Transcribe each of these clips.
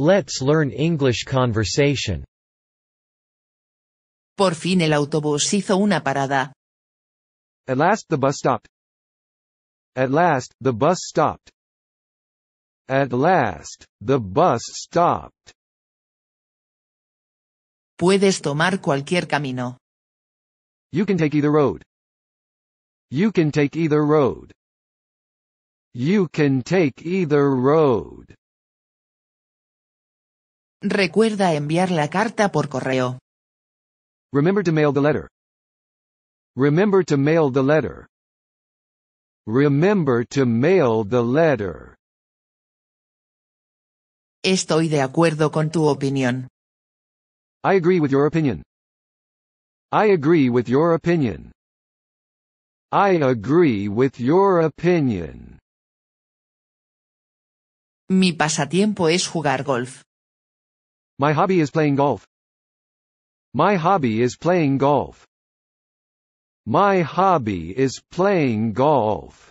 Let's learn English conversation. Por fin el autobús hizo una parada. At last the bus stopped. At last, the bus stopped. At last, the bus stopped. Puedes tomar cualquier camino. You can take either road. You can take either road. You can take either road. Recuerda enviar la carta por correo. Remember to mail the letter. Remember to mail the letter. Remember to mail the letter. Estoy de acuerdo con tu opinión. I agree with your opinion. I agree with your opinion. I agree with your opinion. Mi pasatiempo es jugar golf. My hobby is playing golf. My hobby is playing golf. My hobby is playing golf.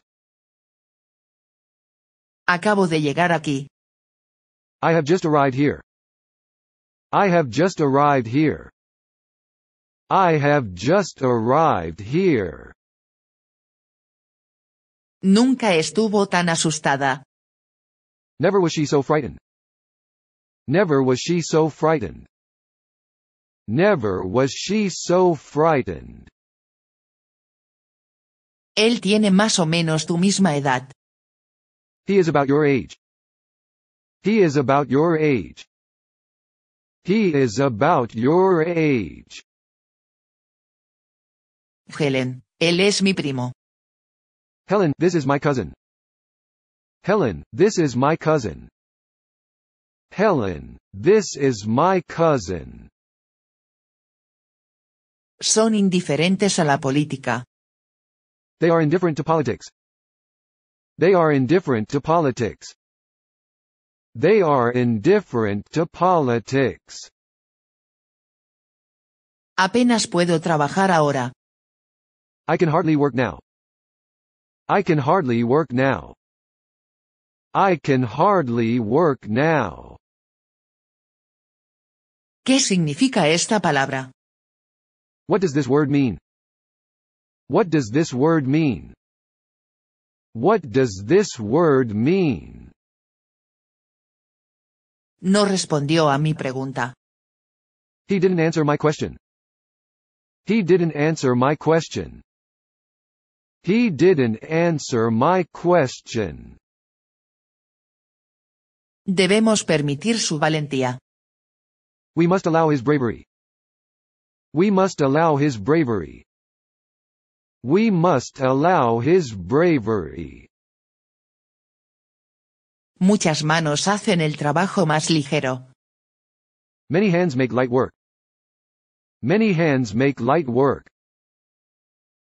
Acabo de llegar aquí. I have just arrived here. I have just arrived here. I have just arrived here. Nunca estuvo tan asustada. Never was she so frightened. Never was she so frightened. Never was she so frightened. Él tiene más o menos tu misma edad. He is about your age. He is about your age. He is about your age. Helen, él es mi primo. Helen, this is my cousin. Helen, this is my cousin. Helen, this is my cousin. Son indiferentes a la política. They are indifferent to politics. They are indifferent to politics. They are indifferent to politics. Apenas puedo trabajar ahora. I can hardly work now. I can hardly work now. I can hardly work now. ¿Qué significa esta palabra? What does this word mean? What does this word mean? What does this word mean? No respondió a mi pregunta. He didn't answer my question. He didn't answer my question. He didn't answer my question. Debemos permitir su valentía. We must allow his bravery. We must allow his bravery. We must allow his bravery. Muchas manos hacen el trabajo más ligero. Many hands make light work. Many hands make light work.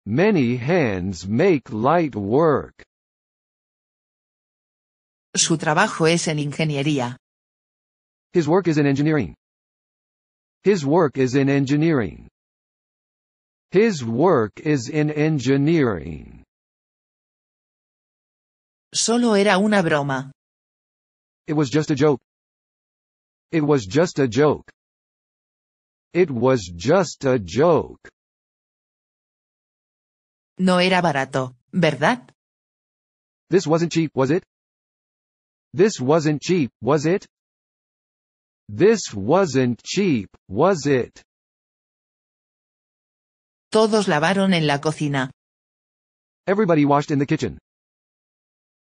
Many hands make light work. Su trabajo es en ingeniería. His work is in engineering. His work is in engineering. His work is in engineering. Solo era una broma. It was just a joke. It was just a joke. It was just a joke. No era barato, ¿verdad? This wasn't cheap, was it? This wasn't cheap, was it? This wasn't cheap, was it? Todos lavaron en la cocina. Everybody washed in the kitchen.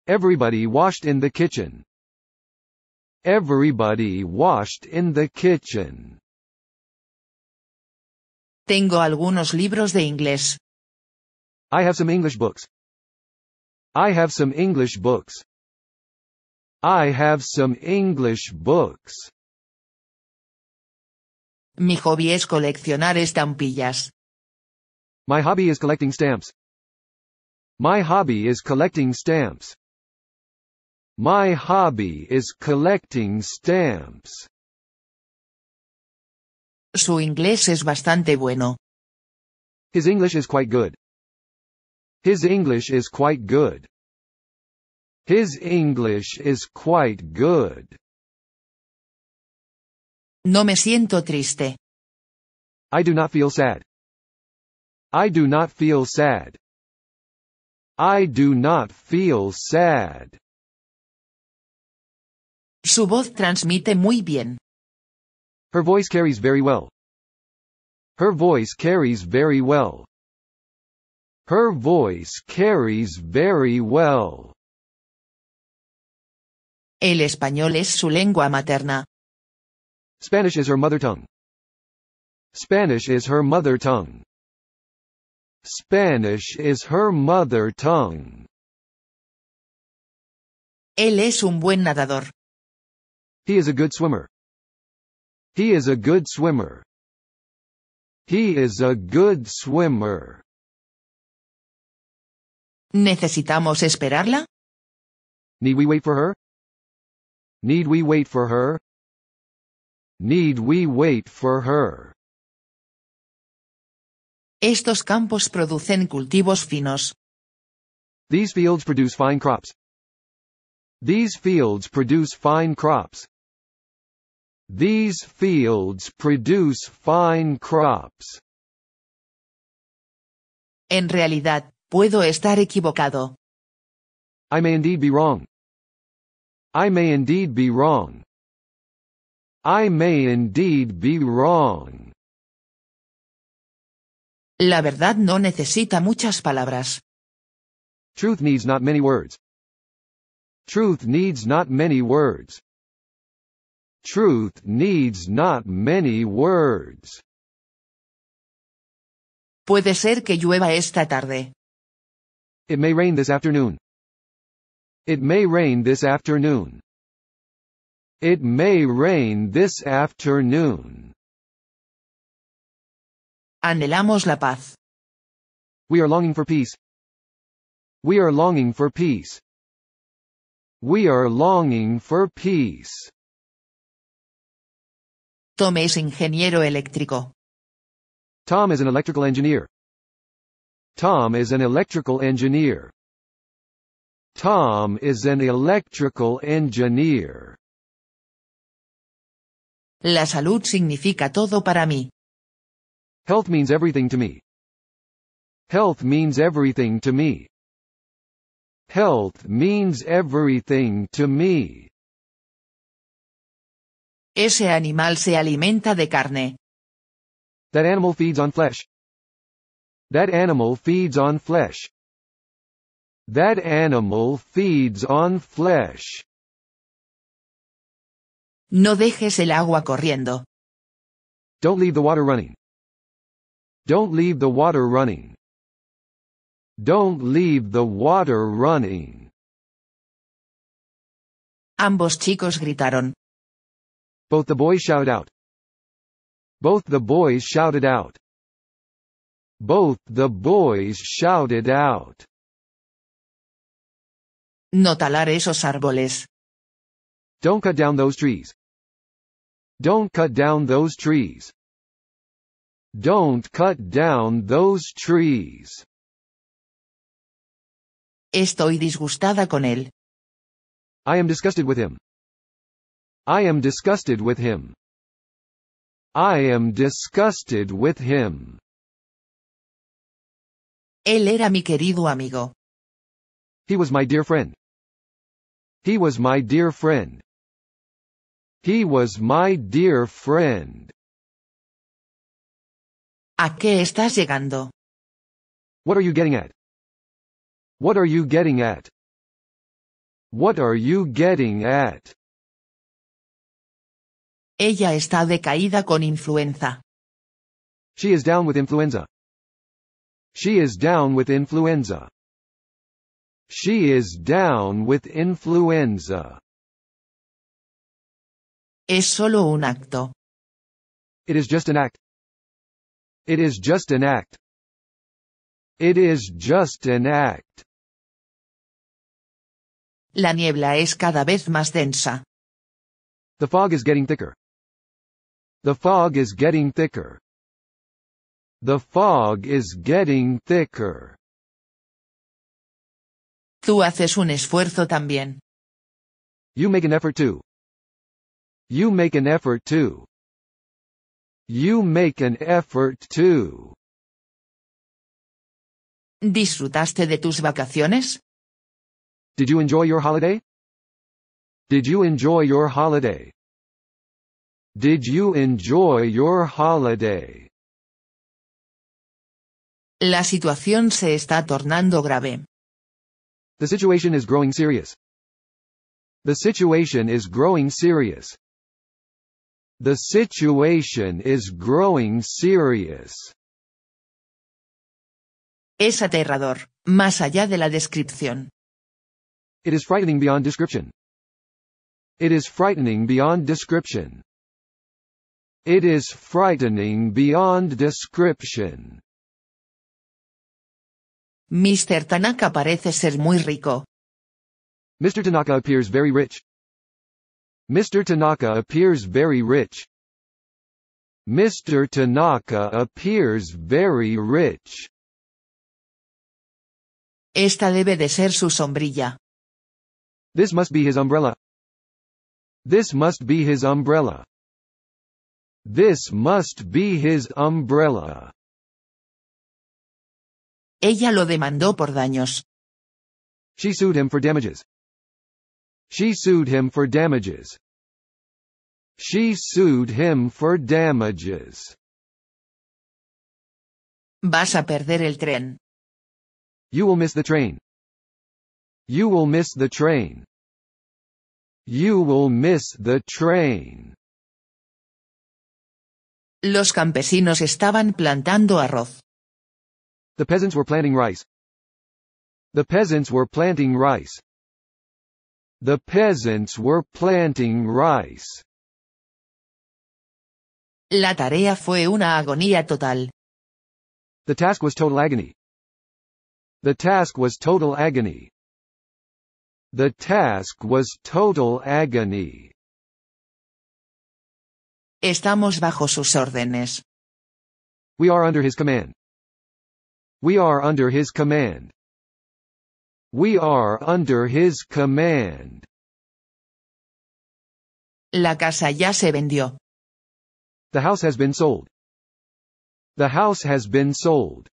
Everybody washed in the kitchen. Everybody washed in the kitchen. Tengo algunos libros de inglés. I have some English books. I have some English books. I have some English books. Mi hobby es coleccionar estampillas. My hobby is collecting stamps. My hobby is collecting stamps. My hobby is collecting stamps. Su inglés es bastante bueno. His English is quite good. His English is quite good. His English is quite good. No me siento triste. I do not feel sad. I do not feel sad. I do not feel sad. Su voz transmite muy bien. Her voice carries very well. Her voice carries very well. Her voice carries very well. El español es su lengua materna. Spanish is her mother tongue. Spanish is her mother tongue. Spanish is her mother tongue. Él es un buen nadador. He is a good swimmer. He is a good swimmer. He is a good swimmer. ¿Necesitamos esperarla? Need we wait for her? Need we wait for her? Need we wait for her? Estos campos producen cultivos finos. These fields produce fine crops. These fields produce fine crops. These fields produce fine crops. En realidad, puedo estar equivocado. I may indeed be wrong. I may indeed be wrong. I may indeed be wrong. La verdad no necesita muchas palabras. Truth needs not many words. Truth needs not many words. Truth needs not many words. Puede ser que llueva esta tarde. It may rain this afternoon. It may rain this afternoon. It may rain this afternoon. Anhelamos la paz. We are longing for peace. We are longing for peace. We are longing for peace. Tom es ingeniero eléctrico. Tom is an electrical engineer. Tom is an electrical engineer. Tom is an electrical engineer. La salud significa todo para mí. Health means everything to me. Health means everything to me. Health means everything to me. Ese animal se alimenta de carne. That animal feeds on flesh. That animal feeds on flesh. That animal feeds on flesh. No dejes el agua corriendo. Don't leave the water running. Don't leave the water running. Don't leave the water running. Ambos chicos gritaron. Both the boys shouted out. Both the boys shouted out. Both the boys shouted out. No talar esos árboles. Don't cut down those trees. Don't cut down those trees. Don't cut down those trees. Estoy disgustada con él. I am disgusted with him. I am disgusted with him. I am disgusted with him. Él era mi querido amigo. He was my dear friend. He was my dear friend. He was my dear friend. ¿A qué estás llegando? What are you getting at? What are you getting at? What are you getting at? Ella está decaída con influenza. She is down with influenza. She is down with influenza. She is down with influenza. Es solo un acto. It is just an act. It is just an act. It is just an act. La niebla es cada vez más densa. The fog is getting thicker. The fog is getting thicker. The fog is getting thicker. Tú haces un esfuerzo también. You make an effort too. You make an effort to. You make an effort to. ¿Disfrutaste de tus vacaciones? Did you enjoy your holiday? Did you enjoy your holiday? Did you enjoy your holiday? La situación se está tornando grave. The situation is growing serious. The situation is growing serious. The situation is growing serious. Es aterrador, más allá de la descripción. It is frightening beyond description. It is frightening beyond description. It is frightening beyond description. Mr. Tanaka parece ser muy rico. Mr. Tanaka appears very rich. Mr. Tanaka appears very rich. Mr. Tanaka appears very rich. Esta debe de ser su sombrilla. This must be his umbrella. This must be his umbrella. This must be his umbrella. Ella lo demandó por daños. She sued him for damages. She sued him for damages. She sued him for damages. Vas a perder el tren. You will miss the train. You will miss the train. You will miss the train. Los campesinos estaban plantando arroz. The peasants were planting rice. The peasants were planting rice. The peasants were planting rice. La tarea fue una agonía total. The task was total agony. The task was total agony. The task was total agony. Estamos bajo sus órdenes. We are under his command. We are under his command. We are under his command. La casa ya se vendió. The house has been sold. The house has been sold.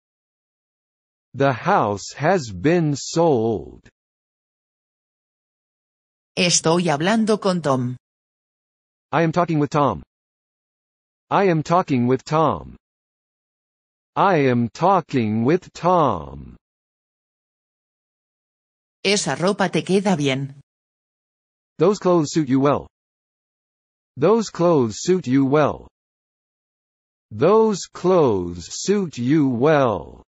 The house has been sold. Estoy hablando con Tom. I am talking with Tom. I am talking with Tom. I am talking with Tom. Esa ropa te queda bien. Those clothes suit you well. Those clothes suit you well. Those clothes suit you well.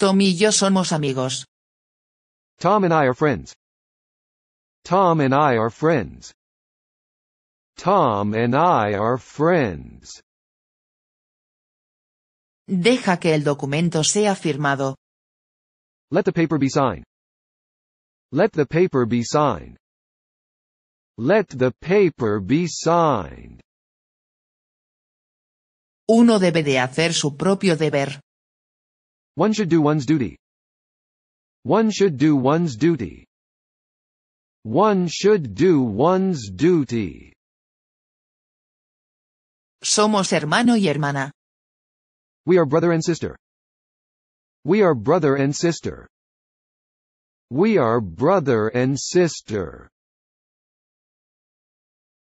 Tom y yo somos amigos. Tom and I are friends. Tom and I are friends. Tom and I are friends. Deja que el documento sea firmado. Let the paper be signed. Let the paper be signed. Let the paper be signed. Uno debe de hacer su propio deber. One should do one's duty. One should do one's duty. One should do one's duty. Somos hermano y hermana. We are brother and sister. We are brother and sister. We are brother and sister.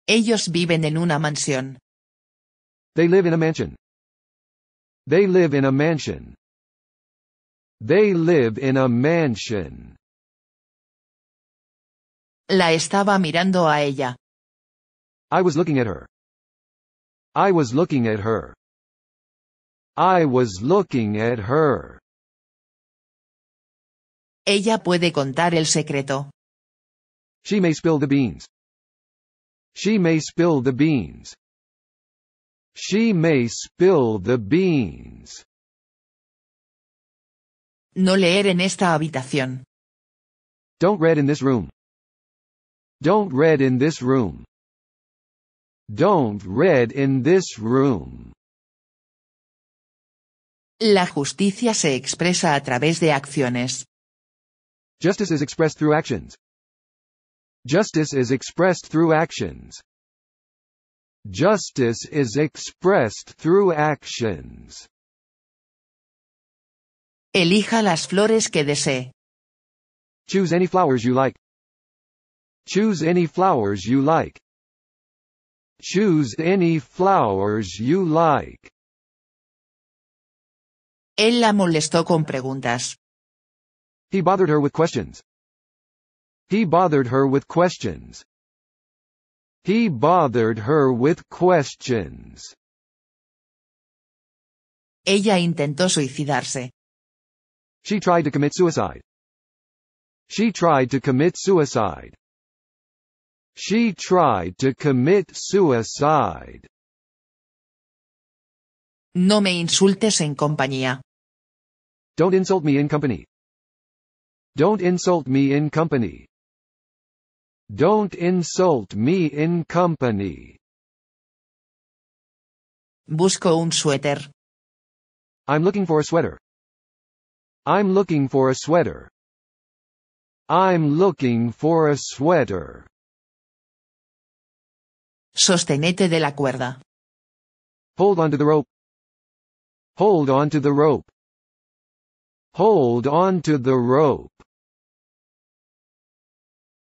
Ellos viven en una mansión. They live in a mansion. They live in a mansion. They live in a mansion. La estaba mirando a ella. I was looking at her. I was looking at her. I was looking at her. Ella puede contar el secreto. She may spill the beans. She may spill the beans. She may spill the beans. No leer en esta habitación. Don't read in this room. Don't read in this room. Don't read in this room. La justicia se expresa a través de acciones. Justice is expressed through actions. Justice is expressed through actions. Justice is expressed through actions. Elija las flores que desee. Choose any flowers you like. Choose any flowers you like. Choose any flowers you like. Él la molestó con preguntas. He bothered her with questions. He bothered her with questions. He bothered her with questions. Ella intentó suicidarse. She tried to commit suicide. She tried to commit suicide. She tried to commit suicide. No me insultes en compañía. Don't insult me in company. Don't insult me in company. Don't insult me in company. Busco un suéter. I'm looking for a sweater. I'm looking for a sweater. I'm looking for a sweater. Sostenete de la cuerda. Hold on to the rope. Hold on to the rope. Hold on to the rope.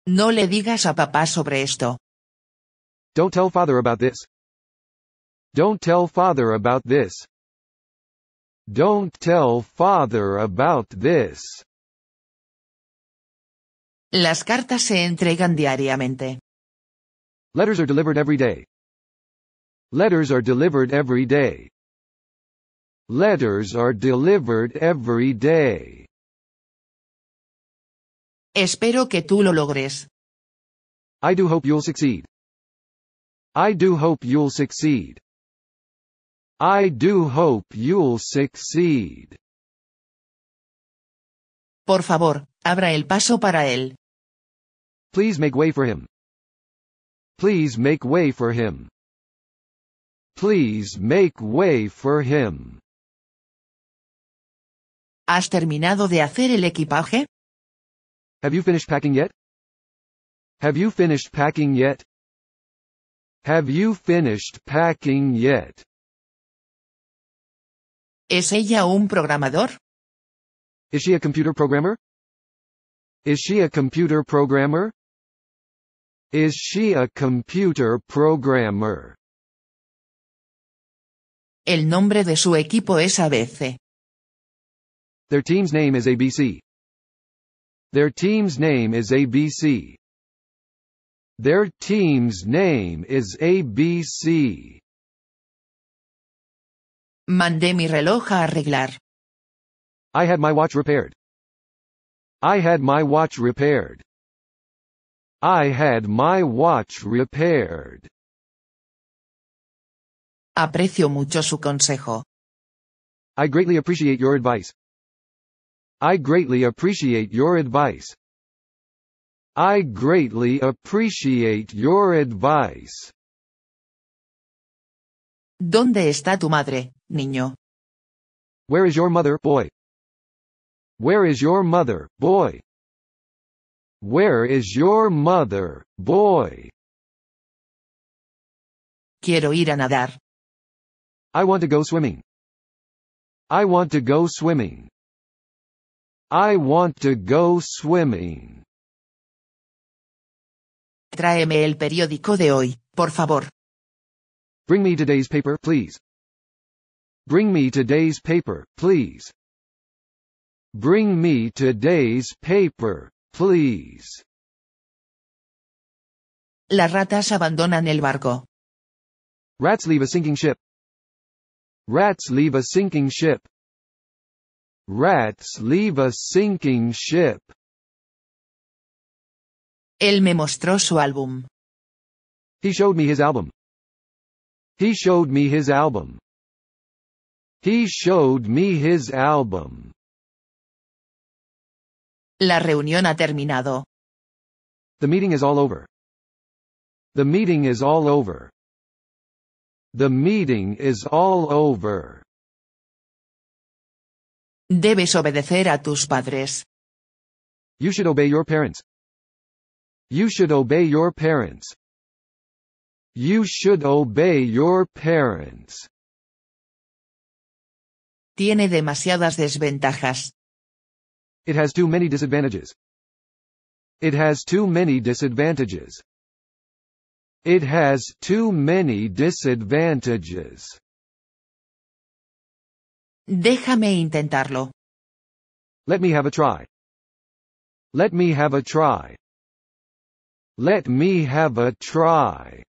No le digas a papá sobre esto. Don't tell father about this. Don't tell father about this. Don't tell father about this. Las cartas se entregan diariamente. Letters are delivered every day. Letters are delivered every day. Letters are delivered every day. Espero que tú lo logres. I do hope you'll succeed. I do hope you'll succeed. I do hope you'll succeed. Por favor, abra el paso para él. Please make way for him. Please make way for him. Please make way for him. ¿Has terminado de hacer el equipaje? Have you finished packing yet? Have you finished packing yet? Have you finished packing yet? ¿Es ella un programador? Is she a computer programmer? Is she a computer programmer? Is she a computer programmer? El nombre de su equipo es ABC. Their team's name is ABC. Their team's name is ABC. Their team's name is ABC. Mandé mi reloj a arreglar. I had my watch repaired. I had my watch repaired. I had my watch repaired. Aprecio mucho su consejo. I greatly appreciate your advice. I greatly appreciate your advice. I greatly appreciate your advice. ¿Dónde está tu madre, niño? Where is your mother, boy? Where is your mother, boy? Where is your mother, boy? Quiero ir a nadar. I want to go swimming. I want to go swimming. I want to go swimming. Tráeme el periódico de hoy, por favor. Bring me today's paper, please. Bring me today's paper, please. Bring me today's paper, please. Las ratas abandonan el barco. Rats leave a sinking ship. Rats leave a sinking ship. Rats leave a sinking ship. Él me mostró su álbum. He showed me his album. He showed me his album. He showed me his album. La reunión ha terminado. The meeting is all over. The meeting is all over. The meeting is all over. Debes obedecer a tus padres. You should obey your parents. You should obey your parents. You should obey your parents. Tiene demasiadas desventajas. It has too many disadvantages. It has too many disadvantages. It has too many disadvantages. Déjame intentarlo. Let me have a try. Let me have a try. Let me have a try.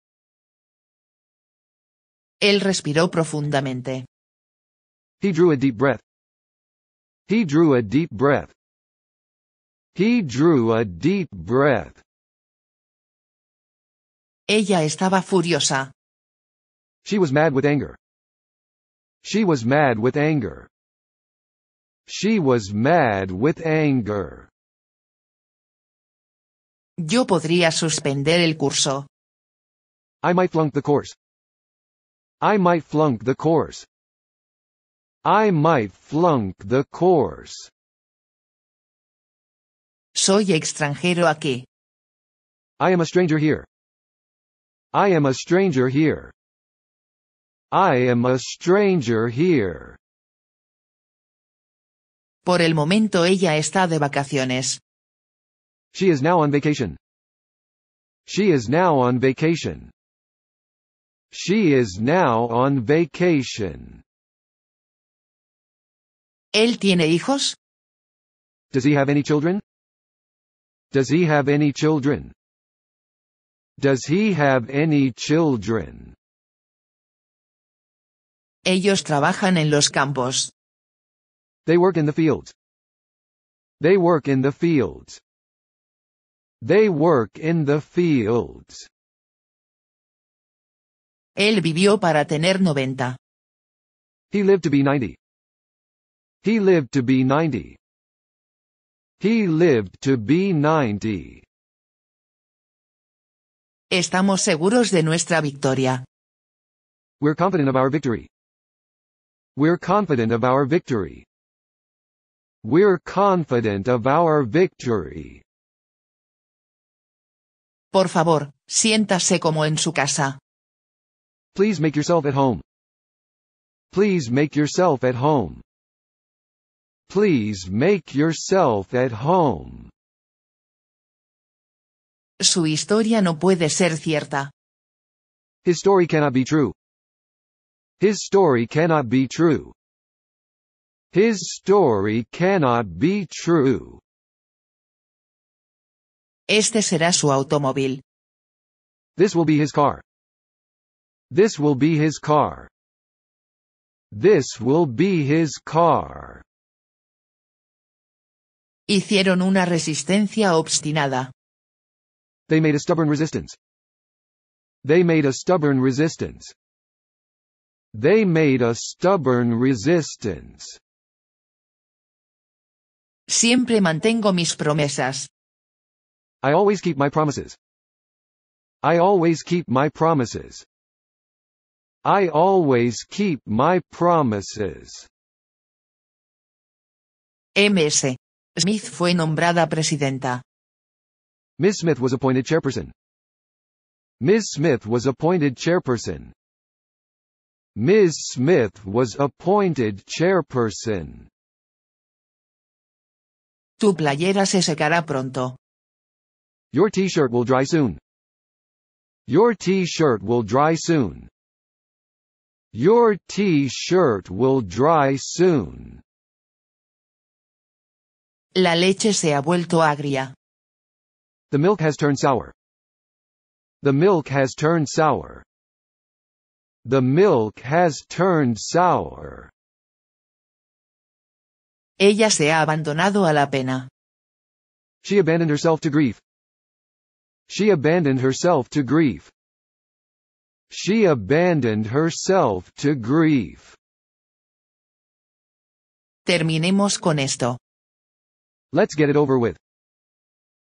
Él respiró profundamente. He drew a deep breath. He drew a deep breath. He drew a deep breath. Ella estaba furiosa. She was mad with anger. She was mad with anger. She was mad with anger. Yo podría suspender el curso. I might flunk the course. I might flunk the course. I might flunk the course. Soy extranjero aquí. I am a stranger here. I am a stranger here. I am a stranger here. Por el momento ella está de vacaciones. She is now on vacation. She is now on vacation. She is now on vacation. ¿Él tiene hijos? Does he have any children? Does he have any children? Does he have any children? Ellos trabajan en los campos. They work in the fields. They work in the fields. They work in the fields. Él vivió para tener 90. He lived to be 90. He lived to be 90. He lived to be 90. Estamos seguros de nuestra victoria. We're confident of our victory. We're confident of our victory. We're confident of our victory. Por favor, siéntase como en su casa. Please make yourself at home. Please make yourself at home. Please make yourself at home. Su historia no puede ser cierta. His story cannot be true. His story cannot be true. His story cannot be true. Este será su automóvil. This will be his car. This will be his car. This will be his car. Hicieron una resistencia obstinada. They made a stubborn resistance. They made a stubborn resistance. They made a stubborn resistance. Siempre mantengo mis promesas. I always keep my promises. I always keep my promises. I always keep my promises. MS. Smith fue nombrada presidenta. Ms. Smith was appointed chairperson. Ms. Smith was appointed chairperson. Ms. Smith was appointed chairperson. Tu playera se secará pronto. Your t-shirt will dry soon. Your t-shirt will dry soon. Your t-shirt will dry soon. La leche se ha vuelto agria. The milk has turned sour. The milk has turned sour. The milk has turned sour. Ella se ha abandonado a la pena. She abandoned herself to grief. She abandoned herself to grief. She abandoned herself to grief. Terminemos con esto. Let's get it over with.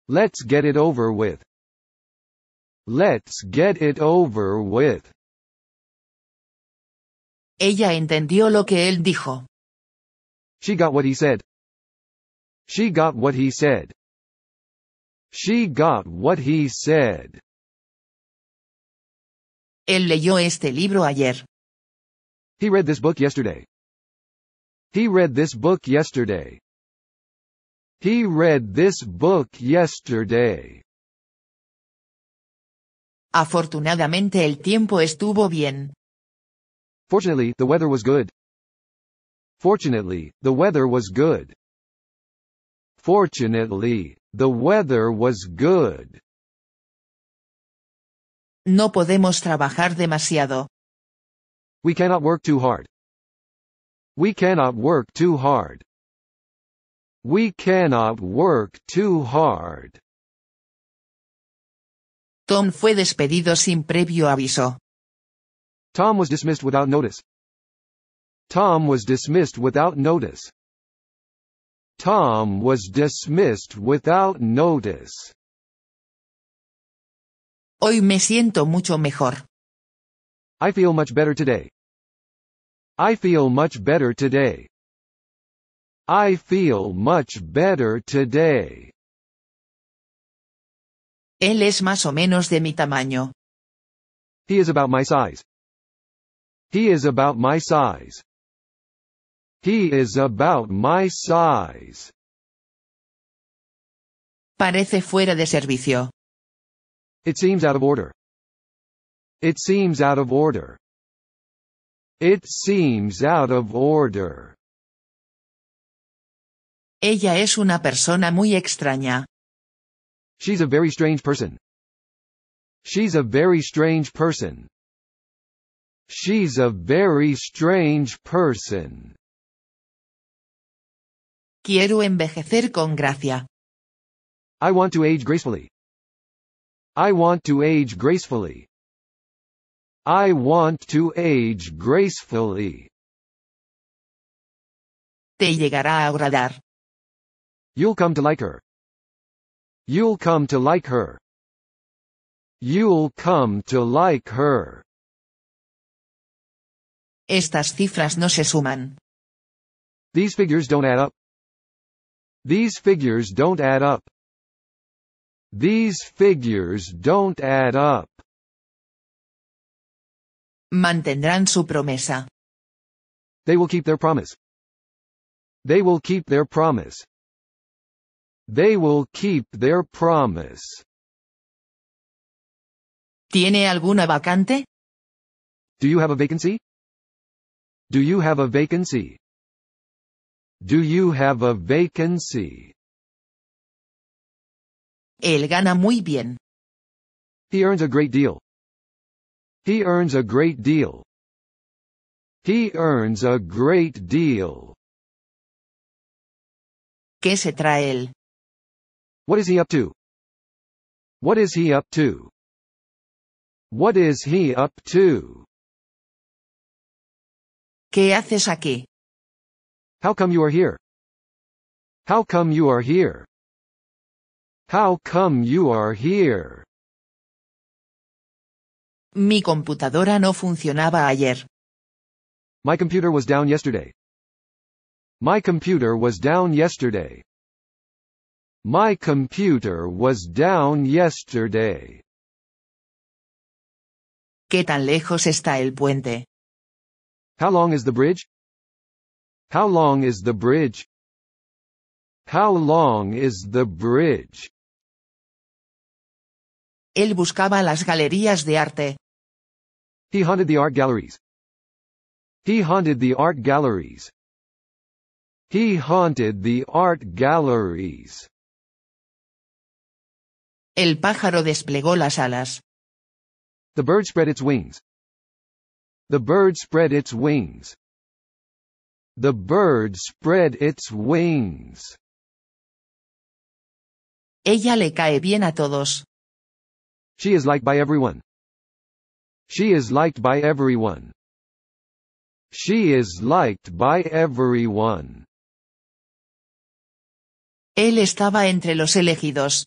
Let's get it over with. Let's get it over with. Ella entendió lo que él dijo. She got what he said. She got what he said. She got what he said. Él leyó este libro ayer. He read this book yesterday. He read this book yesterday. He read this book yesterday. Afortunadamente el tiempo estuvo bien. Fortunately, the weather was good. Fortunately, the weather was good. Fortunately, the weather was good. No podemos trabajar demasiado. We cannot work too hard. We cannot work too hard. We cannot work too hard. Tom fue despedido sin previo aviso. Tom was dismissed without notice. Tom was dismissed without notice. Tom was dismissed without notice. Hoy me siento mucho mejor. I feel much better today. I feel much better today. I feel much better today. Él es más o menos de mi tamaño. He is about my size. He is about my size. He is about my size. Parece fuera de servicio. It seems out of order. It seems out of order. It seems out of order. Ella es una persona muy extraña. She's a very strange person. She's a very strange person. She's a very strange person. Quiero envejecer con gracia. I want to age gracefully. I want to age gracefully. I want to age gracefully. Te llegará a agradar. You'll come to like her. You'll come to like her. You'll come to like her. Estas cifras no se suman. These figures don't add up. These figures don't add up. These figures don't add up. Mantendrán su promesa. They will keep their promise. They will keep their promise. They will keep their promise. ¿Tiene alguna vacante? Do you have a vacancy? Do you have a vacancy? Do you have a vacancy? Él gana muy bien. He earns a great deal. He earns a great deal. He earns a great deal. ¿Qué se trae él? What is he up to? What is he up to? What is he up to? ¿Qué haces aquí? How come you are here? How come you are here? How come you are here? Mi computadora no funcionaba ayer. My computer was down yesterday. My computer was down yesterday. My computer was down yesterday. ¿Qué tan lejos está el puente? How long is the bridge? How long is the bridge? How long is the bridge? Él buscaba las galerías de arte. He hunted the art galleries. He hunted the art galleries. He haunted the art galleries. El pájaro desplegó las alas. The bird spread its wings. The bird spread its wings. The bird spread its wings. Ella le cae bien a todos. She is liked by everyone. She is liked by everyone. She is liked by everyone. Él estaba entre los elegidos.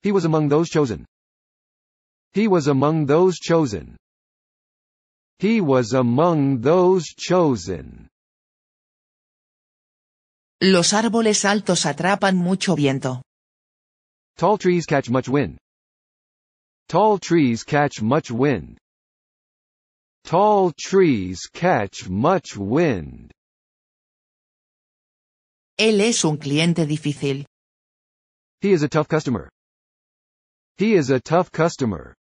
He was among those chosen. He was among those chosen. He was among those chosen. Los árboles altos atrapan mucho viento. Tall trees catch much wind. Tall trees catch much wind. Tall trees catch much wind. Él es un cliente difícil. He is a tough customer. He is a tough customer.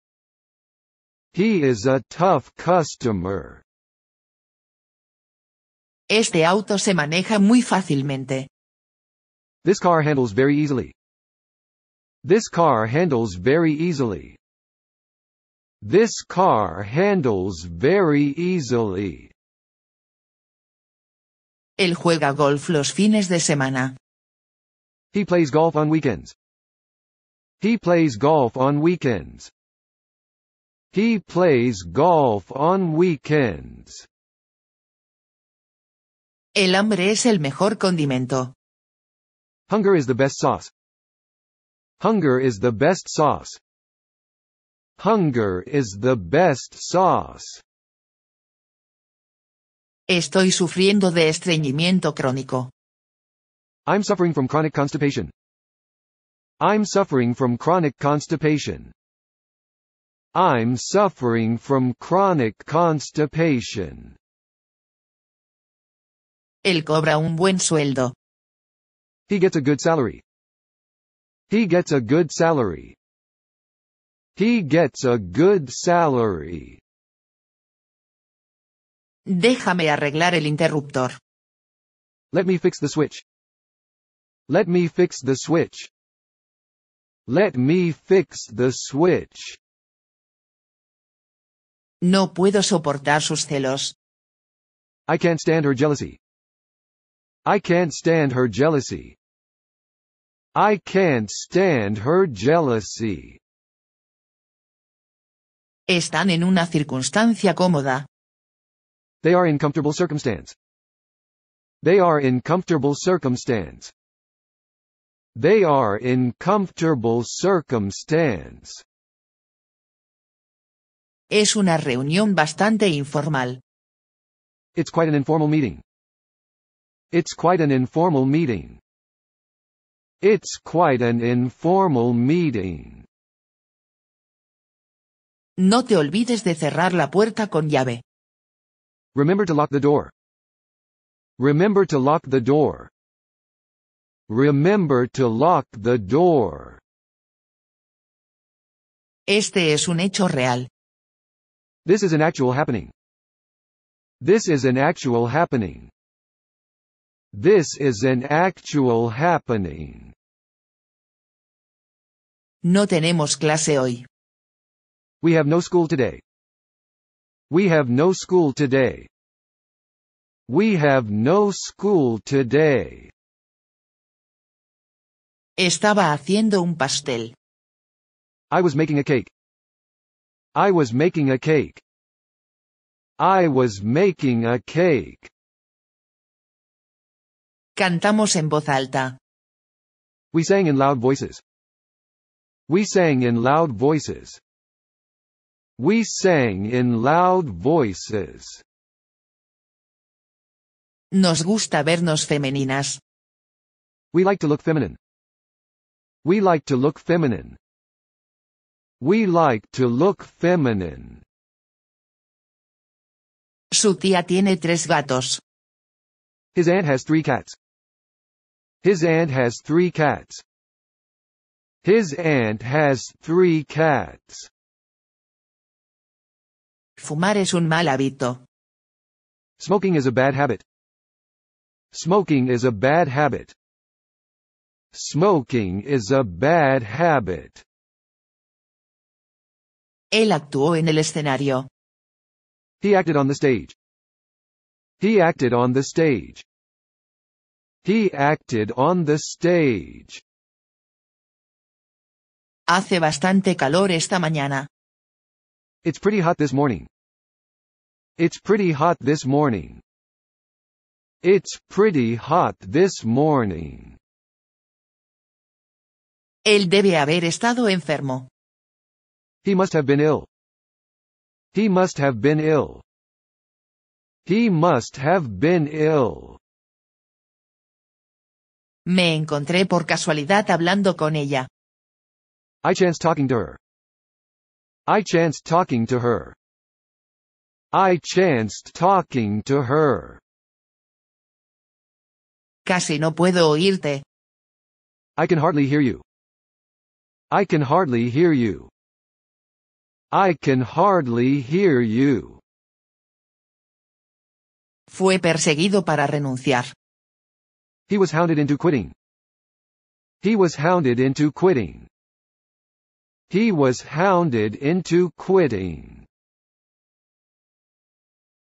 He is a tough customer. Este auto se maneja muy fácilmente. This car handles very easily. This car handles very easily. This car handles very easily. Él juega golf los fines de semana. He plays golf on weekends. He plays golf on weekends. He plays golf on weekends. El hambre es el mejor condimento. Hunger is the best sauce. Hunger is the best sauce. Hunger is the best sauce. Estoy sufriendo de estreñimiento crónico. I'm suffering from chronic constipation. I'm suffering from chronic constipation. I'm suffering from chronic constipation. Él cobra un buen sueldo. He gets a good salary. He gets a good salary. He gets a good salary. Déjame arreglar el interruptor. Let me fix the switch. Let me fix the switch. Let me fix the switch. No puedo soportar sus celos. I can't stand her jealousy. I can't stand her jealousy. I can't stand her jealousy. Están en una circunstancia cómoda. They are in comfortable circumstance. They are in comfortable circumstance. They are in comfortable circumstance. Es una reunión bastante informal. It's quite an informal meeting. It's quite an informal meeting. It's quite an informal meeting. No te olvides de cerrar la puerta con llave. Remember to lock the door. Remember to lock the door. Remember to lock the door. Este es un hecho real. This is an actual happening. This is an actual happening. This is an actual happening. No tenemos clase hoy. We have no school today. We have no school today. We have no school today. Estaba haciendo un pastel. I was making a cake. I was making a cake. I was making a cake. Cantamos en voz alta. We sang in loud voices. We sang in loud voices. We sang in loud voices. Nos gusta vernos femeninas. We like to look feminine. We like to look feminine. We like to look feminine. Su tía tiene tres gatos. His aunt has three cats. His aunt has three cats. His aunt has three cats. Fumar es un mal hábito. Smoking is a bad habit. Smoking is a bad habit. Smoking is a bad habit. Él actuó en el escenario. He acted on the stage. He acted on the stage. He acted on the stage. Hace bastante calor esta mañana. It's pretty hot this morning. It's pretty hot this morning. It's pretty hot this morning. Él debe haber estado enfermo. He must have been ill. He must have been ill. He must have been ill. Me encontré por casualidad hablando con ella. I chanced talking to her. I chanced talking to her. I chanced talking to her. Casi no puedo oírte. I can hardly hear you. I can hardly hear you. I can hardly hear you. Fue perseguido para renunciar. He was hounded into quitting. He was hounded into quitting. He was hounded into quitting.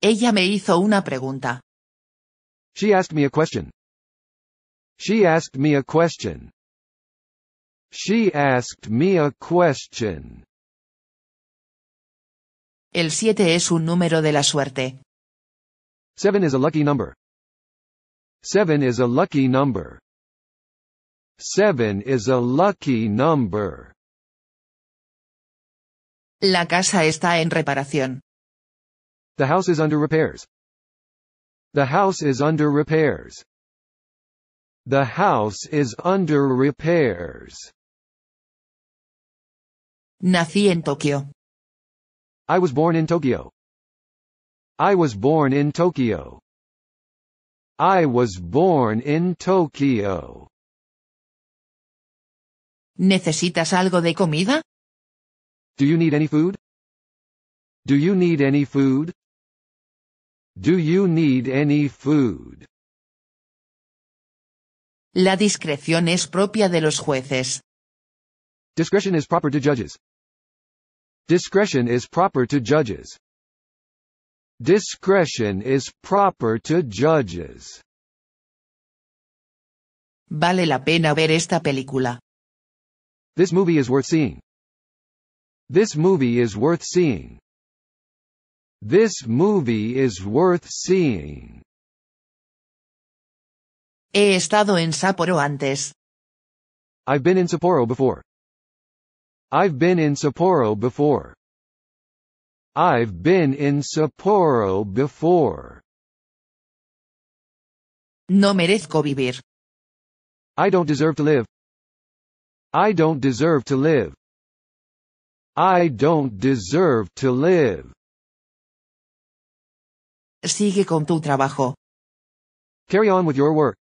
Ella me hizo una pregunta. She asked me a question. She asked me a question. She asked me a question. El 7 es un número de la suerte. 7 is a lucky number. 7 is a lucky number. 7 is a lucky number. La casa está en reparación. The house is under repairs. The house is under repairs. The house is under repairs. Nací en Tokio. I was born in Tokyo. I was born in Tokyo. I was born in Tokyo. ¿Necesitas algo de comida? Do you need any food? Do you need any food? Do you need any food? La discreción es propia de los jueces. Discretion is proper to judges. Discretion is proper to judges. Discretion is proper to judges. Vale la pena ver esta película. This movie is worth seeing. This movie is worth seeing. This movie is worth seeing. He estado en Sapporo antes. I've been in Sapporo before. I've been in Sapporo before. I've been in Sapporo before. No merezco vivir. I don't deserve to live. I don't deserve to live. I don't deserve to live. Sigue con tu trabajo. Carry on with your work.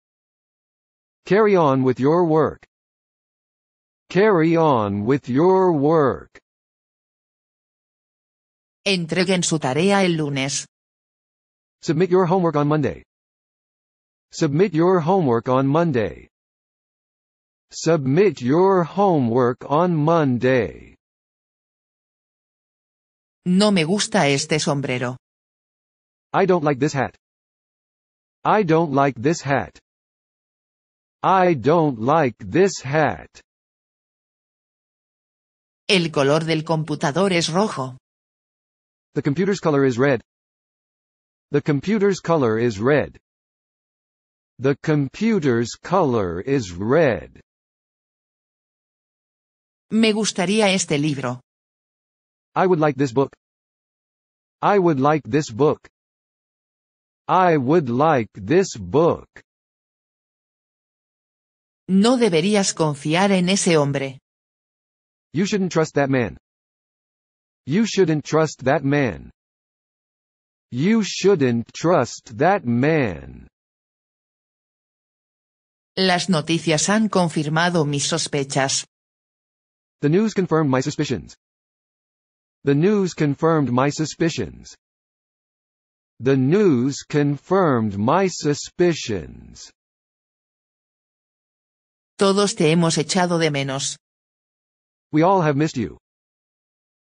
Carry on with your work. Carry on with your work. Entreguen su tarea el lunes. Submit your homework on Monday. Submit your homework on Monday. Submit your homework on Monday. No me gusta este sombrero. I don't like this hat. I don't like this hat. I don't like this hat. El color del computador es rojo. The computer's color is red. The computer's color is red. The computer's color is red. Me gustaría este libro. I would like this book. I would like this book. I would like this book. No deberías confiar en ese hombre. You shouldn't trust that man. You shouldn't trust that man. You shouldn't trust that man. Las noticias han confirmado mis sospechas. The news confirmed my suspicions. The news confirmed my suspicions. The news confirmed my suspicions. Todos te hemos echado de menos. We all have missed you.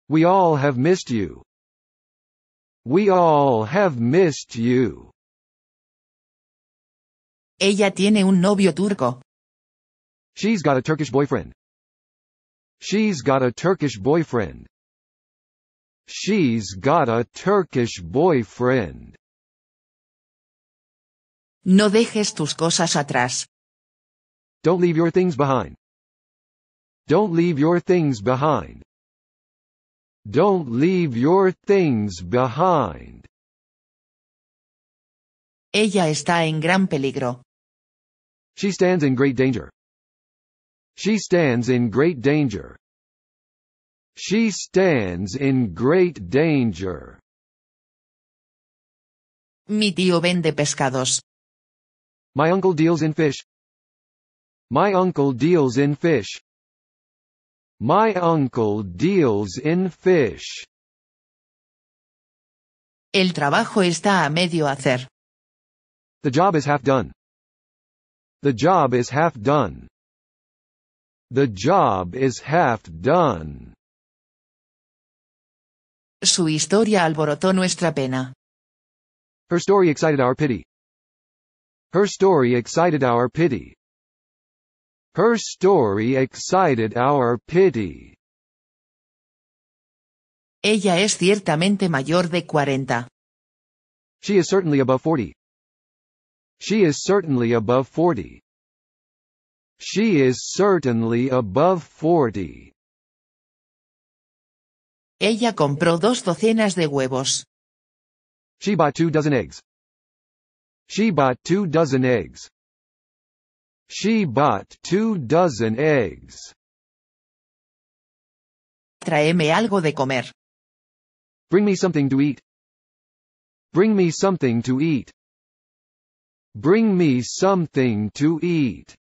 We all have missed you. We all have missed you. Ella tiene un novio turco. She's got a Turkish boyfriend. She's got a Turkish boyfriend. She's got a Turkish boyfriend. No dejes tus cosas atrás. Don't leave your things behind. Don't leave your things behind. Don't leave your things behind. Ella está en gran peligro. She stands in great danger. She stands in great danger. She stands in great danger. Mi tío vende pescados. My uncle deals in fish. My uncle deals in fish. My uncle deals in fish. El trabajo está a medio hacer. The job is half done. The job is half done. The job is half done. Su historia alborotó nuestra pena. Her story excited our pity. Her story excited our pity. Her story excited our pity. Ella es ciertamente mayor de 40. She is certainly above 40. She is certainly above 40. She is certainly above 40. Ella compró dos docenas de huevos. She bought two dozen eggs. She bought two dozen eggs. She bought two dozen eggs. Tráeme algo de comer. Bring me something to eat. Bring me something to eat. Bring me something to eat.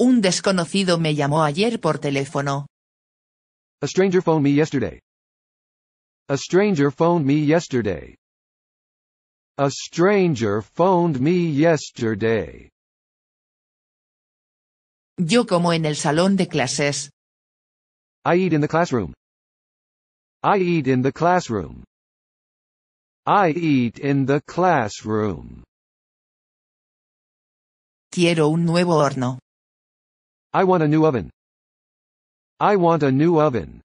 Un desconocido me llamó ayer por teléfono. A stranger phoned me yesterday. A stranger phoned me yesterday. A stranger phoned me yesterday. Yo como en el salón de clases. I eat in the classroom. I eat in the classroom. I eat in the classroom. Quiero un nuevo horno. I want a new oven. I want a new oven.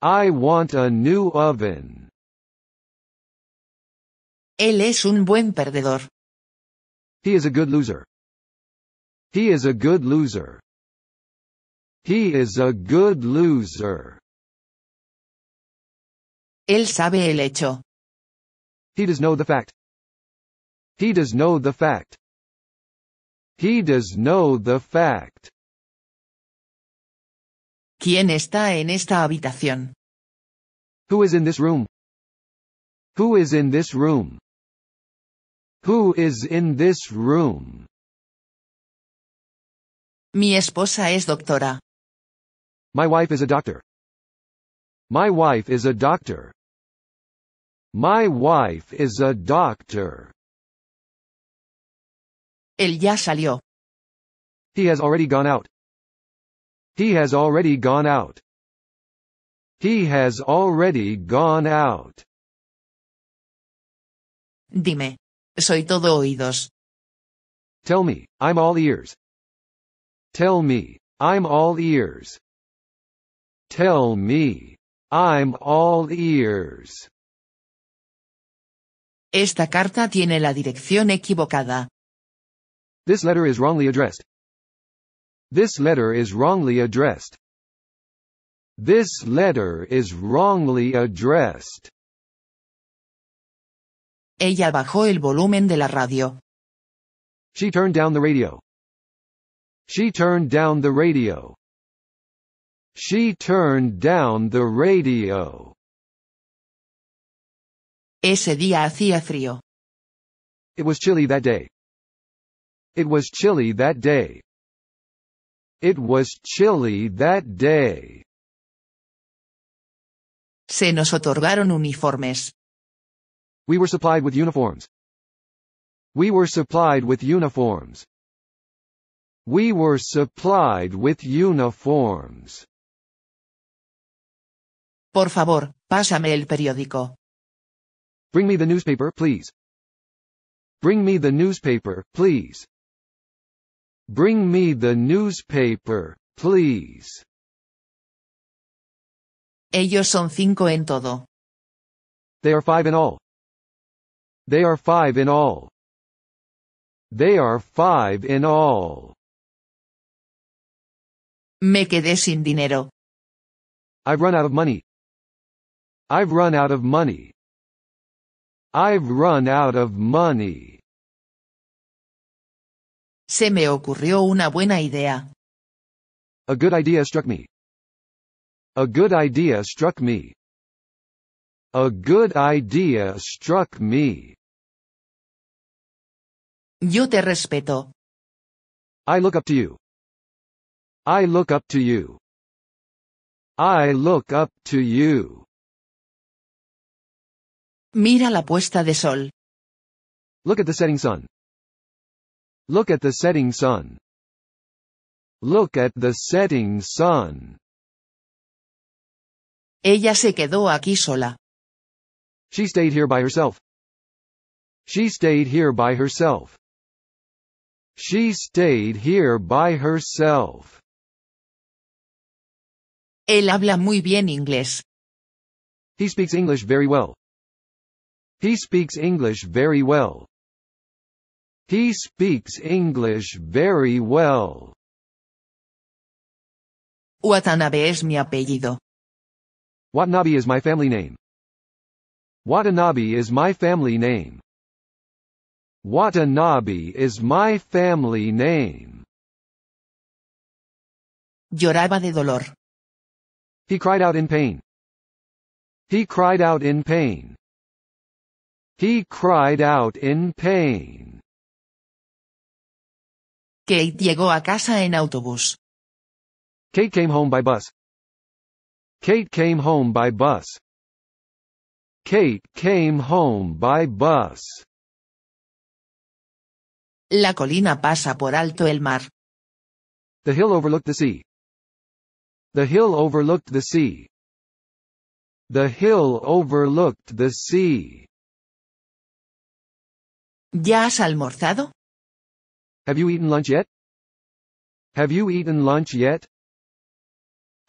I want a new oven. Él es un buen perdedor. He is a good loser. He is a good loser. He is a good loser. Él sabe el hecho. He does know the fact. He does know the fact. He does know the fact. ¿Quién está en esta habitación? Who is in this room? Who is in this room? Who is in this room? Mi esposa es doctora. My wife is a doctor. My wife is a doctor. My wife is a doctor. Él ya salió. He has already gone out. He has already gone out. He has already gone out. Dime. Soy todo oídos. Tell me, I'm all ears. Tell me, I'm all ears. Tell me, I'm all ears. Esta carta tiene la dirección equivocada. This letter is wrongly addressed. This letter is wrongly addressed. This letter is wrongly addressed. Ella bajó el volumen de la radio. She turned down the radio. She turned down the radio. She turned down the radio. Ese día hacía frío. It was chilly that day. It was chilly that day. It was chilly that day. Se nos otorgaron uniformes. We were supplied with uniforms. We were supplied with uniforms. We were supplied with uniforms. Por favor, pásame el periódico. Bring me the newspaper, please. Bring me the newspaper, please. Bring me the newspaper, please. Ellos son cinco en todo. They are five in all. They are five in all. They are five in all. Me quedé sin dinero. I've run out of money. I've run out of money. I've run out of money. Se me ocurrió una buena idea. A good idea struck me. A good idea struck me. A good idea struck me. Yo te respeto. I look up to you. I look up to you. I look up to you. Mira la puesta de sol. Look at the setting sun. Look at the setting sun. Look at the setting sun. Ella se quedó aquí sola. She stayed here by herself. She stayed here by herself. She stayed here by herself. Él habla muy bien inglés. He speaks English very well. He speaks English very well. He speaks English very well. Watanabe es mi apellido. Watanabe is my family name. Watanabe is my family name. Watanabe is my family name. Lloraba de dolor. He cried out in pain. He cried out in pain. He cried out in pain. Kate llegó a casa en autobús. Kate came home by bus. Kate came home by bus. Kate came home by bus. La colina pasa por alto el mar. The hill overlooked the sea. The hill overlooked the sea. The hill overlooked the sea. ¿Ya has almorzado? Have you eaten lunch yet? Have you eaten lunch yet?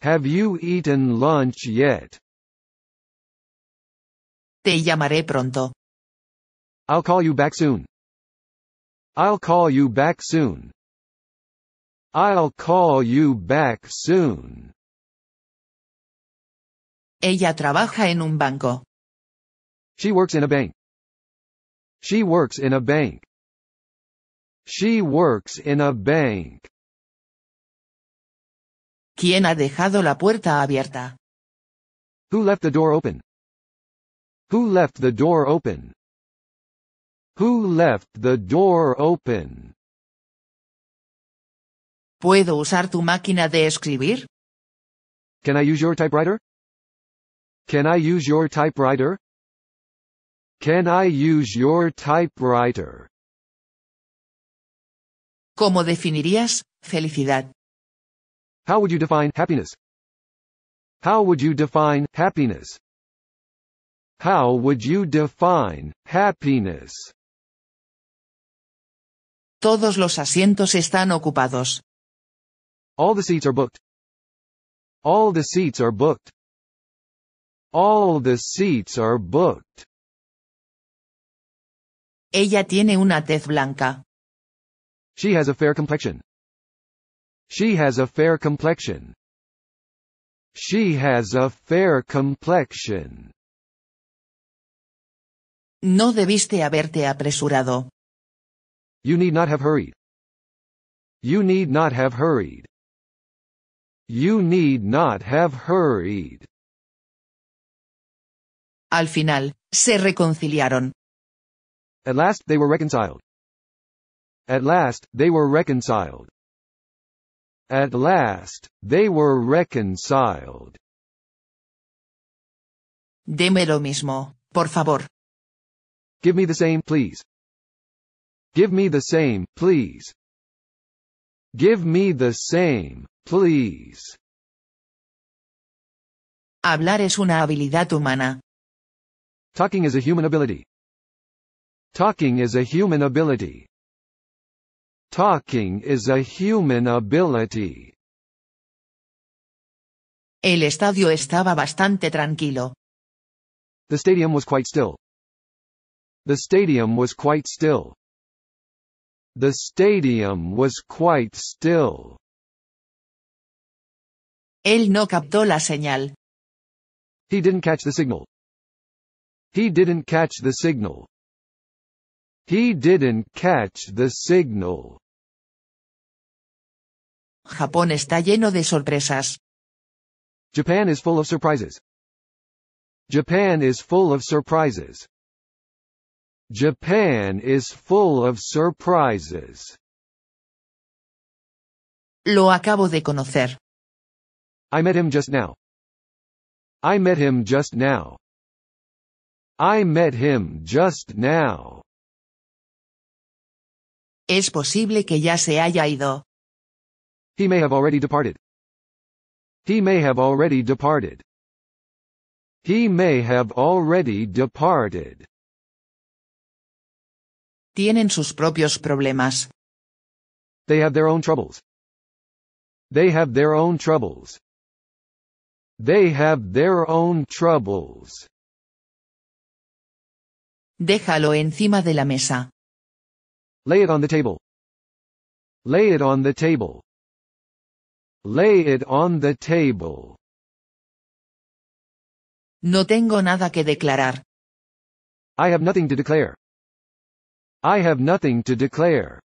Have you eaten lunch yet? Te llamaré pronto. I'll call you back soon. I'll call you back soon. I'll call you back soon. Ella trabaja en un banco. She works in a bank. She works in a bank. She works in a bank. ¿Quién ha dejado la puerta abierta? Who left the door open? Who left the door open? Who left the door open? ¿Puedo usar tu máquina de escribir? Can I use your typewriter? Can I use your typewriter? Can I use your typewriter? ¿Cómo definirías felicidad? How would you define happiness? How would you define happiness? How would you define happiness? Todos los asientos están ocupados. All the seats are booked. All the seats are booked. All the seats are booked. Ella tiene una tez blanca. She has a fair complexion. She has a fair complexion. She has a fair complexion. No debiste haberte apresurado. You need not have hurried. You need not have hurried. You need not have hurried. Al final, se reconciliaron. At last they were reconciled. At last they were reconciled. At last they were reconciled. Deme lo mismo, por favor. Give me the same, please. Give me the same, please. Give me the same, please. Hablar es una habilidad humana. Talking is a human ability. Talking is a human ability. Talking is a human ability. El estadio estaba bastante tranquilo. The stadium was quite still. The stadium was quite still. The stadium was quite still. Él no captó la señal. He didn't catch the signal. He didn't catch the signal. He didn't catch the signal. Japón está lleno de sorpresas. Japan is full of surprises. Japan is full of surprises. Japan is full of surprises. Lo acabo de conocer. I met him just now. I met him just now. I met him just now. Es posible que ya se haya ido. He may have already departed. He may have already departed. He may have already departed. Tienen sus propios problemas. They have their own troubles. They have their own troubles. They have their own troubles. Déjalo encima de la mesa. Lay it on the table. Lay it on the table. Lay it on the table. No tengo nada que declarar. I have nothing to declare. I have nothing to declare.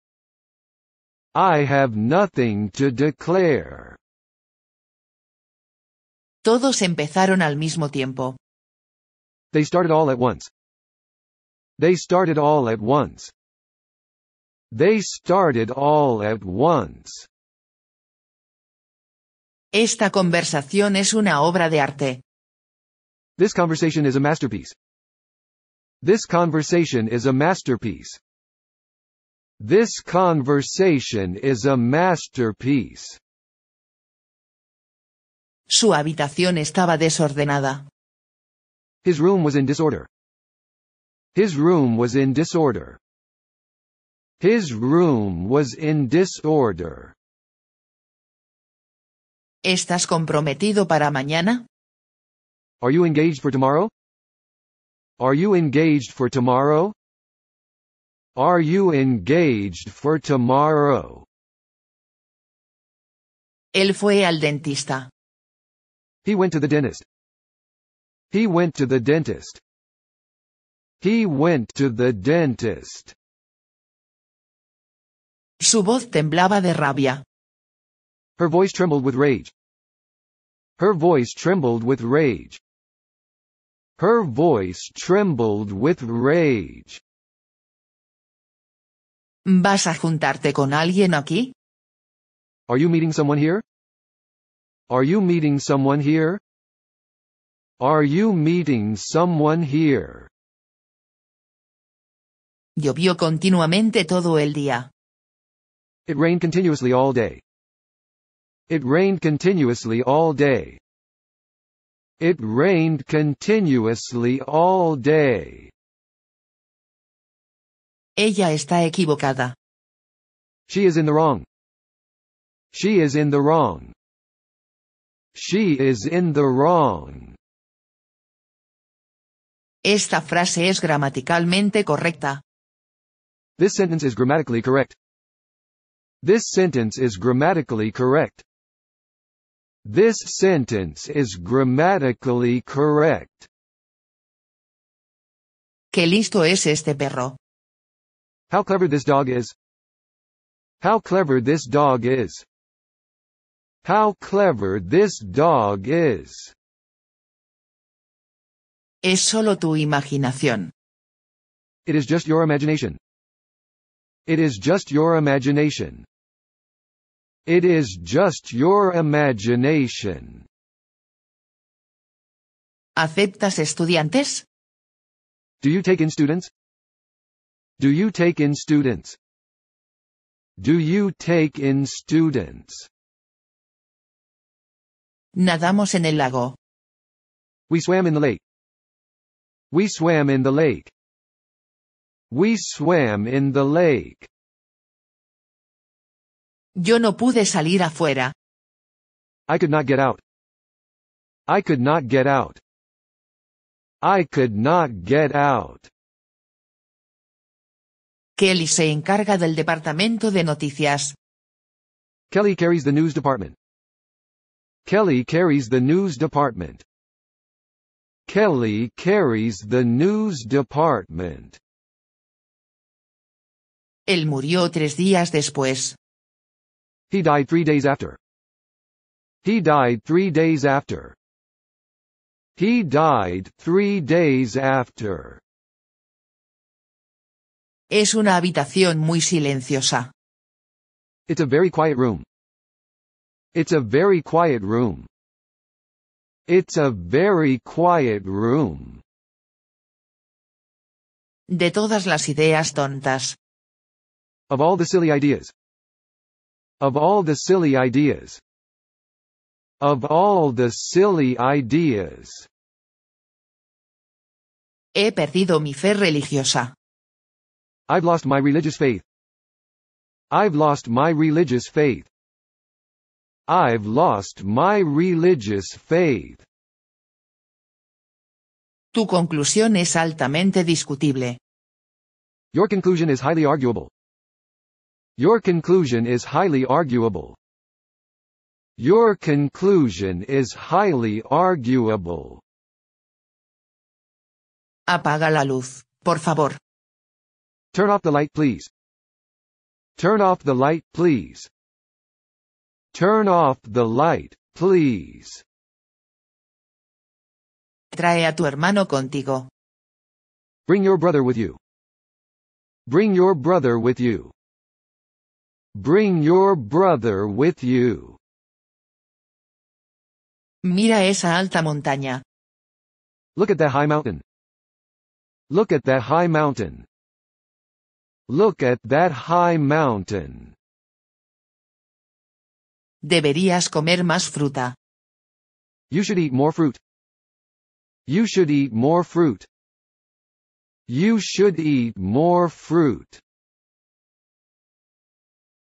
I have nothing to declare. Todos empezaron al mismo tiempo. They started all at once. They started all at once. They started all at once. Esta conversación es una obra de arte. This conversation is a masterpiece. This conversation is a masterpiece. This conversation is a masterpiece. Su habitación estaba desordenada. His room was in disorder. His room was in disorder. His room was in disorder. ¿Estás comprometido para mañana? Are you engaged for tomorrow? Are you engaged for tomorrow? Are you engaged for tomorrow? Él fue al dentista. He went to the dentist. He went to the dentist. He went to the dentist. Su voz temblaba de rabia. Her voice trembled with rage. Her voice trembled with rage. Her voice trembled with rage. ¿Vas a juntarte con alguien aquí? Are you meeting someone here? Are you meeting someone here? Are you meeting someone here? Llovió continuamente todo el día. It rained continuously all day. It rained continuously all day. It rained continuously all day. Ella está equivocada. She is in the wrong. She is in the wrong. She is in the wrong. Esta frase es gramaticalmente correcta. This sentence is grammatically correct. This sentence is grammatically correct. This sentence is grammatically correct. Qué listo es este perro. How clever this dog is. How clever this dog is. How clever this dog is. Es solo tu imaginación. It is just your imagination. It is just your imagination. It is just your imagination. ¿Aceptas estudiantes? Do you take in students? Do you take in students? Do you take in students? Nadamos en el lago. We swam in the lake. We swam in the lake. We swam in the lake. Yo no pude salir afuera. I could not get out. I could not get out. I could not get out. Kelly se encarga del departamento de noticias. Kelly carries the news department. Kelly carries the news department. Kelly carries the news department. Él murió tres días después. He died three days after. He died three days after. He died three days after. Es una habitación muy silenciosa. It's a very quiet room. It's a very quiet room. It's a very quiet room. De todas las ideas tontas. Of all the silly ideas. Of all the silly ideas. Of all the silly ideas. He perdido mi fe religiosa. I've lost my religious faith. I've lost my religious faith. I've lost my religious faith. Tu conclusión es altamente discutible. Your conclusion is highly arguable. Your conclusion is highly arguable. Your conclusion is highly arguable. Apaga la luz, por favor. Turn off the light, please. Turn off the light, please. Turn off the light, please. Trae a tu hermano contigo. Bring your brother with you. Bring your brother with you. Bring your brother with you. Mira esa alta montaña. Look at that high mountain. Look at that high mountain. Look at that high mountain. Deberías comer más fruta. You should eat more fruit. You should eat more fruit. You should eat more fruit.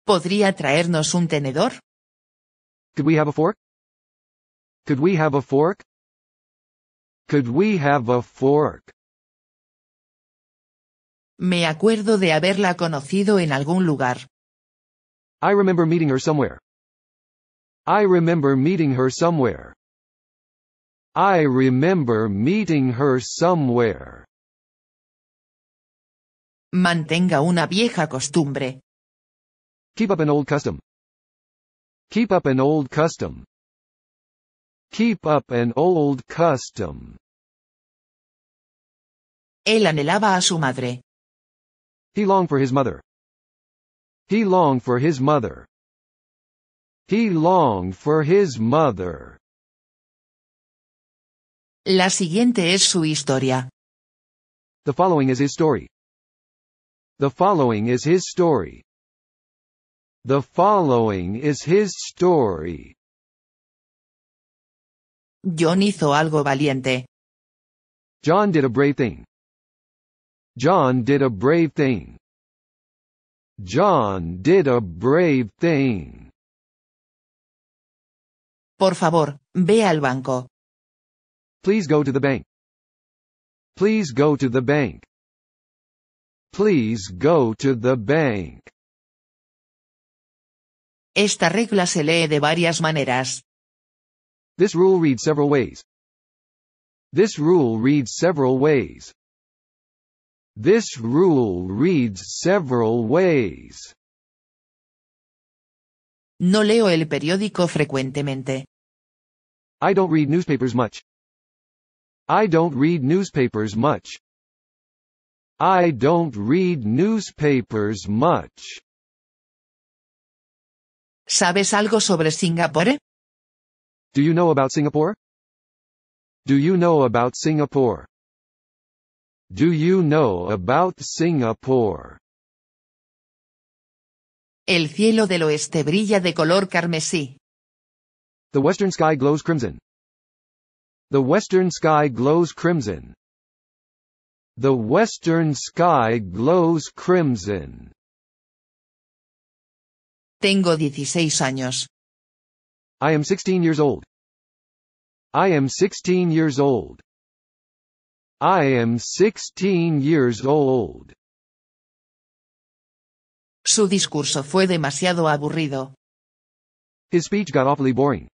¿Podría traernos un tenedor? Could we have a fork? Could we have a fork? Could we have a fork? Me acuerdo de haberla conocido en algún lugar. I remember meeting her somewhere. I remember meeting her somewhere. I remember meeting her somewhere. Mantenga una vieja costumbre. Keep up an old custom. Keep up an old custom. Keep up an old custom. Él anhelaba a su madre. He longed for his mother. He longed for his mother. He longed for his mother. La siguiente es su historia. The following is his story. The following is his story. The following is his story. John hizo algo valiente. John did a brave thing. John did a brave thing. John did a brave thing. Por favor, ve al banco. Please go to the bank. Please go to the bank. Please go to the bank. Esta regla se lee de varias maneras. This rule reads several ways. This rule reads several ways. This rule reads several ways. No leo el periódico frecuentemente. I don't read newspapers much. I don't read newspapers much. I don't read newspapers much. ¿Sabes algo sobre Singapore? Do you know about Singapore? Do you know about Singapore? Do you know about Singapore? El cielo del oeste brilla de color carmesí. The western sky glows crimson. The western sky glows crimson. The western sky glows crimson. Tengo 16 años. I am 16 years old. I am 16 years old. I am 16 years old. Su discurso fue demasiado aburrido. His speech got awfully boring.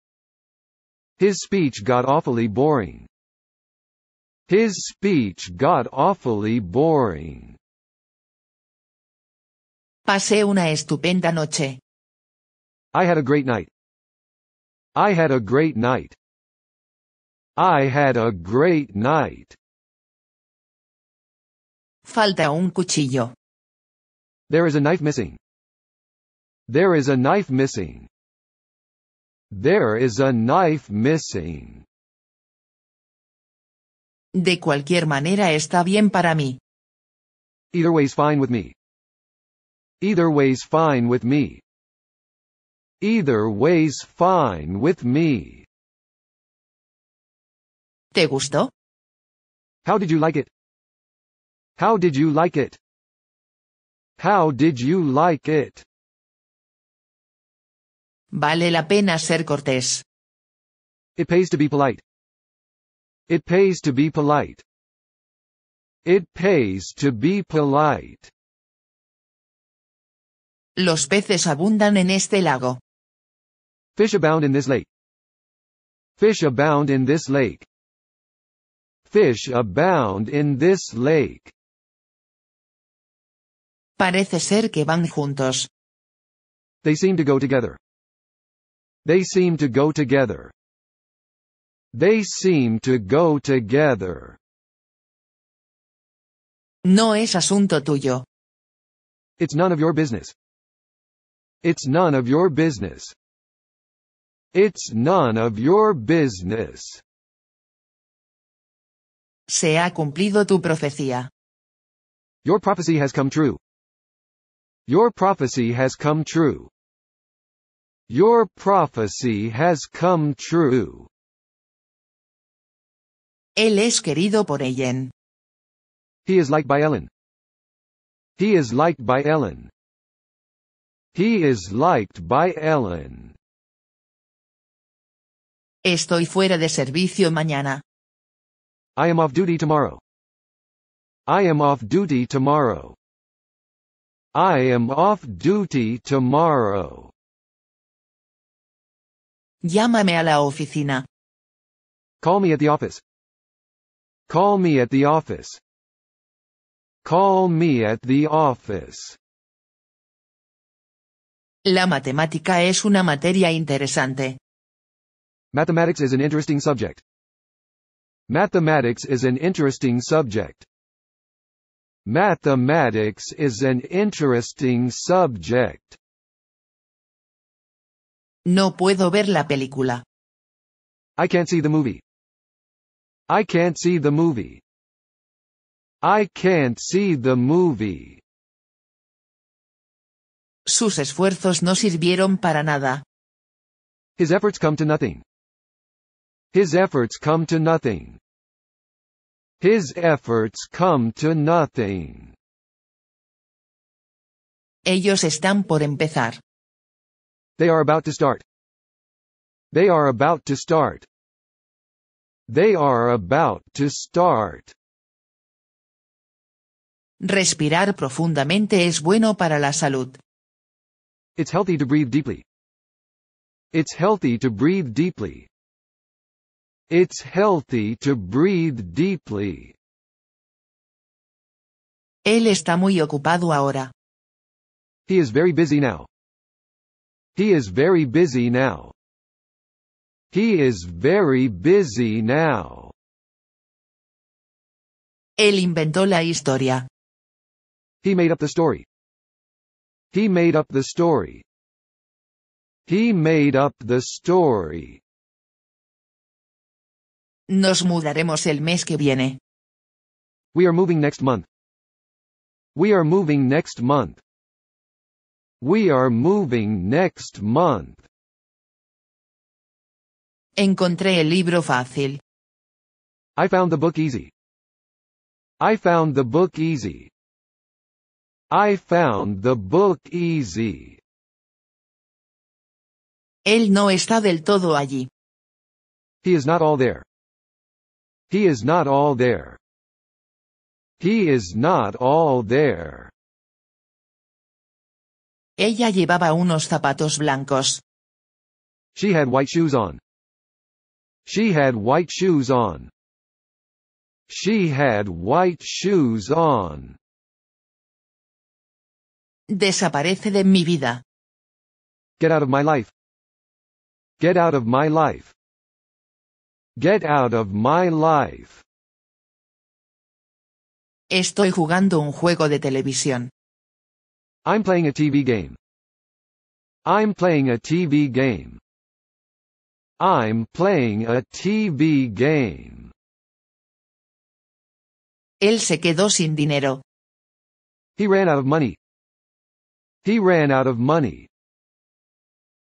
His speech got awfully boring. His speech got awfully boring. Pasé una estupenda noche. I had a great night. I had a great night. I had a great night. Falta un cuchillo. There is a knife missing. There is a knife missing. There is a knife missing. De cualquier manera está bien para mí. Either way's fine with me. Either way's fine with me. Either way's fine with me. ¿Te gustó? How did you like it? How did you like it? How did you like it? Vale la pena ser cortés. It pays to be polite. It pays to be polite. It pays to be polite. Los peces abundan en este lago. Fish abound in this lake. Fish abound in this lake. Fish abound in this lake. Parece ser que van juntos. They seem to go together. They seem to go together. They seem to go together. No es asunto tuyo. It's none of your business. It's none of your business. It's none of your business. Se ha cumplido tu profecía. Your prophecy has come true. Your prophecy has come true. Your prophecy has come true. Él es querido por Ellen. He is liked by Ellen. He is liked by Ellen. He is liked by Ellen. Estoy fuera de servicio mañana. I am off duty tomorrow. I am off duty tomorrow. I am off duty tomorrow. Llámame a la oficina. Call me at the office. Call me at the office. Call me at the office. La matemática es una materia interesante. Mathematics is an interesting subject. Mathematics is an interesting subject. Mathematics is an interesting subject. No puedo ver la película. I can't see the movie. I can't see the movie. I can't see the movie. Sus esfuerzos no sirvieron para nada. His efforts come to nothing. His efforts come to nothing. His efforts come to nothing. Ellos están por empezar. They are about to start. They are about to start. They are about to start. Respirar profundamente es bueno para la salud. It's healthy to breathe deeply. It's healthy to breathe deeply. It's healthy to breathe deeply. Él está muy ocupado ahora. He is very busy now. He is very busy now. He is very busy now. Él inventó la historia. He made up the story. He made up the story. He made up the story. Nos mudaremos el mes que viene. We are moving next month. We are moving next month. We are moving next month. Encontré el libro fácil. I found the book easy. I found the book easy. I found the book easy. Él no está del todo allí. He is not all there. He is not all there. He is not all there. Ella llevaba unos zapatos blancos. She had white shoes on. She had white shoes on. She had white shoes on. Desaparece de mi vida. Get out of my life. Get out of my life. Get out of my life. Estoy jugando un juego de televisión. I'm playing a TV game. I'm playing a TV game. I'm playing a TV game. Él se quedó sin dinero. He ran out of money. He ran out of money.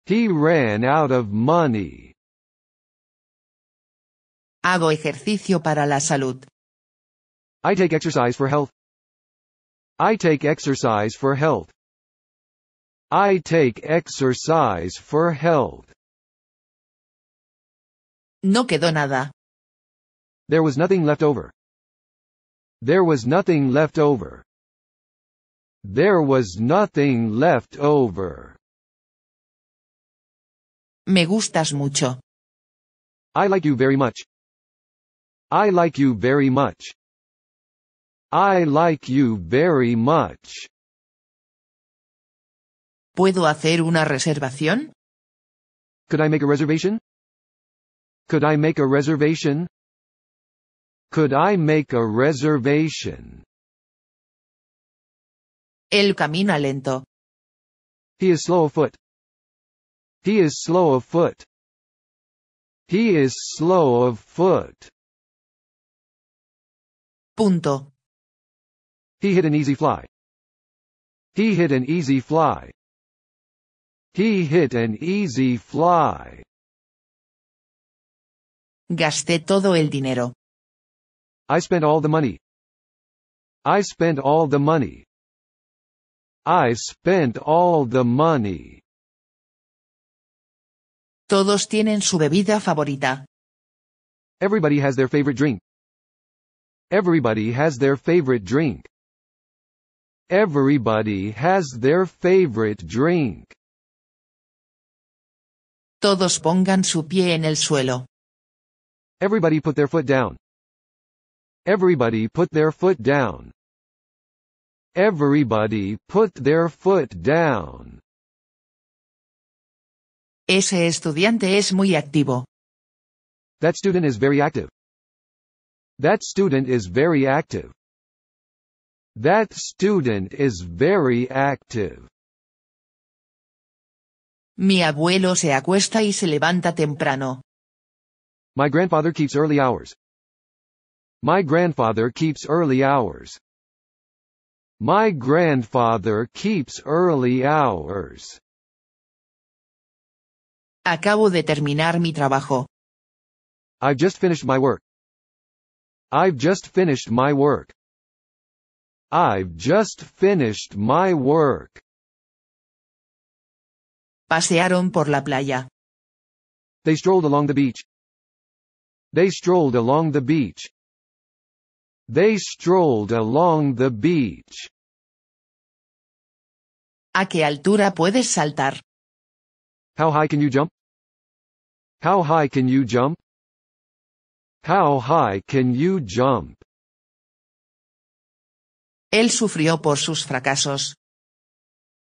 He ran out of money. Hago ejercicio para la salud. I take exercise for health. I take exercise for health. I take exercise for health. No quedó nada. There was nothing left over. There was nothing left over. There was nothing left over. Me gustas mucho. I like you very much. I like you very much. I like you very much. ¿Puedo hacer una reservación? Could I make a reservation? Could I make a reservation? Could I make a reservation? Él camina lento. He is slow of foot. He is slow of foot. He is slow of foot. Punto. He hit an easy fly. He hit an easy fly. He hit an easy fly. Gasté todo el dinero. I spent all the money. I spent all the money. I spent all the money. Todos tienen su bebida favorita. Everybody has their favorite drink. Everybody has their favorite drink. Everybody has their favorite drink. Todos pongan su pie en el suelo. Everybody put their foot down. Everybody put their foot down. Everybody put their foot down. Ese estudiante es muy activo. That student is very active. That student is very active. That student is very active. Mi abuelo se acuesta y se levanta temprano. My grandfather keeps early hours. My grandfather keeps early hours. My grandfather keeps early hours. Acabo de terminar mi trabajo. I've just finished my work. I've just finished my work. I've just finished my work. Pasearon por la playa. They strolled along the beach. They strolled along the beach. They strolled along the beach. ¿A qué altura puedes saltar? How high can you jump? How high can you jump? How high can you jump? Él sufrió por sus fracasos.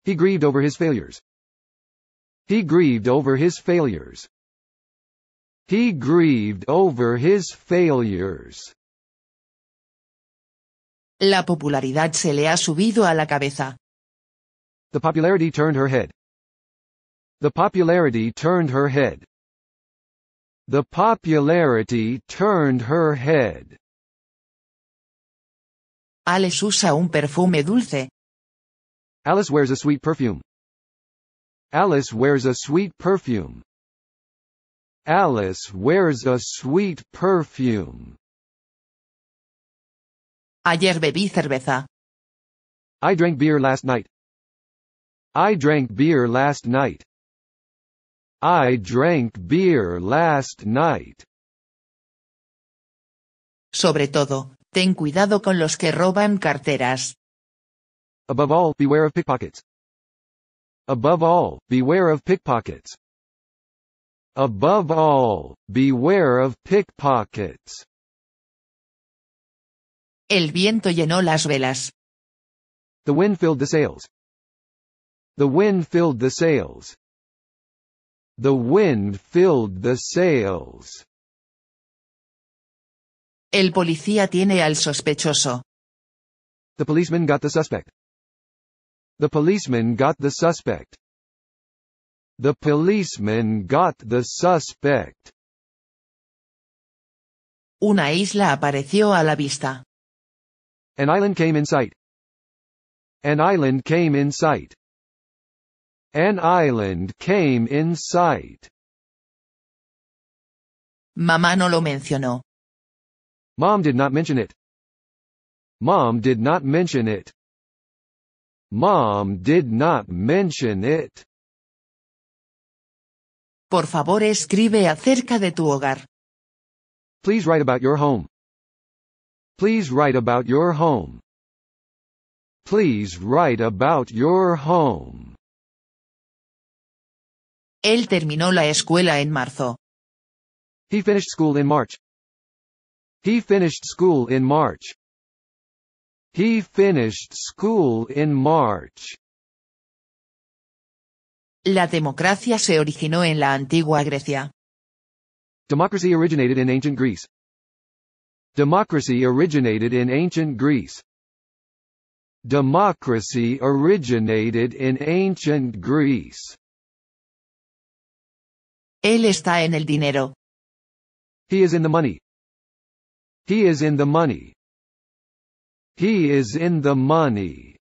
He grieved over his failures. He grieved over his failures. He grieved over his failures. La popularidad se le ha subido a la cabeza. The popularity turned her head. The popularity turned her head. The popularity turned her head. Alice usa un perfume dulce. Alice wears a sweet perfume. Alice wears a sweet perfume. Alice wears a sweet perfume. Ayer bebí cerveza. I drank beer last night. I drank beer last night. I drank beer last night. Sobre todo, ten cuidado con los que roban carteras. Above all, beware of pickpockets. Above all, beware of pickpockets. Above all, beware of pickpockets. El viento llenó las velas. The wind filled the sails. The wind filled the sails. The wind filled the sails. El policía tiene al sospechoso. The policeman got the suspect. The policeman got the suspect. The policeman got the suspect. Una isla apareció a la vista. An island came in sight. An island came in sight. An island came in sight. Mamá no lo mencionó. Mom did not mention it. Mom did not mention it. Mom did not mention it. Por favor, escribe acerca de tu hogar. Please write about your home. Please write about your home. Please write about your home. Él terminó la escuela en marzo. He finished school in March. He finished school in March. He finished school in March. La democracia se originó en la antigua Grecia. Democracy originated in ancient Greece. Democracy originated in ancient Greece. Democracy originated in ancient Greece. Él está en el dinero. He is in the money. He is in the money. He is in the money.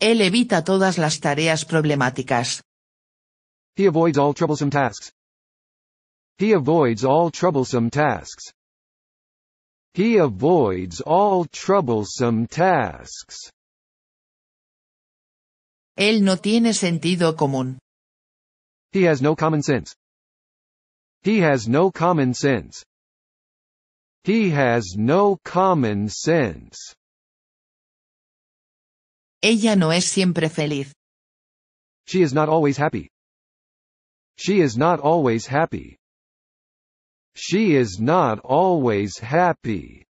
Él evita todas las tareas problemáticas. He avoids all troublesome tasks. He avoids all troublesome tasks. He avoids all troublesome tasks. Él no tiene sentido común. He has no common sense. He has no common sense. He has no common sense. Ella no es siempre feliz. She is not always happy. She is not always happy. She is not always happy.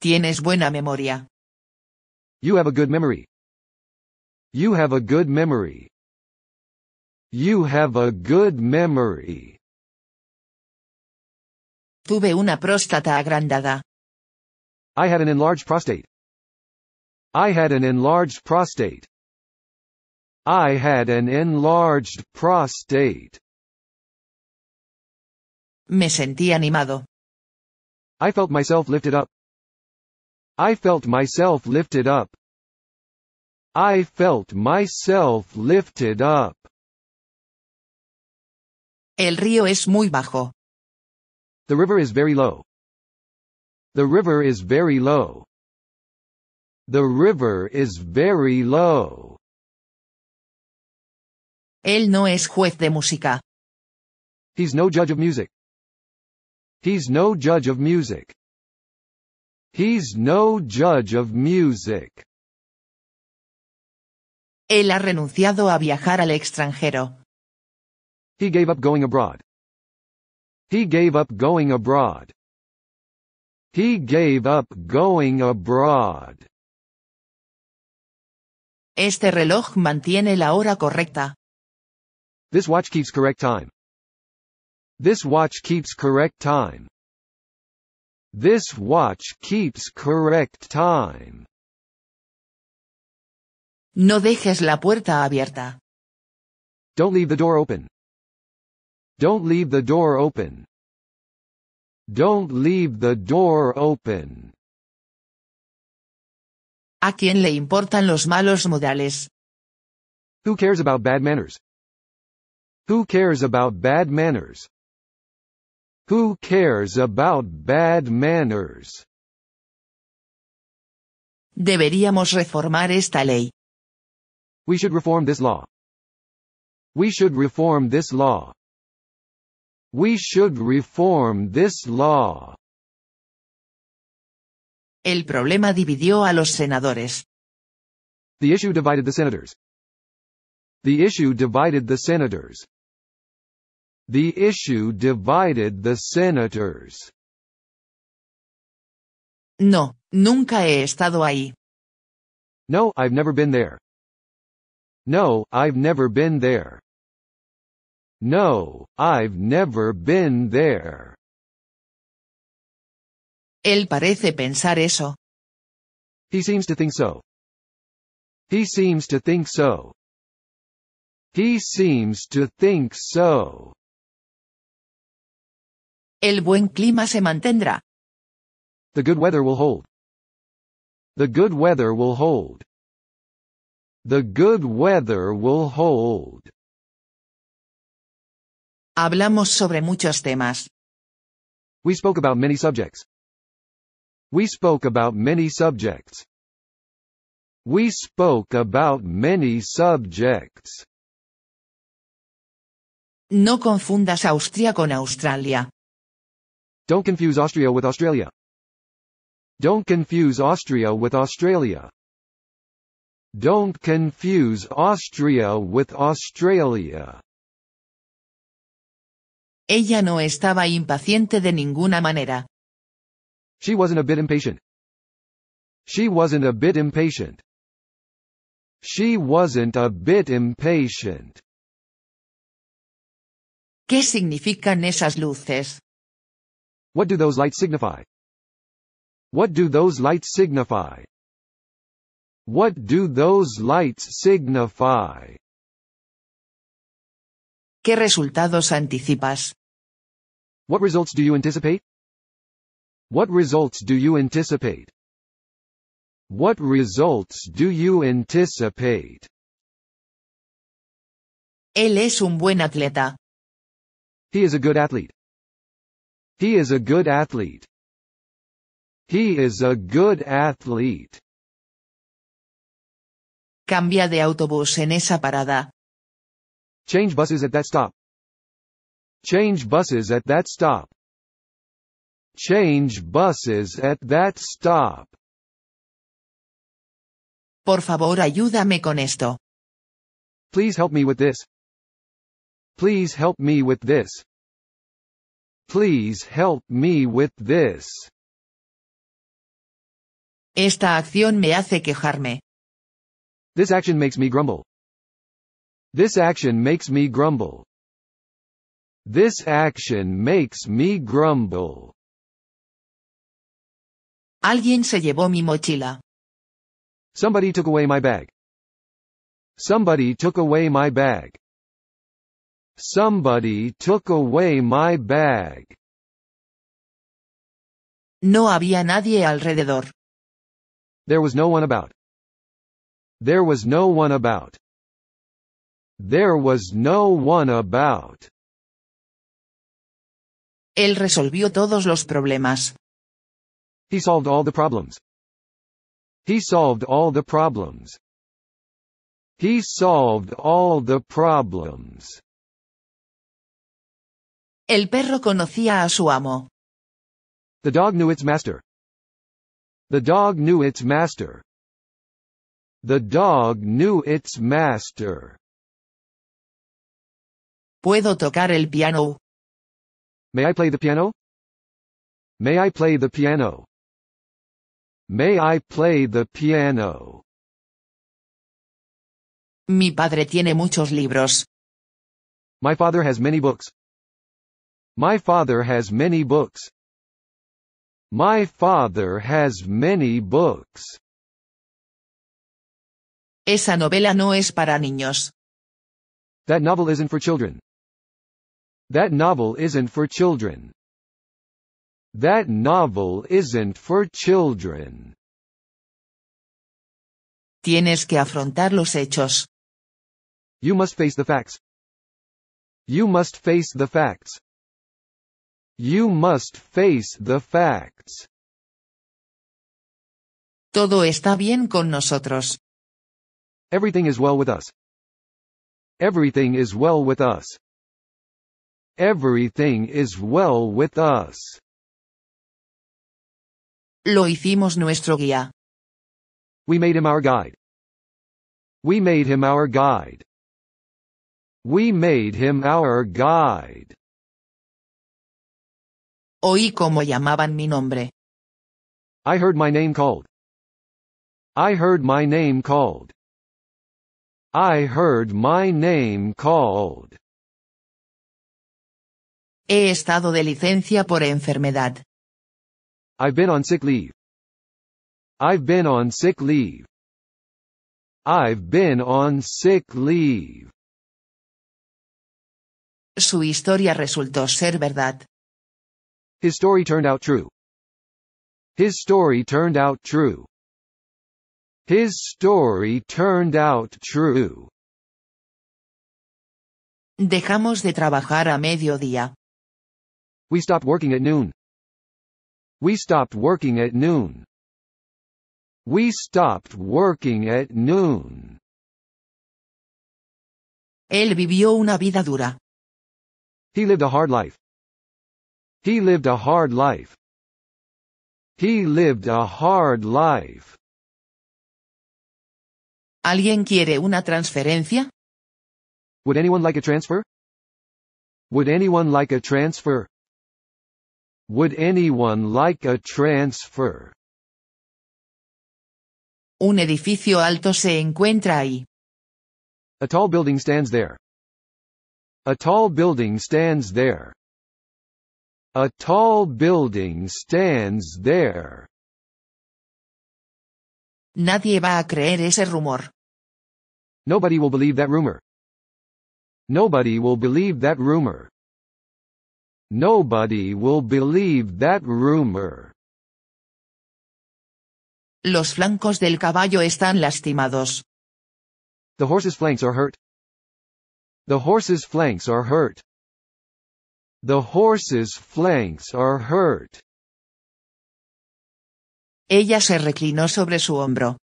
Tienes buena memoria. You have a good memory. You have a good memory. You have a good memory. Tuve una próstata agrandada. I had an enlarged prostate. I had an enlarged prostate. I had an enlarged prostate. Me sentí animado. I felt myself lifted up. I felt myself lifted up. I felt myself lifted up. El río es muy bajo. The river is very low. The river is very low. The river is very low. Él no es juez de música. He's no judge of music. He's no judge of music. He's no judge of music. Él ha renunciado a viajar al extranjero. He gave up going abroad. He gave up going abroad. He gave up going abroad. Este reloj mantiene la hora correcta. This watch keeps correct time. This watch keeps correct time. This watch keeps correct time. No dejes la puerta abierta. Don't leave the door open. Don't leave the door open. Don't leave the door open. ¿A quién le importan los malos modales? Who cares about bad manners? Who cares about bad manners? Who cares about bad manners? Deberíamos reformar esta ley. We should reform this law. We should reform this law. We should reform this law. El problema dividió a los senadores. The issue divided the senators. The issue divided the senators. The issue divided the senators. No, nunca he estado ahí. No, I've never been there. No, I've never been there. No, I've never been there. Él parece pensar eso. He seems to think so. He seems to think so. He seems to think so. El buen clima se mantendrá. The good weather will hold. The good weather will hold. The good weather will hold. Hablamos sobre muchos temas. We spoke about many subjects. We spoke about many subjects. We spoke about many subjects. No confundas Austria con Australia. Don't confuse Austria with Australia. Don't confuse Austria with Australia. Don't confuse Austria with Australia. Ella no estaba impaciente de ninguna manera. She wasn't a bit impatient. She wasn't a bit impatient. She wasn't a bit impatient. ¿Qué significan esas luces? What do those lights signify? What do those lights signify? What do those lights signify? ¿Qué resultados anticipas? What results do you anticipate? What results do you anticipate? What results do you anticipate? Él es un buen atleta. He is a good athlete. He is a good athlete. He is a good athlete. Cambia de autobús en esa parada. Change buses at that stop. Change buses at that stop. Change buses at that stop. Por favor, ayúdame con esto. Please help me with this. Please help me with this. Please help me with this. Esta acción me hace quejarme. This action makes me grumble. This action makes me grumble. This action makes me grumble. Alguien se llevó mi mochila. Somebody took away my bag. Somebody took away my bag. Somebody took away my bag. No había nadie alrededor. There was no one about. There was no one about. There was no one about. Él resolvió todos los problemas. He solved all the problems. He solved all the problems. He solved all the problems. El perro conocía a su amo. The dog knew its master. The dog knew its master. The dog knew its master. Puedo tocar el piano. May I play the piano? May I play the piano? May I play the piano? Mi padre tiene muchos libros. My father has many books. My father has many books. My father has many books. Esa novela no es para niños. That novel isn't for children. That novel isn't for children. That novel isn't for children. Tienes que afrontar los hechos. You must face the facts. You must face the facts. You must face the facts. Todo está bien con nosotros. Everything is well with us. Everything is well with us. Everything is well with us. Lo hicimos nuestro guía. We made him our guide. We made him our guide. We made him our guide. Oí cómo llamaban mi nombre. I heard my name called. I heard my name called. I heard my name called. He estado de licencia por enfermedad. I've been on sick leave. I've been on sick leave. I've been on sick leave. Su historia resultó ser verdad. His story turned out true. His story turned out true. His story turned out true. Dejamos de trabajar a mediodía. We stopped working at noon. We stopped working at noon. We stopped working at noon. Él vivió una vida dura. He lived a hard life. He lived a hard life. He lived a hard life. ¿Alguien quiere una transferencia? Would anyone like a transfer? Would anyone like a transfer? Would anyone like a transfer? Un edificio alto se encuentra ahí. A tall building stands there. A tall building stands there. A tall building stands there. Nadie va a creer ese rumor. Nobody will believe that rumor. Nobody will believe that rumor. Nobody will believe that rumor. Los flancos del caballo están lastimados. The horse's flanks are hurt. The horse's flanks are hurt. The horse's flanks are hurt. Ella se reclinó sobre su hombro.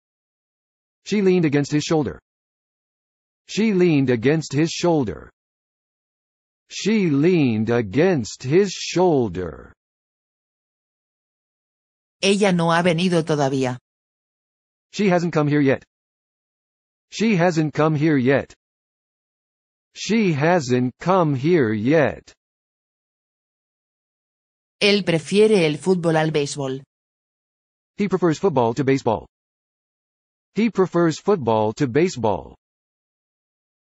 She leaned against his shoulder. She leaned against his shoulder. She leaned against his shoulder. Ella no ha venido todavía. She hasn't come here yet. She hasn't come here yet. She hasn't come here yet. Él prefiere el fútbol al béisbol. He prefers football to baseball. He prefers football to baseball.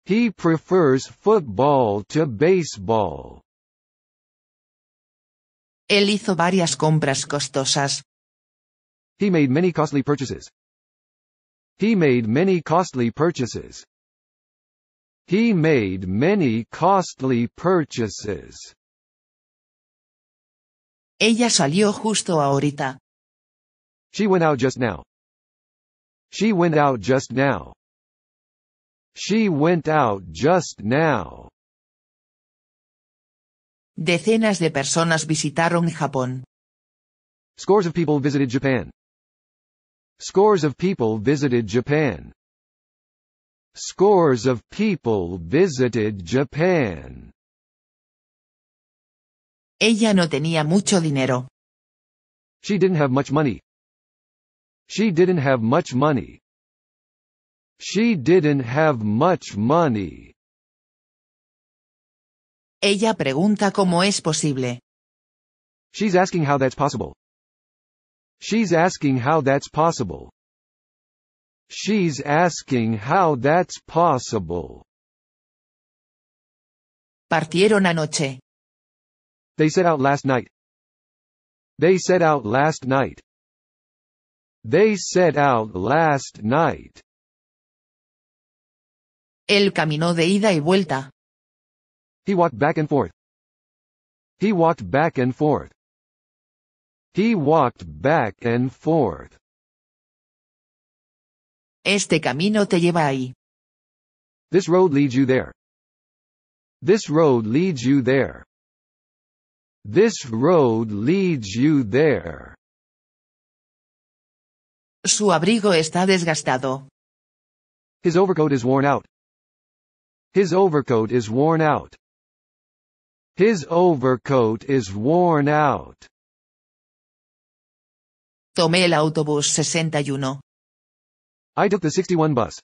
He prefers football to baseball. Él hizo varias compras costosas. He made many costly purchases. He made many costly purchases. He made many costly purchases. Ella salió justo ahorita. She went out just now. She went out just now. She went out just now. Decenas de personas visitaron Japón. Scores of people visited Japan. Scores of people visited Japan. Scores of people visited Japan. Ella no tenía mucho dinero. She didn't have much money. She didn't have much money. She didn't have much money. Ella pregunta cómo es posible. She's asking how that's possible. She's asking how that's possible. She's asking how that's possible. Partieron anoche. They set out last night. They set out last night. They set out last night. El caminó de ida y vuelta. He walked back and forth. He walked back and forth. He walked back and forth. Este camino te lleva ahí. This road leads you there. This road leads you there. This road leads you there. Su abrigo está desgastado. His overcoat is worn out. His overcoat is worn out. His overcoat is worn out. Tomé el autobús 61. I took the 61 bus.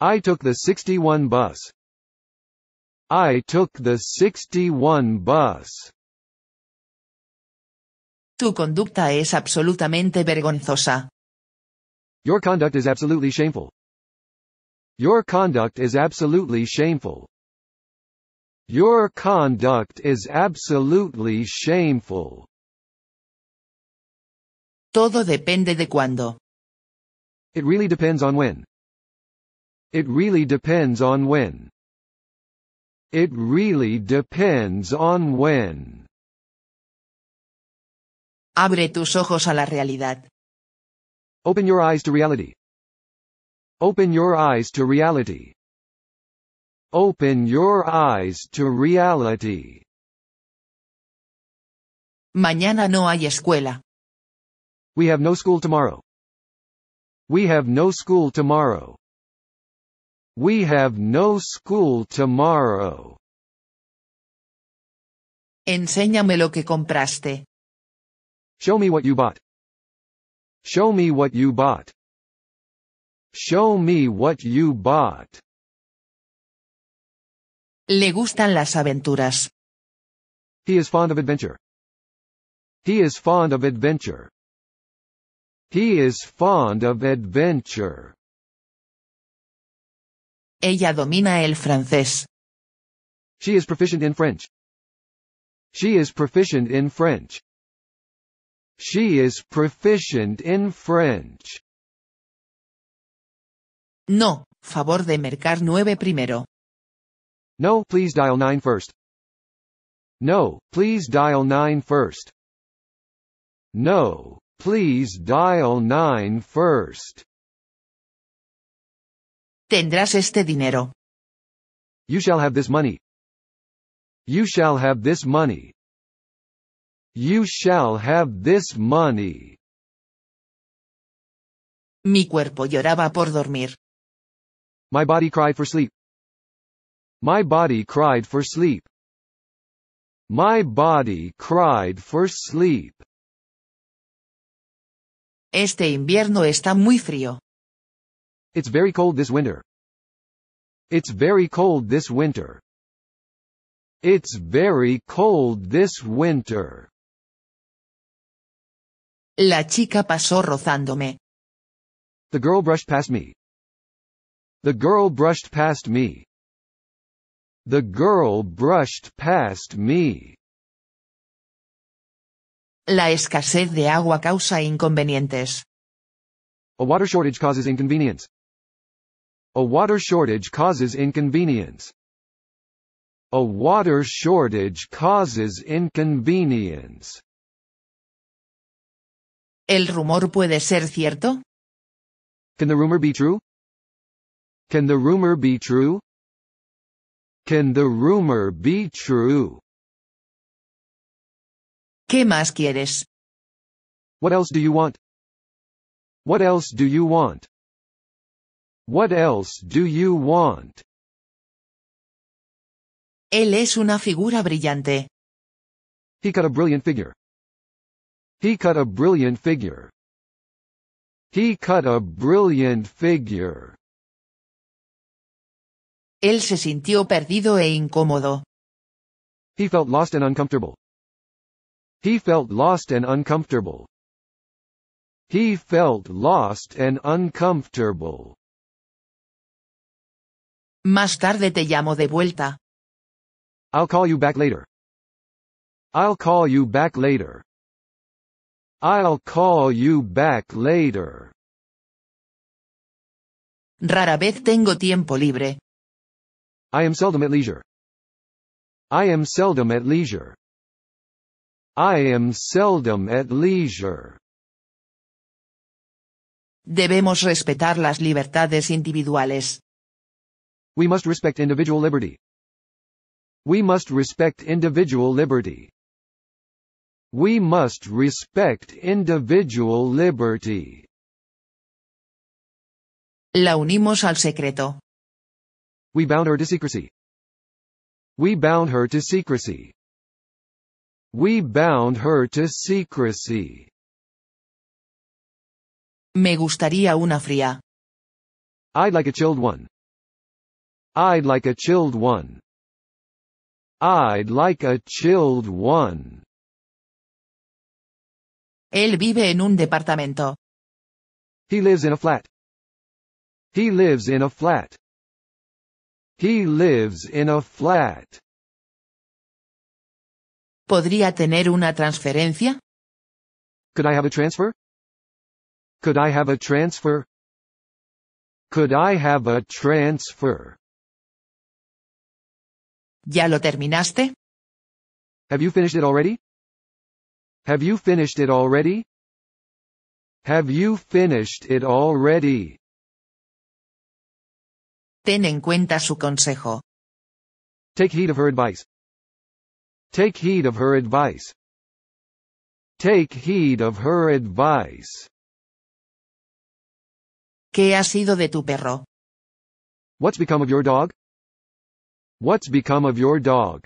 I took the 61 bus. I took the 61 bus. Tu conducta es absolutamente vergonzosa. Your conduct is absolutely shameful. Your conduct is absolutely shameful. Your conduct is absolutely shameful. Todo depende de cuándo. It really depends on when. It really depends on when. It really depends on when. Abre tus ojos a la realidad. Open your eyes to reality. Open your eyes to reality. Open your eyes to reality. Mañana no hay escuela. We have no school tomorrow. We have no school tomorrow. We have no school tomorrow. Enséñame lo que compraste. Show me what you bought. Show me what you bought. Show me what you bought. Le gustan las aventuras. He is fond of adventure. He is fond of adventure. He is fond of adventure. Ella domina el francés. She is proficient in French. She is proficient in French. She is proficient in French. No, favor de marcar nueve primero. No, please dial 9 first. No, please dial 9 first. No, please dial 9 first. Tendrás este dinero. You shall have this money. You shall have this money. You shall have this money. Mi cuerpo lloraba por dormir. My body cried for sleep. My body cried for sleep. My body cried for sleep. Este invierno está muy frío. It's very cold this winter. It's very cold this winter. It's very cold this winter. La chica pasó rozándome. The girl brushed past me. The girl brushed past me. The girl brushed past me. La escasez de agua causa inconvenientes. A water shortage causes inconvenience. A water shortage causes inconvenience. A water shortage causes inconvenience. ¿El rumor puede ser cierto? Can the rumor be true? Can the rumor be true? Can the rumor be true? ¿Qué más quieres? What else do you want? What else do you want? What else do you want? Él es una figura brillante. He cut a brilliant figure. He cut a brilliant figure. He cut a brilliant figure. Él se sintió perdido e incómodo. He felt lost and uncomfortable. He felt lost and uncomfortable. He felt lost and uncomfortable. Más tarde te llamo de vuelta. I'll call you back later. I'll call you back later. I'll call you back later. Rara vez tengo tiempo libre. I am seldom at leisure. I am seldom at leisure. I am seldom at leisure. Debemos respetar las libertades individuales. We must respect individual liberty. We must respect individual liberty. We must respect individual liberty. La unimos al secreto. We bound her to secrecy. We bound her to secrecy. We bound her to secrecy. Me gustaría una fría. I'd like a chilled one. I'd like a chilled one. I'd like a chilled one. Él vive en un departamento. He lives in a flat. He lives in a flat. He lives in a flat. ¿Podría tener una transferencia? Could I have a transfer? Could I have a transfer? Could I have a transfer? ¿Ya lo terminaste? Have you finished it already? Have you finished it already? Have you finished it already? Ten en cuenta su consejo. Take heed of her advice. Take heed of her advice. Take heed of her advice. ¿Qué ha sido de tu perro? What's become of your dog? What's become of your dog?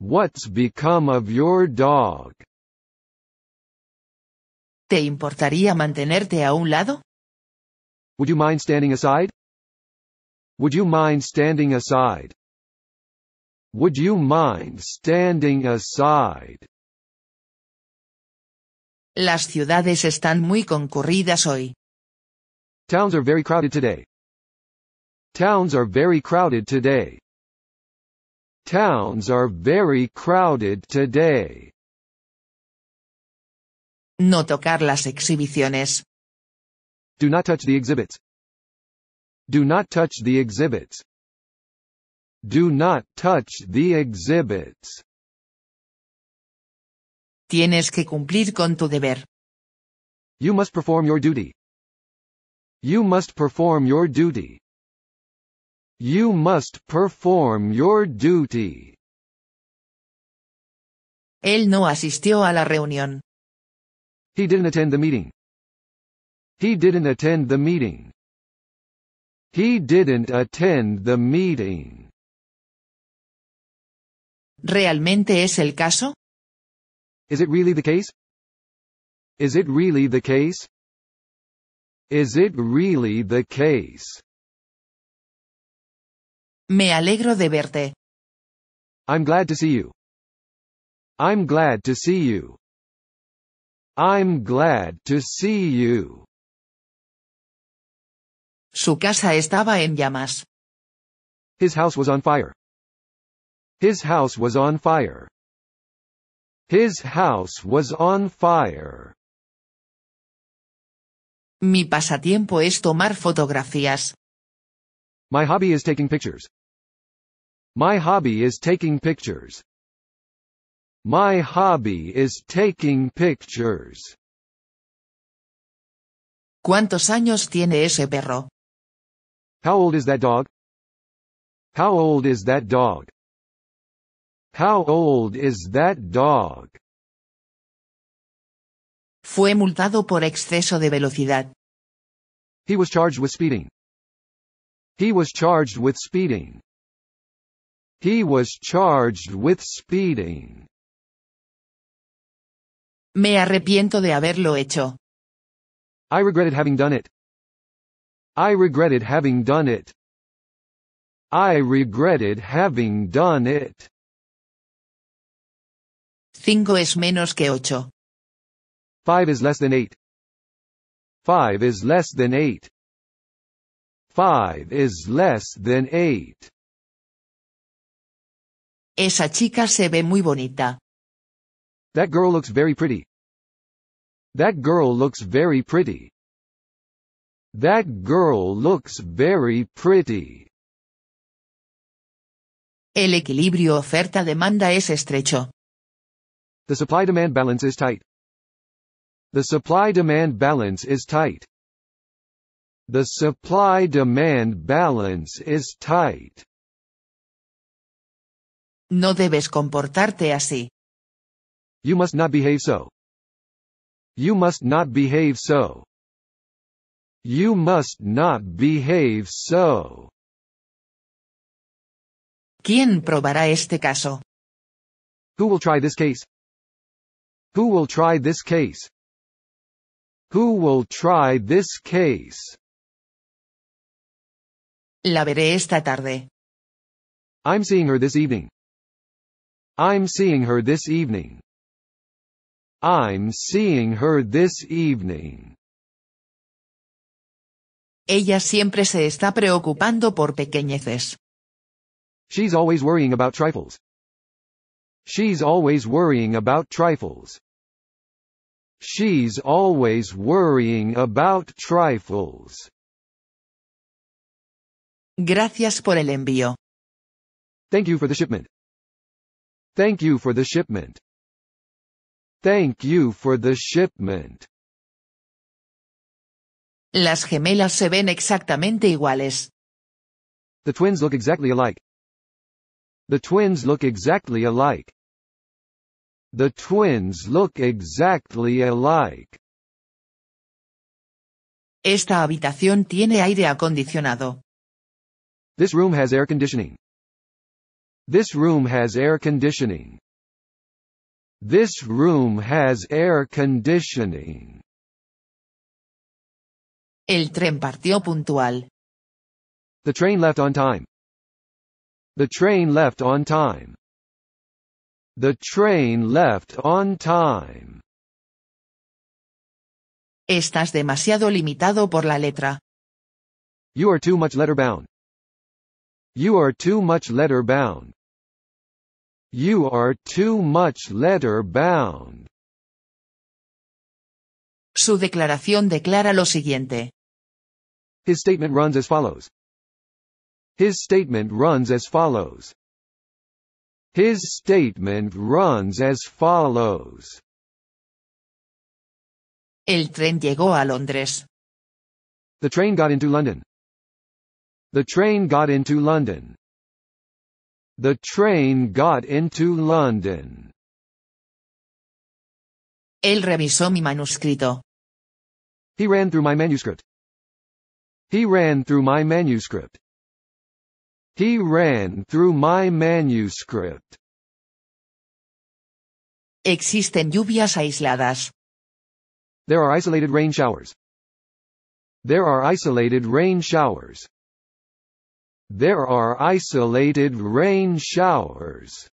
What's become of your dog? ¿Te importaría mantenerte a un lado? Would you mind standing aside? Would you mind standing aside? Would you mind standing aside? Las ciudades están muy concurridas hoy. Towns are very crowded today. Towns are very crowded today. Towns are very crowded today. No tocar las exhibiciones. Do not touch the exhibits. Do not touch the exhibits. Do not touch the exhibits. Tienes que cumplir con tu deber. You must perform your duty. You must perform your duty. You must perform your duty. Él no asistió a la reunión. He didn't attend the meeting. He didn't attend the meeting. He didn't attend the meeting. ¿Realmente es el caso? Is it really the case? Is it really the case? Is it really the case? Me alegro de verte. I'm glad to see you. I'm glad to see you. I'm glad to see you. Su casa estaba en llamas. His house was on fire. His house was on fire. His house was on fire. Mi pasatiempo es tomar fotografías. My hobby is taking pictures. My hobby is taking pictures. My hobby is taking pictures. ¿Cuántos años tiene ese perro? How old is that dog? How old is that dog? How old is that dog? Fue multado por exceso de velocidad. He was charged with speeding. He was charged with speeding. He was charged with speeding. Me arrepiento de haberlo hecho. I regretted having done it. I regretted having done it. I regretted having done it. Cinco es menos que ocho. Five is less than eight. Five is less than eight. Five is less than eight. Esa chica se ve muy bonita. That girl looks very pretty. That girl looks very pretty. That girl looks very pretty. El equilibrio oferta-demanda es estrecho. The supply-demand balance is tight. The supply-demand balance is tight. The supply-demand balance is tight. No debes comportarte así. You must not behave so. You must not behave so. You must not behave so. ¿Quién probará este caso? Who will try this case? Who will try this case? Who will try this case? La veré esta tarde. I'm seeing her this evening. I'm seeing her this evening. I'm seeing her this evening. Ella siempre se está preocupando por pequeñeces. She's always worrying about trifles. She's always worrying about trifles. She's always worrying about trifles. Gracias por el envío. Thank you for the shipment. Thank you for the shipment. Thank you for the shipment. Las gemelas se ven exactamente iguales. The twins look exactly alike. The twins look exactly alike. The twins look exactly alike. Esta habitación tiene aire acondicionado. This room has air conditioning. This room has air conditioning. This room has air conditioning. El tren partió puntual. The train left on time. The train left on time. The train left on time. Estás demasiado limitado por la letra. You are too much letter bound. You are too much letter bound. You are too much letter bound. Su declaración declara lo siguiente. His statement runs as follows. His statement runs as follows. His statement runs as follows. El tren llegó a Londres. The train got into London. The train got into London. The train got into London. Él revisó mi manuscrito. He ran through my manuscript. He ran through my manuscript. He ran through my manuscript. Existen lluvias aisladas. There are isolated rain showers. There are isolated rain showers. There are isolated rain showers.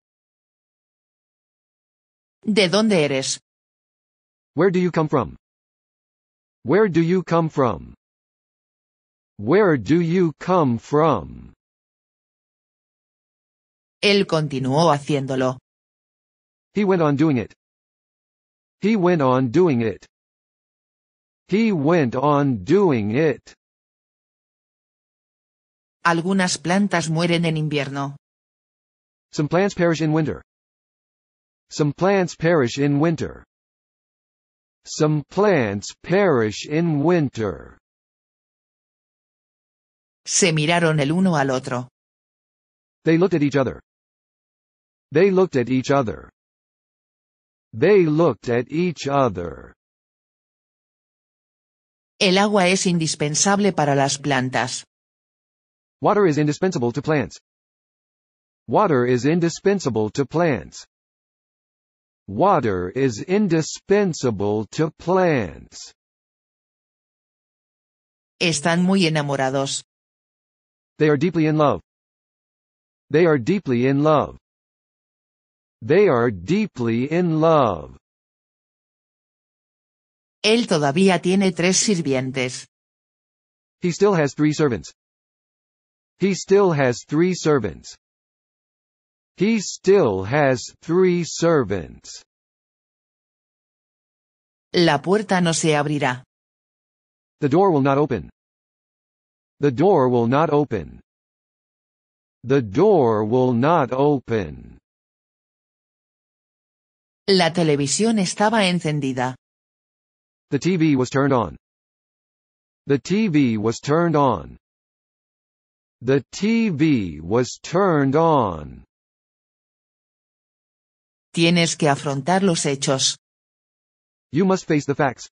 ¿De dónde eres? Where do you come from? Where do you come from? Where do you come from? Él continuó haciéndolo. He went on doing it. He went on doing it. He went on doing it. Algunas plantas mueren en invierno. Some plants perish in winter. Some plants perish in winter. Some plants perish in winter. Se miraron el uno al otro. They looked at each other. They looked at each other. They looked at each other. El agua es indispensable para las plantas. Water is indispensable to plants. Water is indispensable to plants. Water is indispensable to plants. Están muy enamorados. They are deeply in love. They are deeply in love. They are deeply in love. Él todavía tiene tres sirvientes. He still has three servants. He still has three servants. He still has three servants. La puerta no se abrirá. The door will not open. The door will not open. The door will not open. La televisión estaba encendida. The TV was turned on. The TV was turned on. The TV was turned on. Tienes que afrontar los hechos. You must face the facts.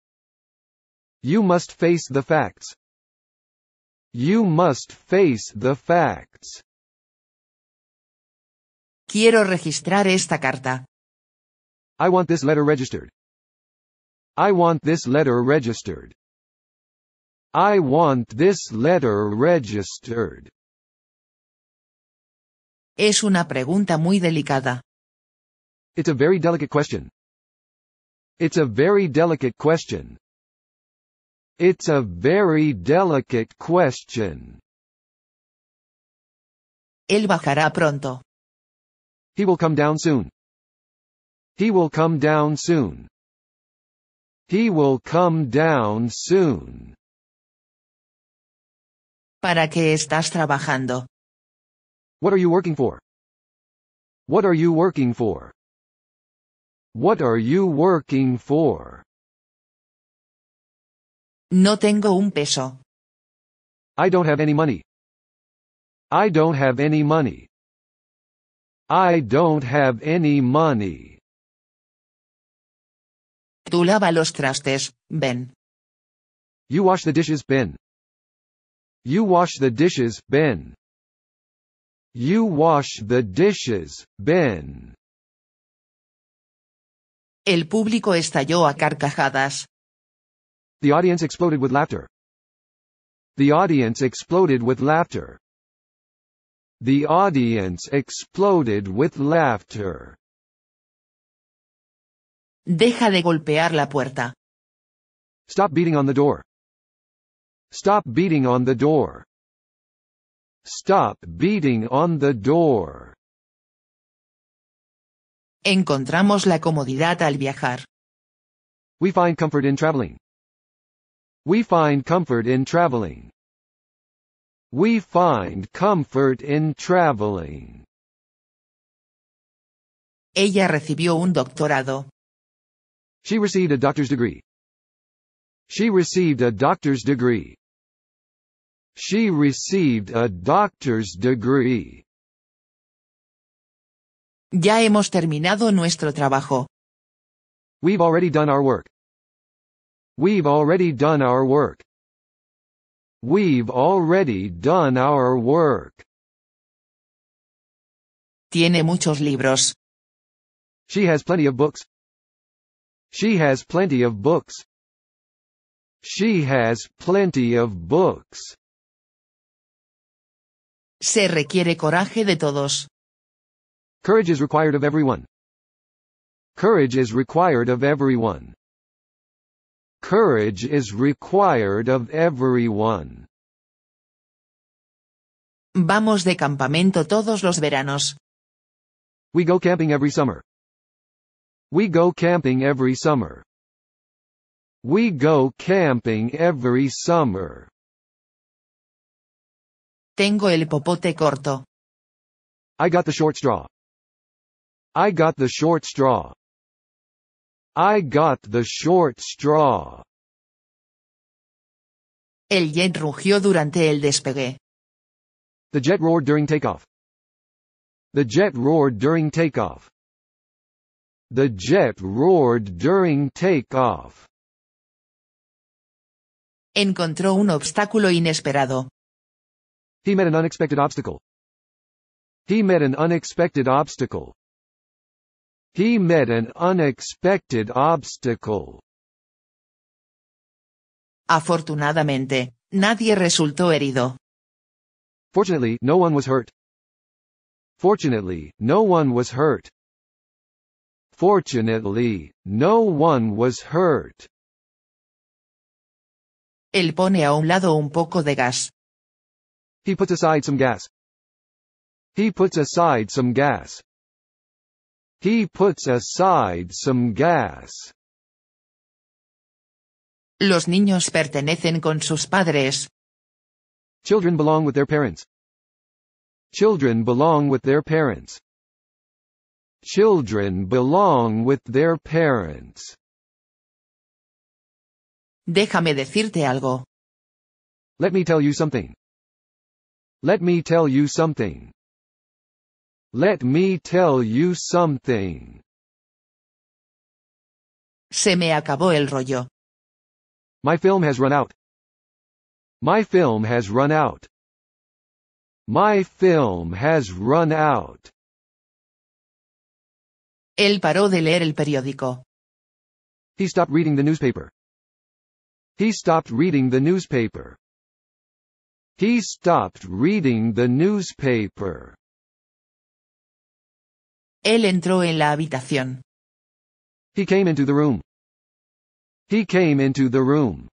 You must face the facts. You must face the facts. Quiero registrar esta carta. I want this letter registered. I want this letter registered. I want this letter registered. Es una pregunta muy delicada. It's a very delicate question. It's a very delicate question. It's a very delicate question. Él bajará pronto. He will come down soon. He will come down soon. He will come down soon. ¿Para qué estás trabajando? What are you working for? What are you working for? What are you working for? No tengo un peso. I don't have any money. I don't have any money. I don't have any money. Tú lava los trastes, Ben. You wash the dishes, Ben. You wash the dishes, Ben. You wash the dishes, Ben. El público estalló a carcajadas. The audience exploded with laughter. The audience exploded with laughter. The audience exploded with laughter. Deja de golpear la puerta. Stop beating on the door. Stop beating on the door. Stop beating on the door. encontramos la comodidad al viajar. We find comfort in traveling. We find comfort in traveling. We find comfort in traveling. Ella recibió un doctorado. She received a doctor's degree. She received a doctor's degree. She received a doctor's degree. Ya hemos terminado nuestro trabajo. We've already done our work. We've already done our work. We've already done our work. Tiene muchos libros. She has plenty of books. She has plenty of books. She has plenty of books. Se requiere coraje de todos. Courage is required of everyone. Courage is required of everyone. Courage is required of everyone. Vamos de campamento todos los veranos. We go camping every summer. We go camping every summer. We go camping every summer. Tengo el popote corto. I got the short straw. I got the short straw. I got the short straw. El jet rugió durante el despegue. The jet roared during takeoff. The jet roared during takeoff. The jet roared during takeoff. Encontró un obstáculo inesperado. He met an unexpected obstacle. He met an unexpected obstacle. He met an unexpected obstacle. Afortunadamente, nadie resultó herido. Fortunately, no one was hurt. Fortunately, no one was hurt. Fortunately, no one was hurt. Él pone a un lado un poco de gas. He puts aside some gas. He puts aside some gas. He puts aside some gas. Los niños pertenecen con sus padres. Children belong with their parents. Children belong with their parents. Children belong with their parents. Déjame decirte algo. Let me tell you something. Let me tell you something. Let me tell you something. Se me acabó el rollo. My film has run out. My film has run out. My film has run out. Él paró de leer el periódico. He stopped reading the newspaper. He stopped reading the newspaper. He stopped reading the newspaper. Él entró en la habitación. He came into the room. He came into the room.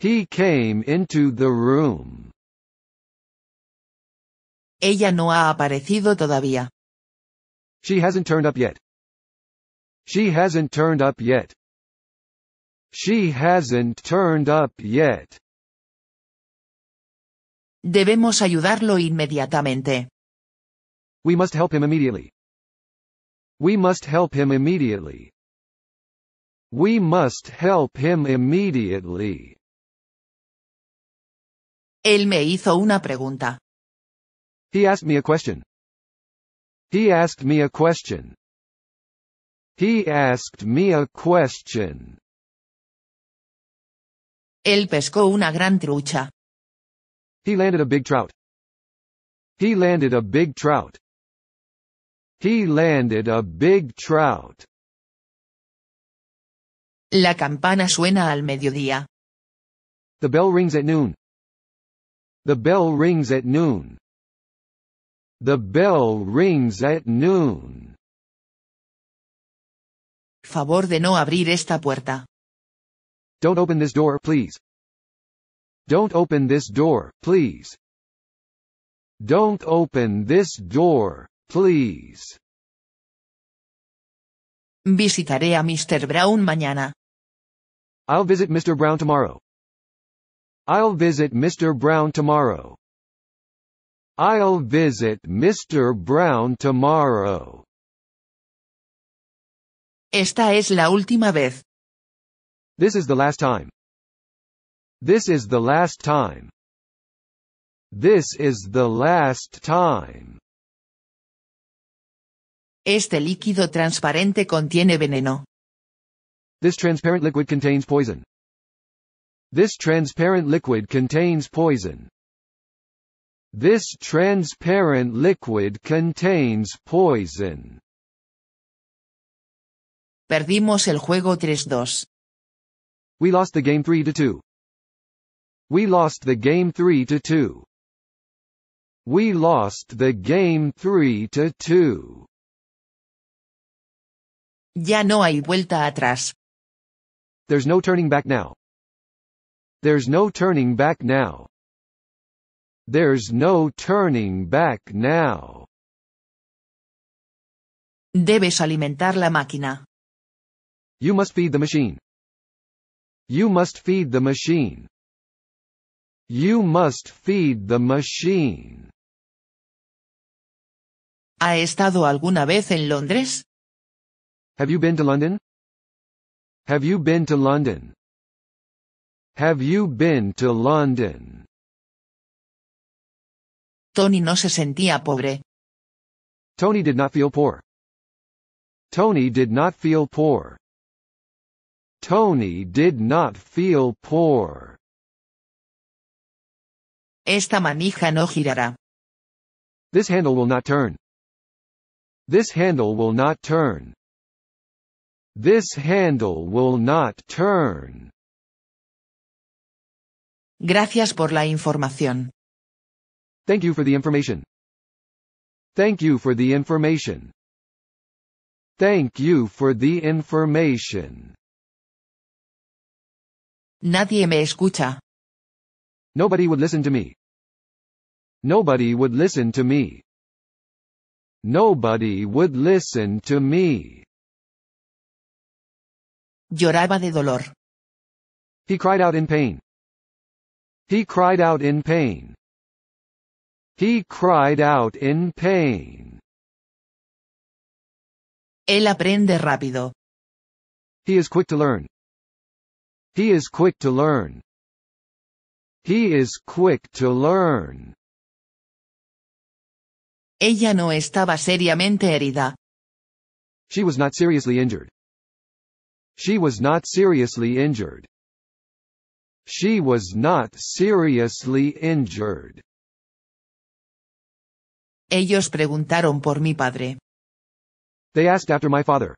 He came into the room. Ella no ha aparecido todavía. She hasn't turned up yet. She hasn't turned up yet. She hasn't turned up yet. Debemos ayudarlo inmediatamente. We must help him immediately. We must help him immediately. We must help him immediately. Él me hizo una pregunta. He asked me a question. He asked me a question. He asked me a question. Él pescó una gran trucha. He landed a big trout. He landed a big trout. He landed a big trout. La campana suena al mediodía. The bell rings at noon. The bell rings at noon. The bell rings at noon. Favor de no abrir esta puerta. Don't open this door, please. Don't open this door, please. Don't open this door, Please. Visitaré a Mr. Brown mañana. I'll visit Mr. Brown tomorrow. I'll visit Mr. Brown tomorrow. I'll visit Mr. Brown tomorrow. Esta es la última vez. This is the last time. This is the last time. This is the last time. Este líquido transparente contiene veneno. This transparent liquid contains poison. This transparent liquid contains poison. This transparent liquid contains poison. Perdimos el juego 3-2. We lost the game 3-2. We lost the game 3-2. We lost the game 3-2. Ya no hay vuelta atrás. There's no turning back now. There's no turning back now. There's no turning back now. Debes alimentar la máquina. You must feed the machine. You must feed the machine. You must feed the machine. ¿Ha estado alguna vez en Londres? Have you been to London? Have you been to London? Have you been to London? Tony no se sentía pobre. Tony did not feel poor. Tony did not feel poor. Tony did not feel poor. Esta manija no girará. This handle will not turn. This handle will not turn. This handle will not turn. Gracias por la información. Thank you for the information. Thank you for the information. Thank you for the information. Nadie me escucha. Nobody would listen to me. Nobody would listen to me. Nobody would listen to me. Lloraba de dolor. He cried out in pain. He cried out in pain. He cried out in pain. Él aprende rápido. He is quick to learn. He is quick to learn. He is quick to learn. Ella no estaba seriamente herida. She was not seriously injured. She was not seriously injured. She was not seriously injured. Ellos preguntaron por mi padre. They asked after my father.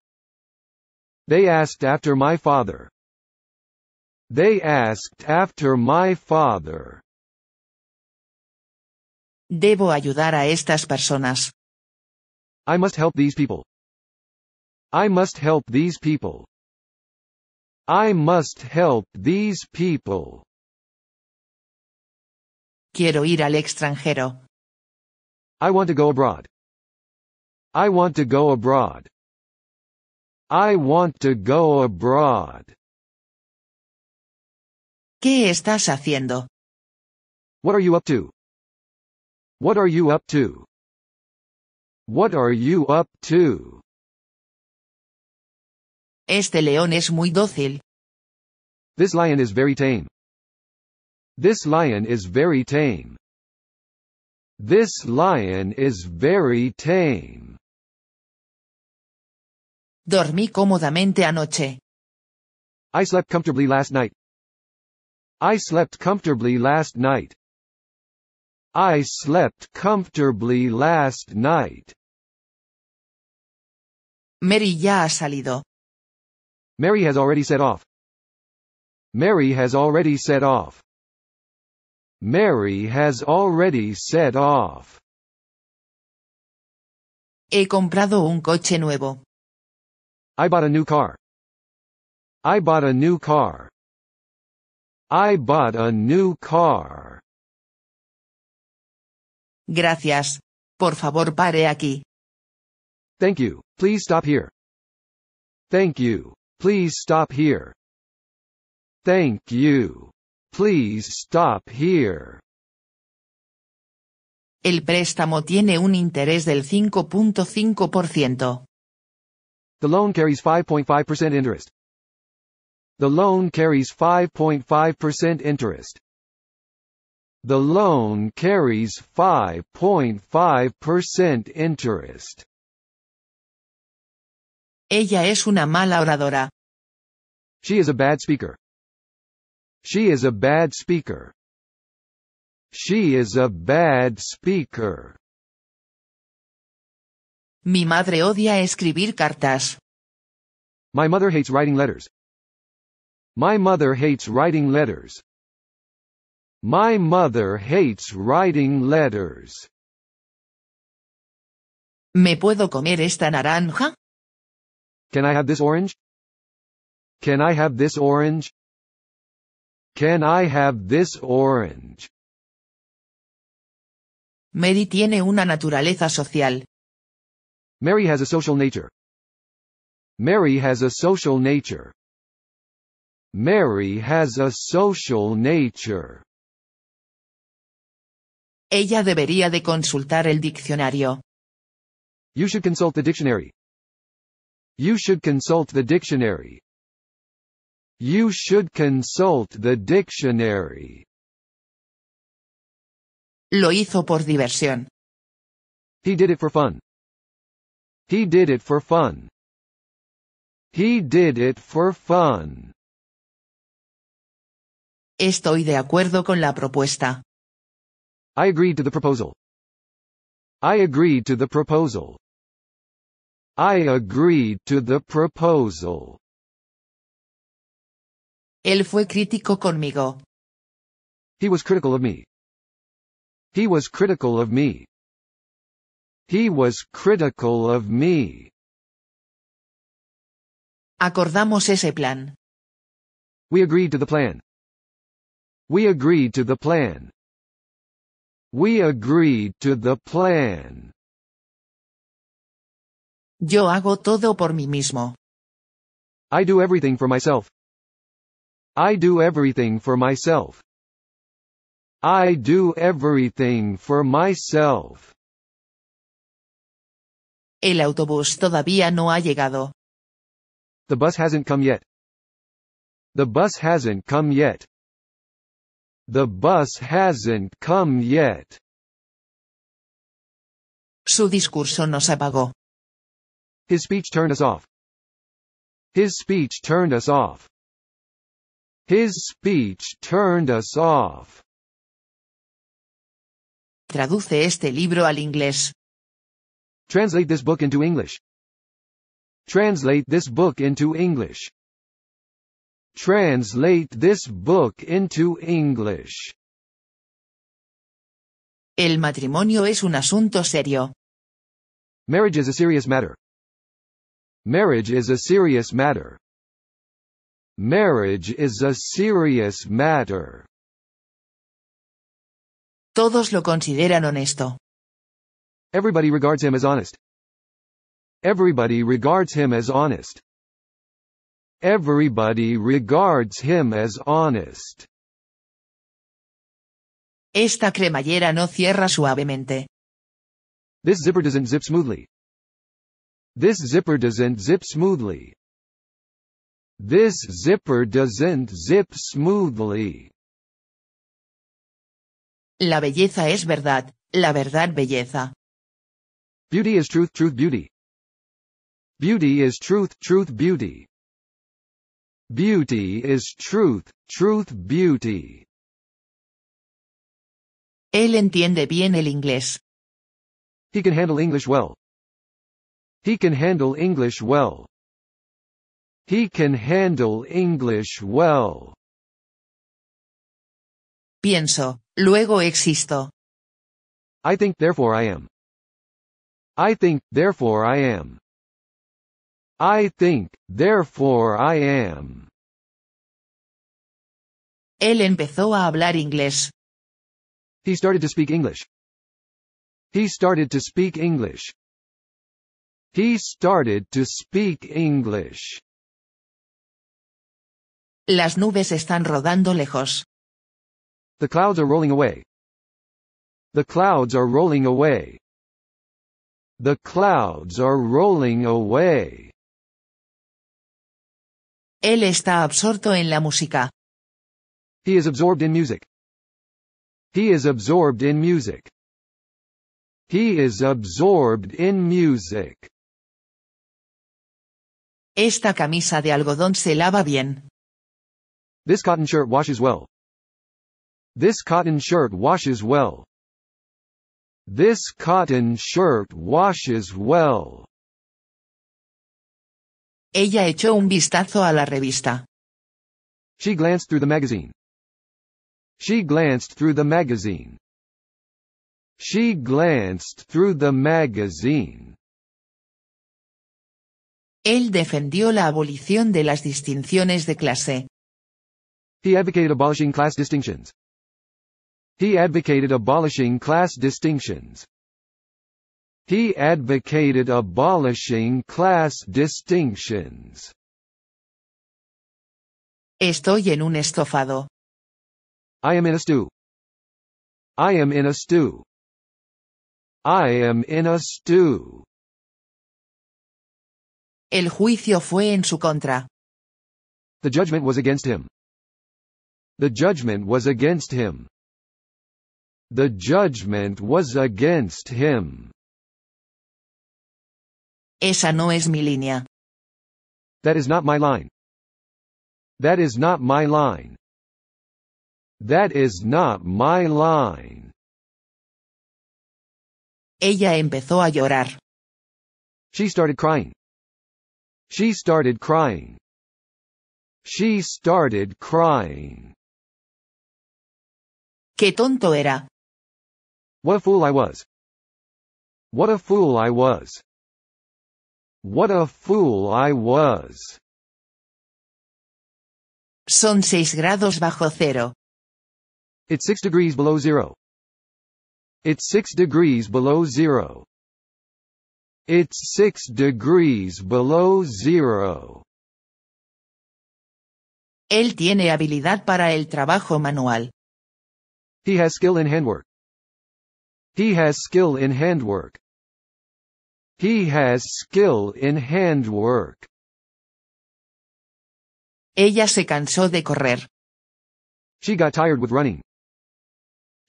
They asked after my father. They asked after my father. Debo ayudar a estas personas. I must help these people. I must help these people. I must help these people. Quiero ir al extranjero. I want to go abroad. I want to go abroad. I want to go abroad. ¿Qué estás haciendo? What are you up to? What are you up to? What are you up to? Este león es muy dócil. This lion is very tame. This lion is very tame. This lion is very tame. Dormí cómodamente anoche. I slept comfortably last night. I slept comfortably last night. I slept comfortably last night. Mary ya ha salido. Mary has already set off. Mary has already set off. Mary has already set off. He comprado un coche nuevo. I bought a new car. I bought a new car. I bought a new car. Gracias. Por favor, pare aquí. Thank you. Please stop here. Thank you. Please stop here. Thank you. Please stop here. El préstamo tiene un interés del 5.5%. The loan carries 5.5% interest. The loan carries 5.5% interest. The loan carries 5.5% interest. Ella es una mala oradora. She is a bad speaker. She is a bad speaker. She is a bad speaker. Mi madre odia escribir cartas. My mother hates writing letters. My mother hates writing letters. My mother hates writing letters. ¿Me puedo comer esta naranja? Can I have this orange? Can I have this orange? Can I have this orange? Mary tiene una naturaleza social. Mary has a social nature. Mary has a social nature. Mary has a social nature. Ella debería de consultar el diccionario. You should consult the dictionary. You should consult the dictionary. You should consult the dictionary. Lo hizo por diversión. He did it for fun. He did it for fun. He did it for fun. Estoy de acuerdo con la propuesta. I agreed to the proposal. I agreed to the proposal. I agreed to the proposal. Él fue crítico conmigo. He was critical of me. He was critical of me. He was critical of me. Acordamos ese plan. We agreed to the plan. We agreed to the plan. We agreed to the plan. Yo hago todo por mí mismo. I do everything for myself. I do everything for myself. I do everything for myself. El autobús todavía no ha llegado. The bus hasn't come yet. The bus hasn't come yet. The bus hasn't come yet. Su discurso nos apagó. His speech turned us off. His speech turned us off. His speech turned us off. Traduce este libro al inglés. Translate this book into English. Translate this book into English. Translate this book into English. El matrimonio es un asunto serio. Marriage is a serious matter. Marriage is a serious matter. Marriage is a serious matter. Todos lo consideran honesto. Everybody regards him as honest. Everybody regards him as honest. Everybody regards him as honest. Esta cremallera no cierra suavemente. This zipper doesn't zip smoothly. This zipper doesn't zip smoothly. This zipper doesn't zip smoothly. La belleza es verdad, la verdad belleza. Beauty is truth, truth beauty. Beauty is truth, truth beauty. Beauty is truth, truth beauty. Él entiende bien el inglés. He can handle English well. He can handle English well. He can handle English well. Pienso, luego existo. I think therefore I am. I think, therefore I am. I think, therefore I am. Él empezó a hablar inglés. He started to speak English. He started to speak English. He started to speak English. Las nubes están rodando lejos. The clouds are rolling away. The clouds are rolling away. The clouds are rolling away. Él está absorto en la música. He is absorbed in music. He is absorbed in music. He is absorbed in music. Esta camisa de algodón se lava bien. This cotton shirt washes well. This cotton shirt washes well. This cotton shirt washes well. Ella echó un vistazo a la revista. She glanced through the magazine. She glanced through the magazine. She glanced through the magazine. Él defendió la abolición de las distinciones de clase. He advocated abolishing class distinctions. He advocated abolishing class distinctions. He advocated abolishing class distinctions. Estoy en un estofado. I am in a stew. I am in a stew. I am in a stew. El juicio fue en su contra. The judgment was against him. The judgment was against him. The judgment was against him. Esa no es mi línea. That is not my line. That is not my line. That is not my line. Ella empezó a llorar. She started crying. She started crying. She started crying. Qué tonto era. What a fool I was. What a fool I was. What a fool I was. Son seis grados bajo cero. It's six degrees below zero. It's six degrees below zero. It's 6 degrees below zero. Él tiene habilidad para el trabajo manual. He has skill in handwork. He has skill in handwork. He has skill in handwork. Ella se cansó de correr. She got tired with running.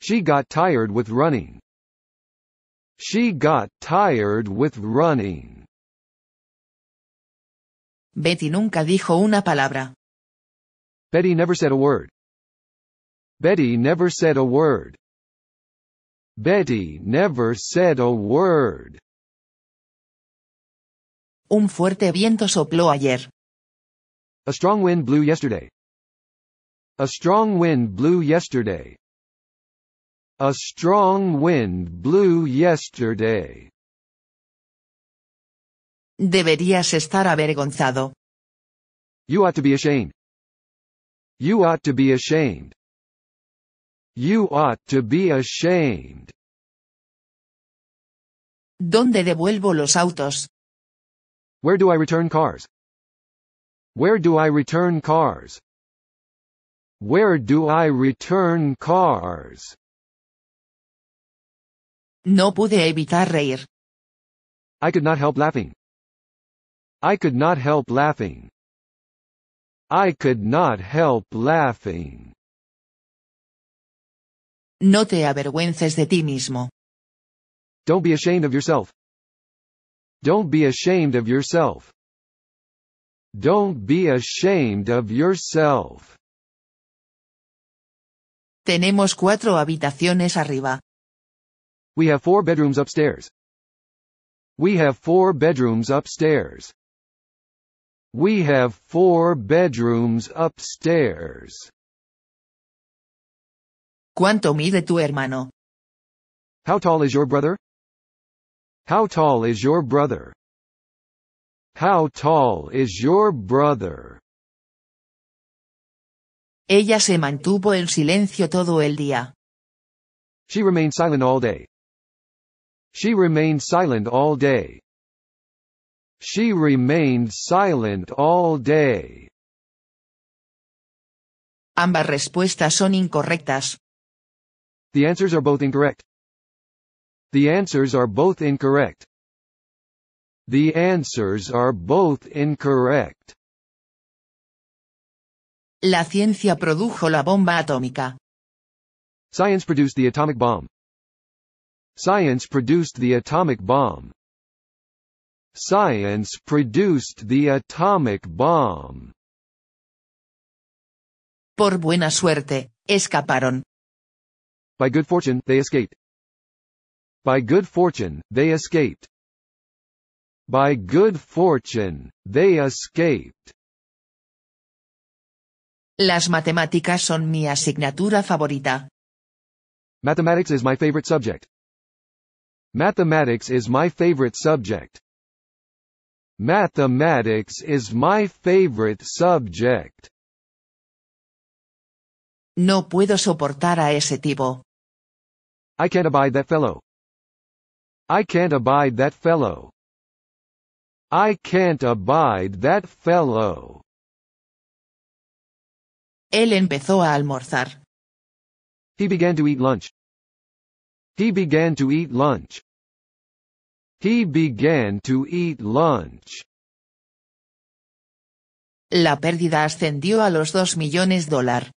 She got tired with running. She got tired with running. Betty nunca dijo una palabra. Betty never said a word. Betty never said a word. Betty never said a word. Un fuerte viento sopló ayer. A strong wind blew yesterday. A strong wind blew yesterday. A strong wind blew yesterday. Deberías estar avergonzado. You ought to be ashamed. You ought to be ashamed. You ought to be ashamed. ¿Dónde devuelvo los autos? Where do I return cars? Where do I return cars? Where do I return cars? No pude evitar reír. I could not help laughing. I could not help laughing. I could not help laughing. No te avergüences de ti mismo. Don't be ashamed of yourself. Don't be ashamed of yourself. Don't be ashamed of yourself. Tenemos cuatro habitaciones arriba. We have four bedrooms upstairs. We have four bedrooms upstairs. We have four bedrooms upstairs. ¿Cuánto mide tu hermano? How tall is your brother? How tall is your brother? How tall is your brother? Ella se mantuvo en silencio todo el día. She remained silent all day. She remained silent all day. She remained silent all day. Ambas respuestas son incorrectas. The answers are both incorrect. The answers are both incorrect. The answers are both incorrect. La ciencia produjo la bomba atómica. Science produced the atomic bomb. Science produced the atomic bomb. Science produced the atomic bomb. Por buena suerte, escaparon. By good fortune, they escaped. By good fortune, they escaped. By good fortune, they escaped. Las matemáticas son mi asignatura favorita. Mathematics is my favorite subject. Mathematics is my favorite subject. Mathematics is my favorite subject. No puedo soportar a ese tipo. I can't abide that fellow. I can't abide that fellow. I can't abide that fellow. Él empezó a almorzar. He began to eat lunch. He began to eat lunch. He began to eat lunch. La pérdida ascendió a los 2 millones de dólares.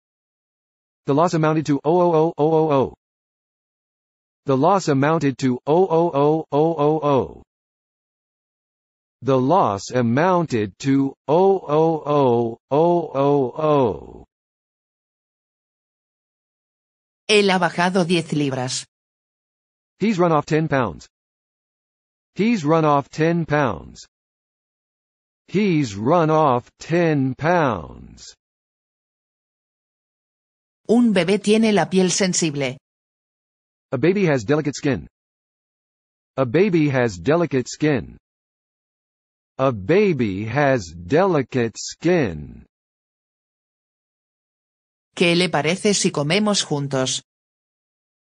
The loss amounted to 00000. The loss amounted to 00000. The loss amounted to 00000. Él ha bajado 10 libras. He's run off 10 pounds. He's run off 10 pounds. He's run off 10 pounds. Un bebé tiene la piel sensible. A baby has delicate skin. A baby has delicate skin. A baby has delicate skin. ¿Qué le parece si comemos juntos?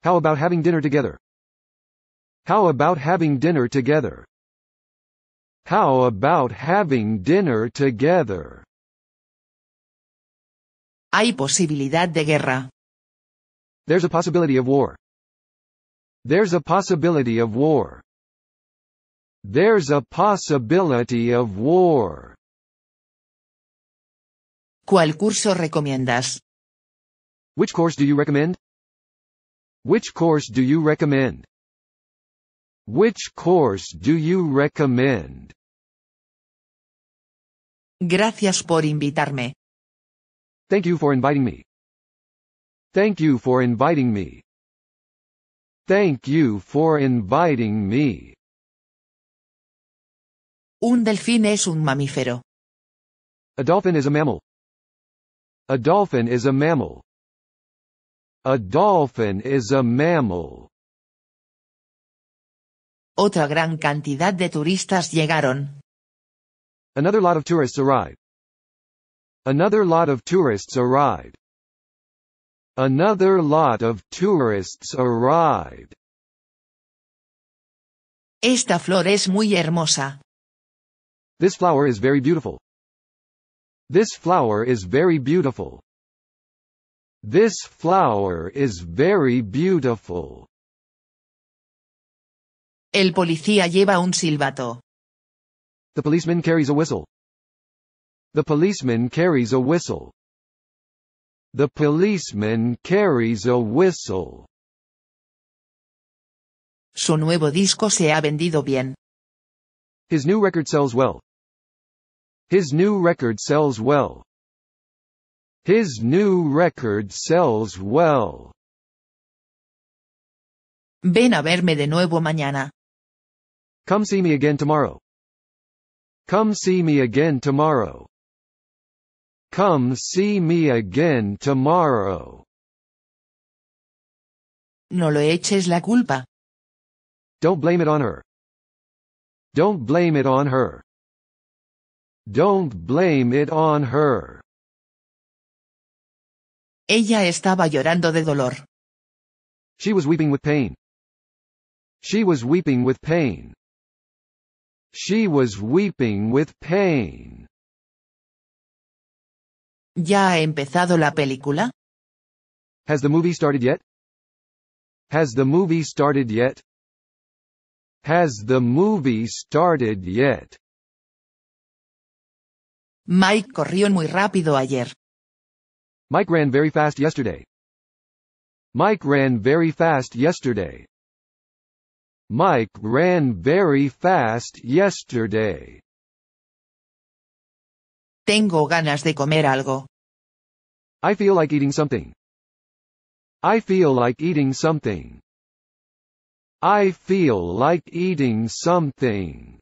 How about having dinner together? How about having dinner together? How about having dinner together? Hay posibilidad de guerra. There's a possibility of war. There's a possibility of war. There's a possibility of war. ¿Cuál curso recomiendas? Which course do you recommend? Which course do you recommend? Which course do you recommend? Gracias por invitarme. Thank you for inviting me. Thank you for inviting me. Thank you for inviting me. Un delfín es un mamífero. A dolphin is a mammal. A dolphin is a mammal. A dolphin is a mammal. Otra gran cantidad de turistas llegaron. Another lot of tourists arrived. Another lot of tourists arrived. Another lot of tourists arrived. Esta flor es muy hermosa. This flower is very beautiful. This flower is very beautiful. This flower is very beautiful. El policía lleva un silbato. The policeman carries a whistle. The policeman carries a whistle. The policeman carries a whistle. Su nuevo disco se ha vendido bien. His new record sells well. His new record sells well. His new record sells well. Ven a verme de nuevo mañana. Come see me again tomorrow. Come see me again tomorrow. Come see me again tomorrow. No lo eches la culpa. Don't blame it on her. Don't blame it on her. Don't blame it on her. Ella estaba llorando de dolor. She was weeping with pain. She was weeping with pain. She was weeping with pain. ¿Ya ha empezado la película? Has the movie started yet? Has the movie started yet? Has the movie started yet? Mike corrió muy rápido ayer. Mike ran very fast yesterday. Mike ran very fast yesterday. Mike ran very fast yesterday. Tengo ganas de comer algo. I feel like eating something. I feel like eating something. I feel like eating something.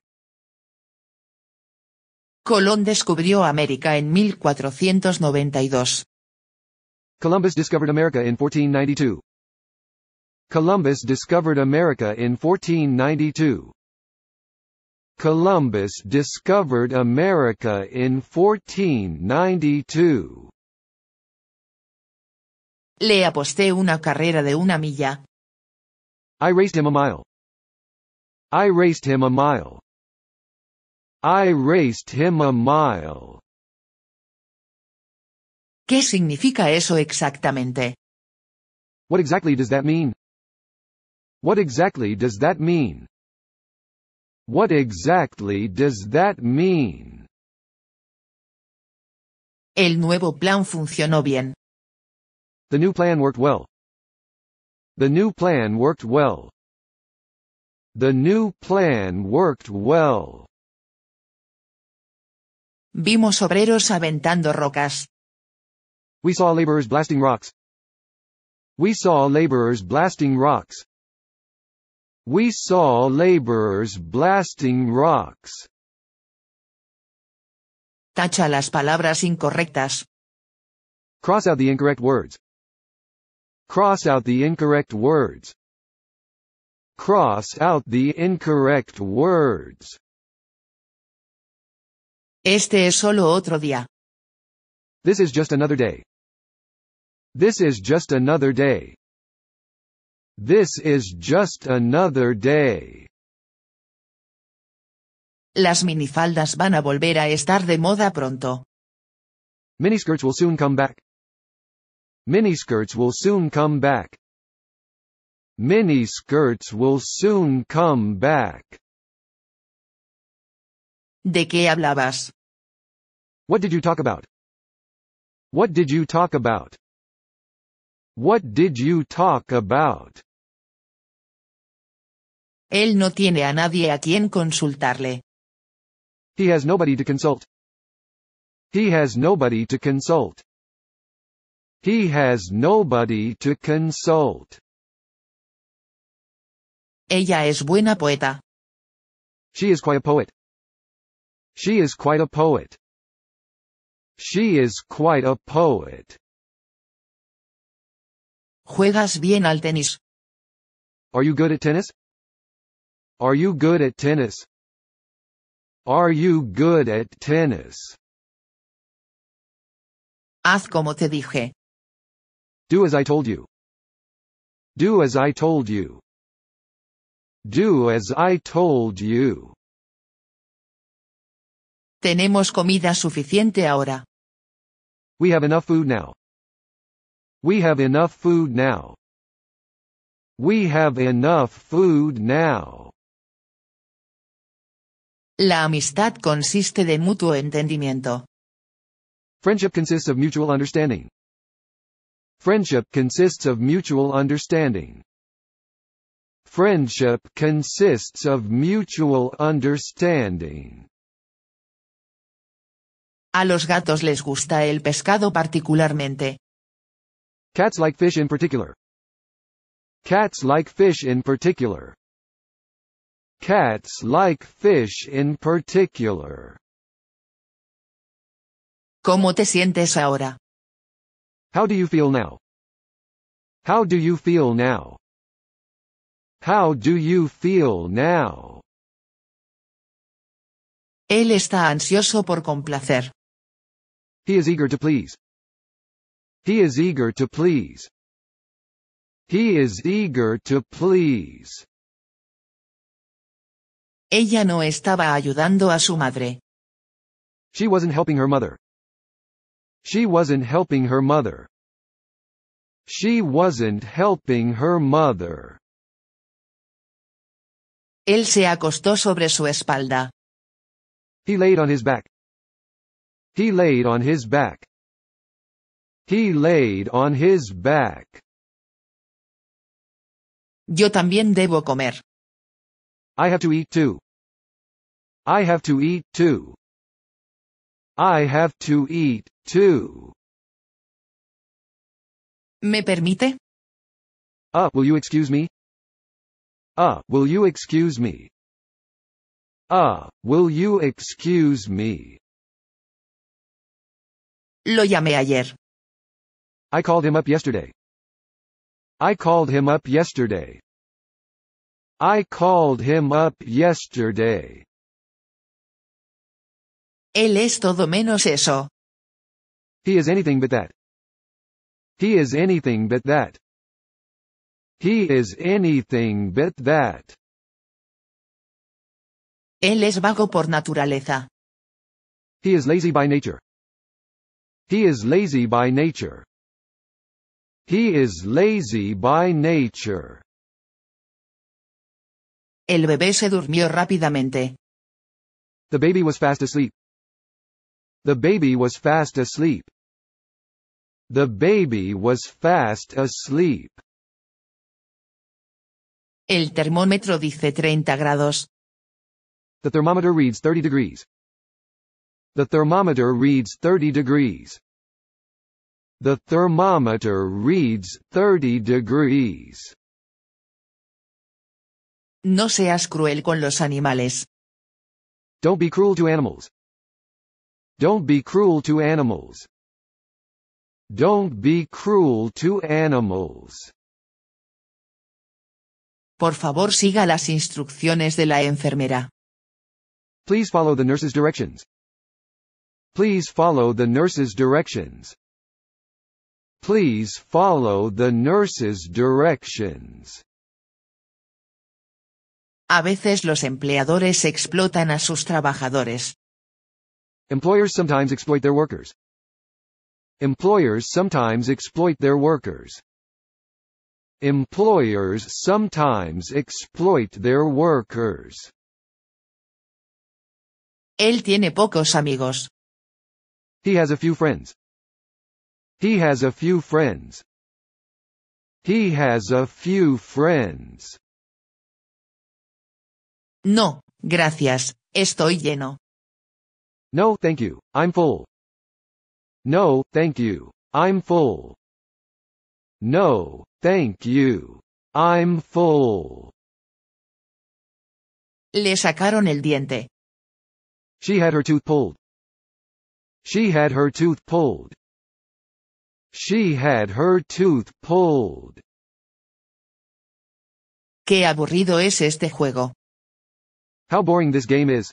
Colón descubrió América en 1492. Columbus discovered America in 1492. Columbus discovered America in 1492. Columbus discovered America in 1492. Le aposté una carrera de una milla. I raced him a mile. I raced him a mile. I raced him a mile. ¿Qué significa eso exactamente? What exactly does that mean? What exactly does that mean? What exactly does that mean? El nuevo plan funcionó bien. The new plan worked well. The new plan worked well. The new plan worked well. Vimos obreros aventando rocas. We saw laborers blasting rocks. We saw laborers blasting rocks. We saw laborers blasting rocks. Tacha las palabras incorrectas. Cross out the incorrect words. Cross out the incorrect words. Cross out the incorrect words. Este es solo otro día. This is just another day. This is just another day. This is just another day. Las minifaldas van a volver a estar de moda pronto. Miniskirts will soon come back. Miniskirts will soon come back. Miniskirts will soon come back. ¿De qué hablabas? What did you talk about? What did you talk about? What did you talk about? Él no tiene a nadie a quien consultarle. He has nobody to consult. He has nobody to consult. He has nobody to consult. Ella es buena poeta. She is quite a poet. She is quite a poet. She is quite a poet. ¿Juegas bien al tenis? Are you good at tennis? Are you good at tennis? Are you good at tennis? Haz como te dije. Do as I told you. Do as I told you. Do as I told you. Tenemos comida suficiente ahora. We have enough food now. We have enough food now. We have enough food now. La amistad consiste de mutuo entendimiento. Friendship consists of mutual understanding. Friendship consists of mutual understanding. Friendship consists of mutual understanding. A los gatos les gusta el pescado particularmente. Cats like fish in particular. Cats like fish in particular. Cats like fish in particular. ¿Cómo te sientes ahora? How do you feel now? How do you feel now? How do you feel now? Él está ansioso por complacer. He is eager to please. He is eager to please. He is eager to please. Ella no estaba ayudando a su madre. She wasn't helping her mother. She wasn't helping her mother. She wasn't helping her mother. Él se acostó sobre su espalda. He laid on his back. He laid on his back. He laid on his back. Yo también debo comer. I have to eat too. I have to eat too. I have to eat too. ¿Me permite? Uh, will you excuse me? Uh, will you excuse me? Uh, will you excuse me? Lo llamé ayer. I called him up yesterday. I called him up yesterday. I called him up yesterday. Él es todo menos eso. He is anything but that. He is anything but that. He is anything but that. Él es vago por naturaleza. He is lazy by nature. He is lazy by nature. He is lazy by nature. El bebé se durmió rápidamente. The baby was fast asleep. The baby was fast asleep. The baby was fast asleep. El termómetro dice 30 grados. The thermometer reads 30 degrees. The thermometer reads 30 degrees. The thermometer reads 30 degrees. No seas cruel con los animales. Don't be cruel to animals. Don't be cruel to animals. Don't be cruel to animals. Por favor, siga las instrucciones de la enfermera. Please follow the nurse's directions. Please follow the nurse's directions. Please follow the nurse's directions. A veces los empleadores explotan a sus trabajadores. Employers sometimes exploit their workers. Employers sometimes exploit their workers. Employers sometimes exploit their workers. Él tiene pocos amigos. He has a few friends. He has a few friends. He has a few friends. No, gracias, estoy lleno. No, thank you, I'm full. No, thank you, I'm full. No, thank you, I'm full. Le sacaron el diente. She had her tooth pulled. She had her tooth pulled. She had her tooth pulled. Qué aburrido es este juego. How boring this game is.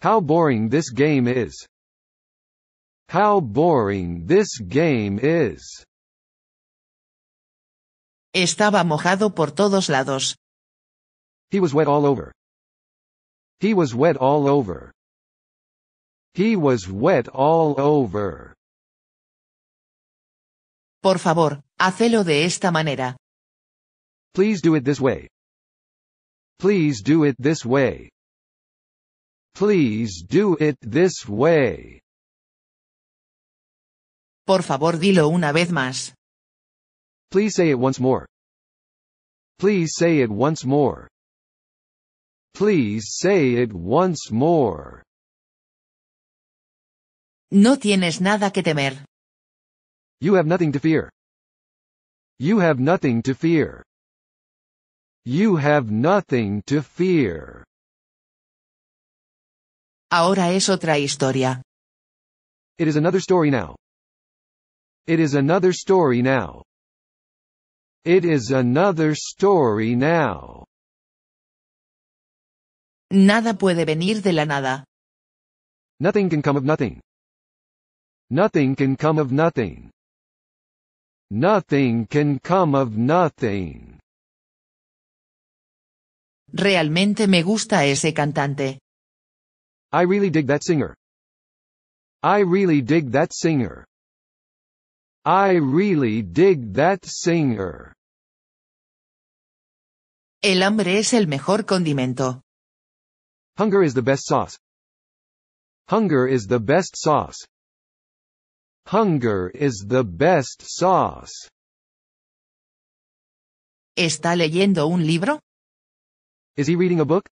How boring this game is. How boring this game is. Estaba mojado por todos lados. He was wet all over. He was wet all over. He was wet all over. Por favor, hacelo de esta manera. Please do it this way. Please do it this way. Please do it this way. Por favor, dilo una vez más. Please say it once more. Please say it once more. Please say it once more. No tienes nada que temer. You have nothing to fear. You have nothing to fear. You have nothing to fear. Ahora es otra historia. It is another story now. It is another story now. It is another story now. Nada puede venir de la nada. Nothing can come of nothing. Nothing can come of nothing. Nothing can come of nothing. Realmente me gusta ese cantante. I really dig that singer. I really dig that singer. I really dig that singer. El hambre es el mejor condimento. Hunger is the best sauce. Hunger is the best sauce. Hunger is the best sauce. ¿Está leyendo un libro? Is he reading a book?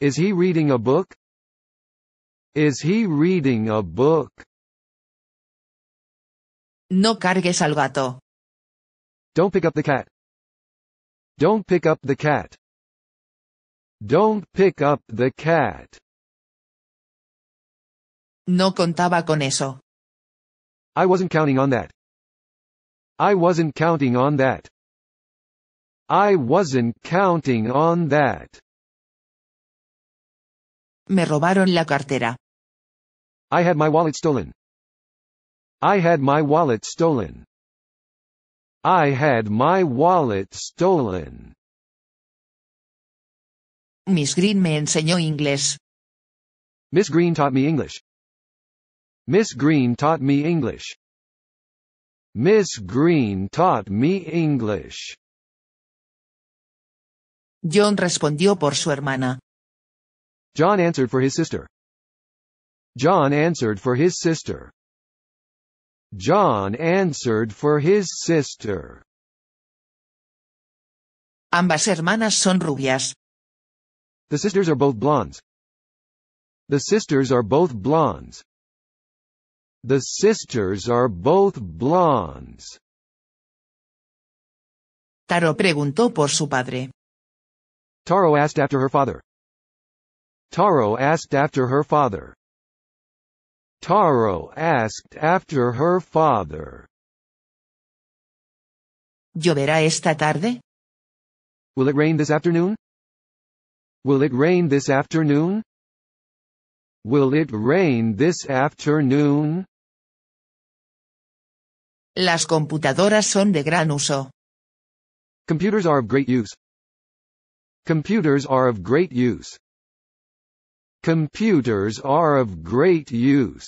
Is he reading a book? Is he reading a book? No cargues al gato. Don't pick up the cat. Don't pick up the cat. Don't pick up the cat. No contaba con eso. I wasn't counting on that. I wasn't counting on that. I wasn't counting on that. Me robaron la cartera. I had my wallet stolen. I had my wallet stolen. I had my wallet stolen. Miss Green me enseñó inglés. Miss Green taught me English. Miss Green taught me English. Miss Green taught me English. John respondió por su hermana. John answered for his sister. John answered for his sister. John answered for his sister. Ambas hermanas son rubias. The sisters are both blondes. The sisters are both blondes. The sisters are both blondes. Taro preguntó por su padre. Taro asked after her father. Taro asked after her father. Taro asked after her father. ¿Lloverá esta tarde? Will it rain this afternoon? Will it rain this afternoon? Will it rain this afternoon? Las computadoras son de gran uso. Computers are of great use. Computers are of great use. Computers are of great use.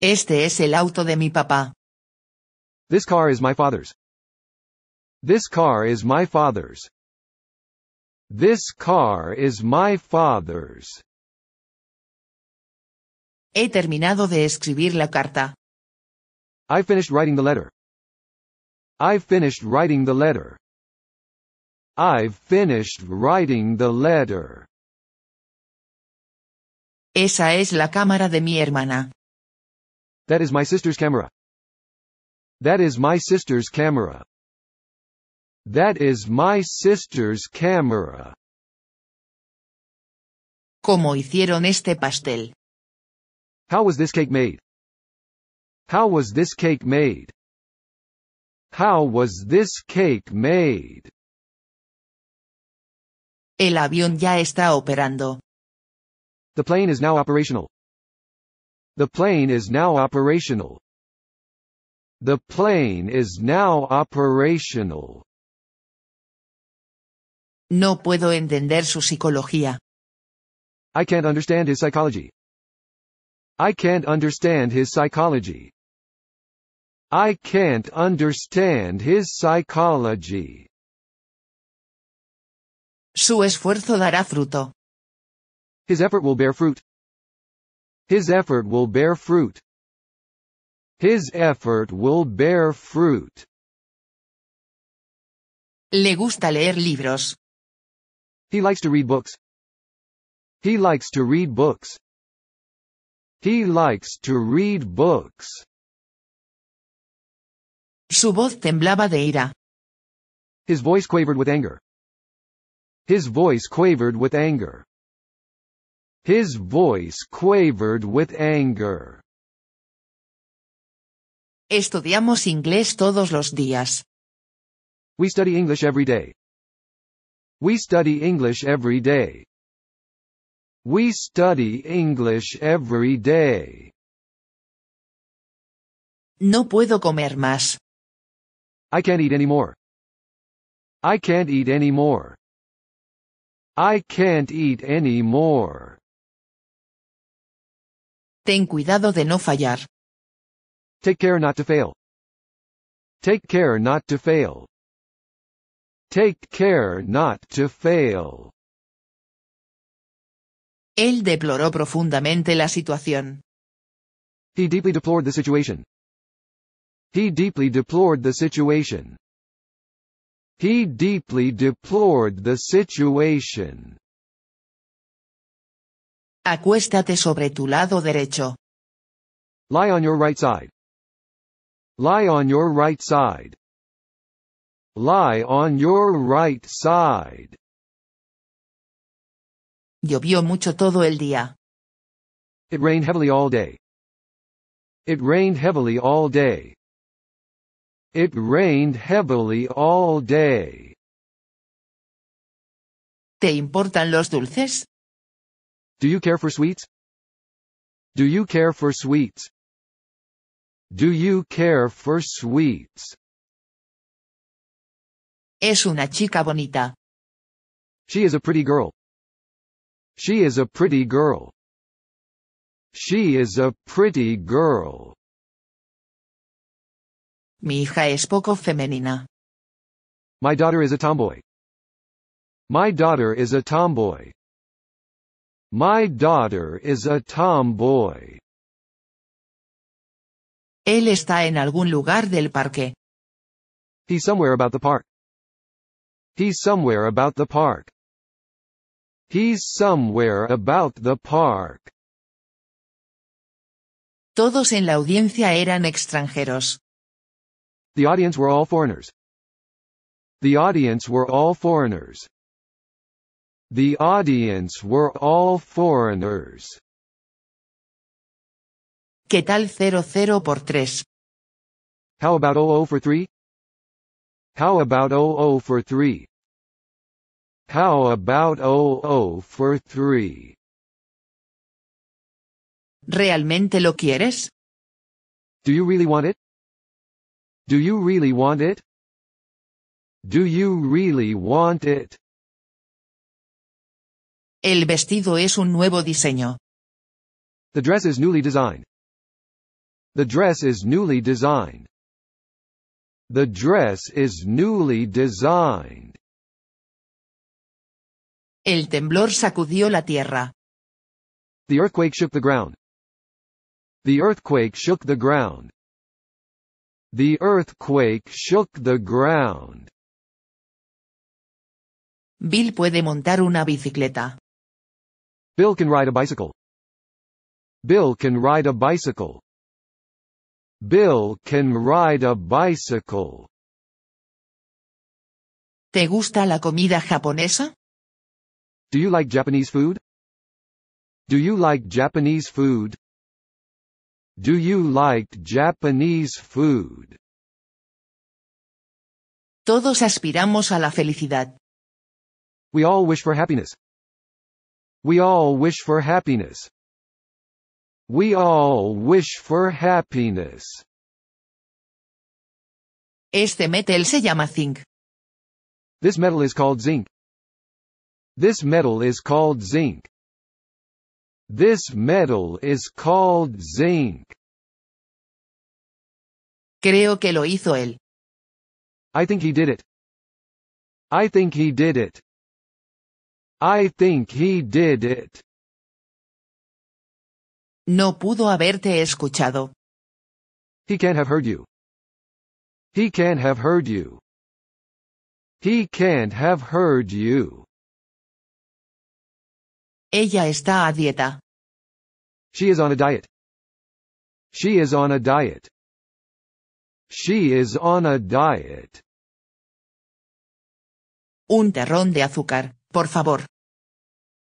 Este es el auto de mi papá. This car is my father's. This car is my father's. This car is my father's. He terminado de escribir la carta. I finished writing the letter. I've finished writing the letter. I've finished writing the letter. Esa es la cámara de mi hermana. That is my sister's camera. That is my sister's camera. That is my sister's camera. ¿Cómo hicieron este pastel? How was this cake made? How was this cake made? How was this cake made? El avión ya está operando. The plane is now operational. The plane is now operational. The plane is now operational. No puedo entender su psicología. I can't understand his psychology. I can't understand his psychology. I can't understand his psychology. Su esfuerzo dará fruto. His effort will bear fruit. His effort will bear fruit. His effort will bear fruit. Le gusta leer libros. He likes to read books. He likes to read books. He likes to read books. Su voz temblaba de ira. His voice quavered with anger. His voice quavered with anger. His voice quavered with anger. Estudiamos inglés todos los días. We study English every day. We study English every day. We study English every day. No puedo comer más. I can't eat anymore. I can't eat anymore. I can't eat anymore. Ten cuidado de no fallar. Take care not to fail. Take care not to fail. Take care not to fail. Él deploró profundamente la situación. He deeply deplored the situation. He deeply deplored the situation. He deeply deplored the situation. Acuéstate sobre tu lado derecho. Lie on your right side. Lie on your right side. Lie on your right side. Llovió mucho todo el día. It rained heavily all day. It rained heavily all day. It rained heavily all day. ¿Te importan los dulces? Do you care for sweets? Do you care for sweets? Do you care for sweets? Es una chica bonita. She is a pretty girl. She is a pretty girl. She is a pretty girl. Mi hija es poco femenina. My daughter is a tomboy. My daughter is a tomboy. My daughter is a tomboy. Él está en algún lugar del parque. He's somewhere about the park. He's somewhere about the park. He's somewhere about the park. Todos en la audiencia eran extranjeros. The audience were all foreigners. The audience were all foreigners. The audience were all foreigners. ¿Qué tal 00 por 3? How about 00 for 3? How about 00 for 3? How about 00 for 3? ¿Realmente lo quieres? Do you really want it? Do you really want it? Do you really want it? El vestido es un nuevo diseño. The dress is newly designed. The dress is newly designed. The dress is newly designed. El temblor sacudió la tierra. The earthquake shook the ground. The earthquake shook the ground. The earthquake shook the ground. Bill puede montar una bicicleta. Bill can ride a bicycle. Bill can ride a bicycle. Bill can ride a bicycle. ¿Te gusta la comida japonesa? Do you like Japanese food? Do you like Japanese food? Do you like Japanese food? Todos aspiramos a la felicidad. We all wish for happiness. We all wish for happiness. We all wish for happiness. Este metal se llama zinc. This metal is called zinc. This metal is called zinc. This metal is called zinc. Creo que lo hizo él. I think he did it. I think he did it. I think he did it. No pudo haberte escuchado. He can't have heard you. He can't have heard you. He can't have heard you. Ella está a dieta. She is on a diet. She is on a diet. She is on a diet. Un terrón de azúcar, por favor.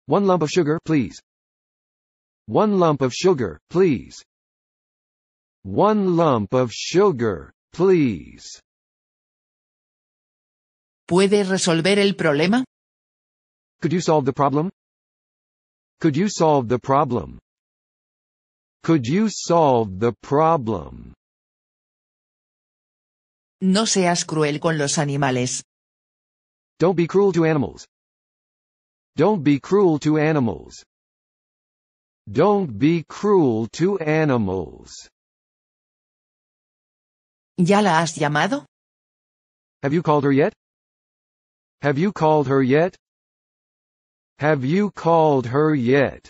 One lump of sugar, please. One lump of sugar, please. One lump of sugar, please. ¿Puede resolver el problema? Could you solve the problem? Could you solve the problem? Could you solve the problem? No seas cruel con los animales. Don't be cruel to animals. Don't be cruel to animals. Don't be cruel to animals. ¿Ya la has llamado? Have you called her yet? Have you called her yet? Have you called her yet?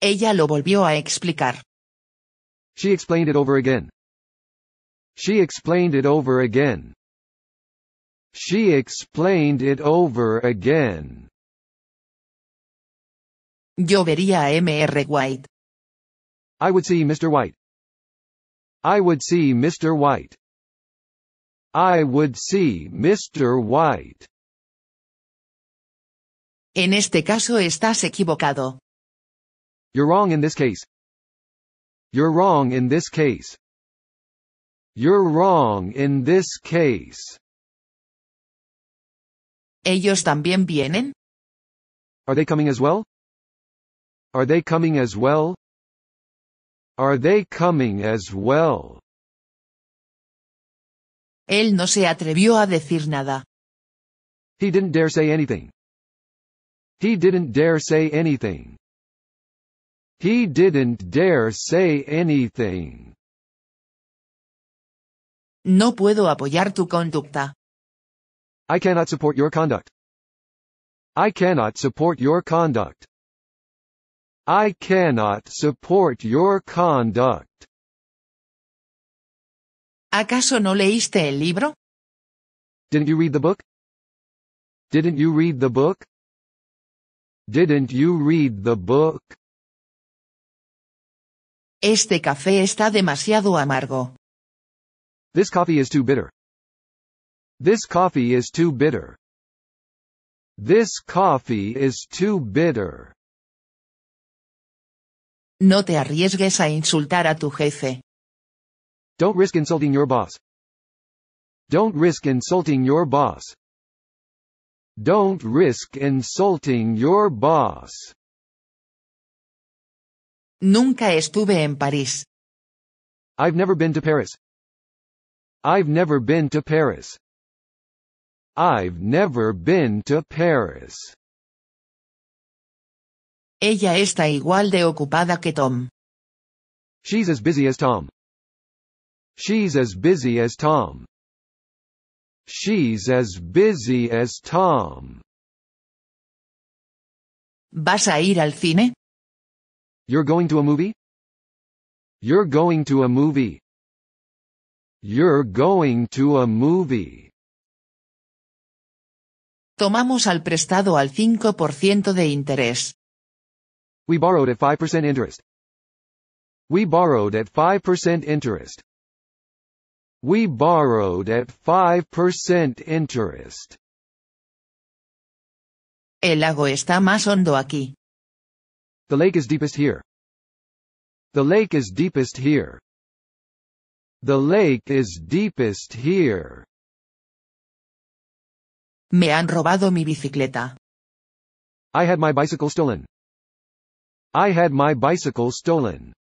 Ella lo volvió a explicar. She explained it over again. She explained it over again. She explained it over again. Yo vería a Mr. White. I would see Mr. White. I would see Mr. White. I would see Mr. White. En este caso estás equivocado. You're wrong in this case. You're wrong in this case. You're wrong in this case. ¿Ellos también vienen? Are they coming as well? Are they coming as well? Are they coming as well? Él no se atrevió a decir nada. He didn't dare say anything. He didn't dare say anything. He didn't dare say anything. No puedo apoyar tu conducta. I cannot support your conduct. I cannot support your conduct. I cannot support your conduct. ¿Acaso no leíste el libro? Didn't you read the book? Didn't you read the book? Didn't you read the book? Este café está demasiado amargo. This coffee is too bitter. This coffee is too bitter. This coffee is too bitter. No te arriesgues a insultar a tu jefe. Don't risk insulting your boss. Don't risk insulting your boss. Don't risk insulting your boss. Nunca estuve en París. I've never been to Paris. I've never been to Paris. I've never been to Paris. Ella está igual de ocupada que Tom. She's as busy as Tom. She's as busy as Tom. She's as busy as Tom. ¿Vas a ir al cine? You're going to a movie? You're going to a movie. You're going to a movie. Tomamos al prestado al 5% de interés. We borrowed at 5% interest. We borrowed at 5% interest. We borrowed at 5% interest. El lago está más hondo aquí. The lake is deepest here. The lake is deepest here. The lake is deepest here. Me han robado mi bicicleta. I had my bicycle stolen. I had my bicycle stolen.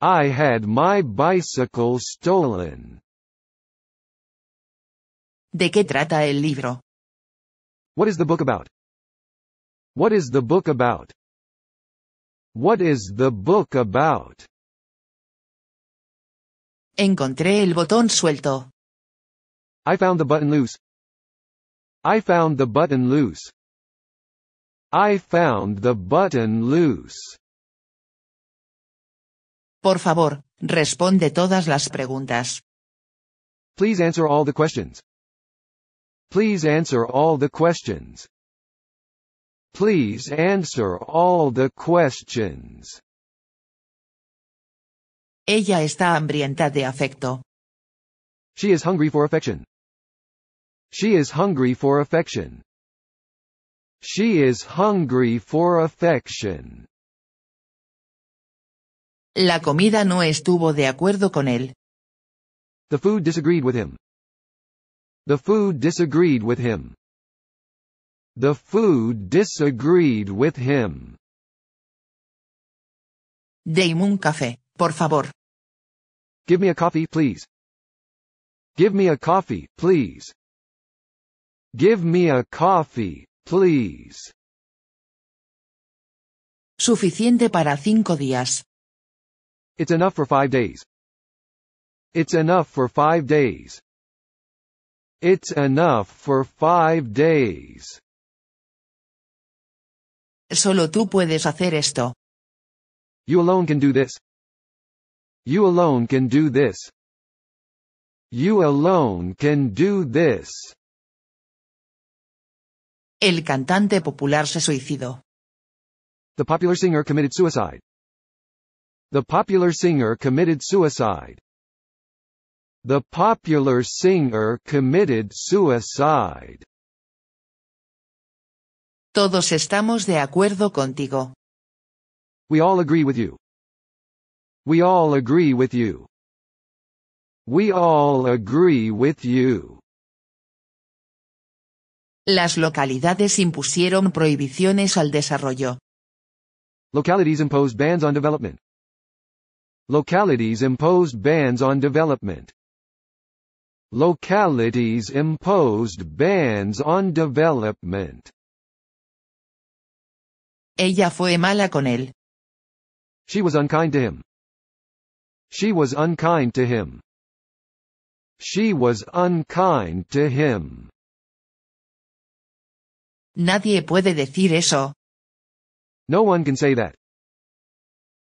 I had my bicycle stolen. ¿De qué trata el libro? What is the book about? What is the book about? What is the book about? Encontré el botón suelto. I found the button loose. I found the button loose. I found the button loose. Por favor, responde todas las preguntas. Please answer all the questions. Please answer all the questions. Please answer all the questions. Ella está hambrienta de afecto. She is hungry for affection. She is hungry for affection. She is hungry for affection. La comida no estuvo de acuerdo con él. The food disagreed with him. The food disagreed with him. The food disagreed with him. café, por favor. Give me a coffee, please. Give me a coffee, please. Give me a coffee, please. Suficiente para cinco días. It's enough for five days. It's enough for five days. It's enough for five days. Solo tú puedes hacer esto. You alone can do this. You alone can do this. You alone can do this. El cantante popular se suicidó. The popular singer committed suicide. The popular singer committed suicide. The popular singer committed suicide. Todos estamos de acuerdo contigo. We all agree with you. We all agree with you. We all agree with you. Las localidades impusieron prohibiciones al desarrollo. Localities imposed bans on development. Localities imposed bans on development. Localities imposed bans on development. Ella fue mala con él. She was unkind to him. She was unkind to him. She was unkind to him. Nadie puede decir eso. No one can say that.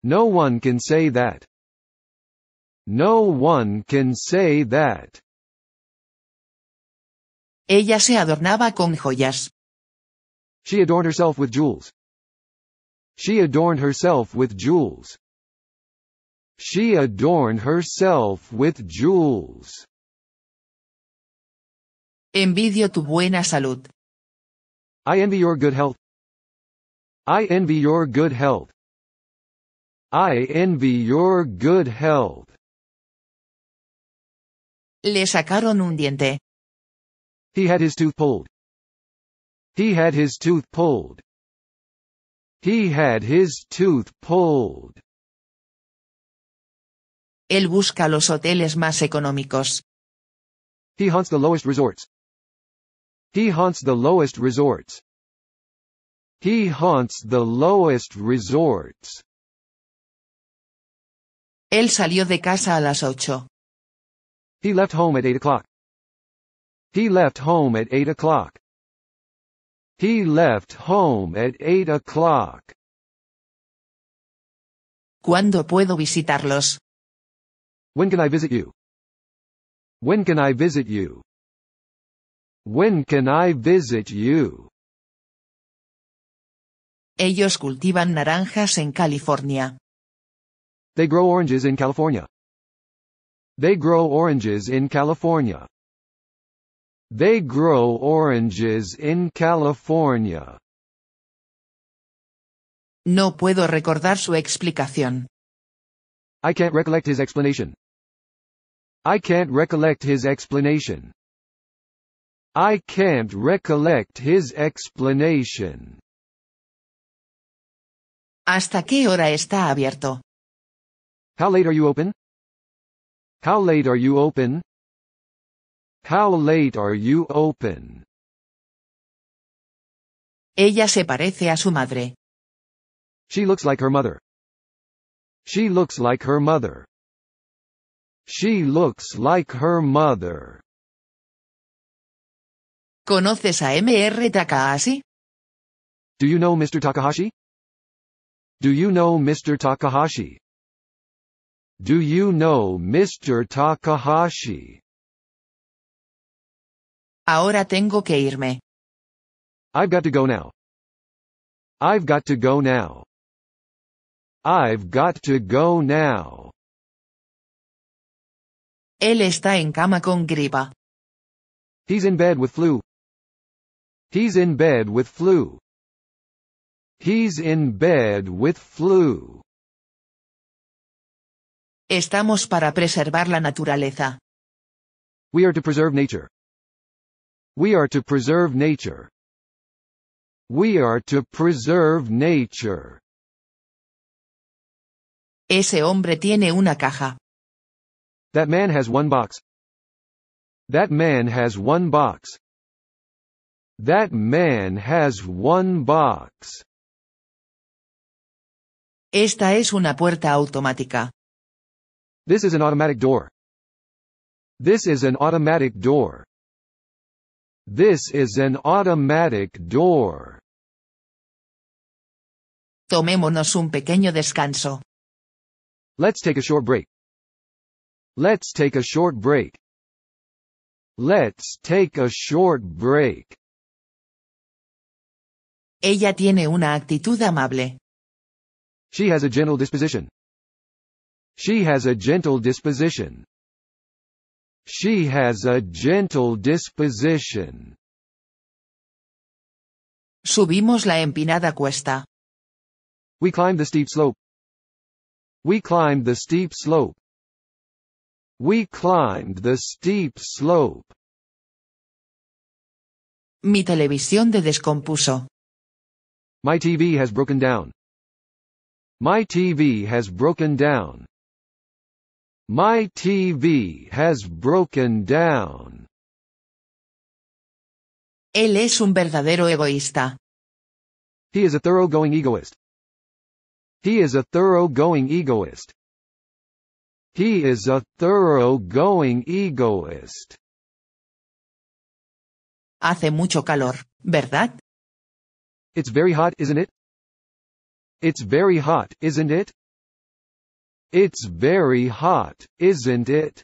No one can say that. No one can say that. Ella se adornaba con joyas. She adorned herself with jewels. She adorned herself with jewels. She adorned herself with jewels. Envidio tu buena salud. I envy your good health. I envy your good health. I envy your good health. Le sacaron un diente. He had his tooth pulled. He had his tooth pulled. He had his tooth pulled. Él busca los hoteles más económicos. He haunts the lowest resorts. He haunts the lowest resorts. He haunts the lowest resorts. Él salió de casa a las ocho. He left home at 8 o'clock. He left home at 8 o'clock. He left home at 8 o'clock. ¿Cuándo puedo visitarlos? When can I visit you? When can I visit you? When can I visit you? Ellos cultivan naranjas en California. They grow oranges in California. They grow oranges in California. They grow oranges in California. No puedo recordar su explicación. I can't recollect his explanation. I can't recollect his explanation. I can't recollect his explanation. ¿Hasta qué hora está abierto? How late are you open? How late are you open? How late are you open? Ella se parece a su madre. She looks like her mother. She looks like her mother. She looks like her mother. ¿Conoces a Mr. Takahashi? Do you know Mr. Takahashi? Do you know Mr. Takahashi? Do you know Mr. Takahashi? Ahora tengo que irme. I've got to go now. I've got to go now. I've got to go now. Él está en cama con gripa. He's in bed with flu. He's in bed with flu. He's in bed with flu. Estamos para preservar la naturaleza. We are to preserve nature. We are to preserve nature. We are to preserve nature. Ese hombre tiene una caja. That man has one box. That man has one box. That man has one box. Esta es una puerta automática. This is an automatic door. This is an automatic door. This is an automatic door. Tomémonos un pequeño descanso. Let's take a short break. Let's take a short break. Let's take a short break. Ella tiene una actitud amable. She has a gentle disposition. She has a gentle disposition. She has a gentle disposition. Subimos la empinada cuesta. We climbed the steep slope. We climbed the steep slope. We climbed the steep slope. Mi televisión de descompuso. My TV has broken down. My TV has broken down. My TV has broken down. Él es un verdadero egoísta. He is a thoroughgoing egoist. He is a thoroughgoing egoist. He is a thoroughgoing egoist. Hace mucho calor, ¿verdad? It's very hot, isn't it? It's very hot, isn't it? It's very hot, isn't it?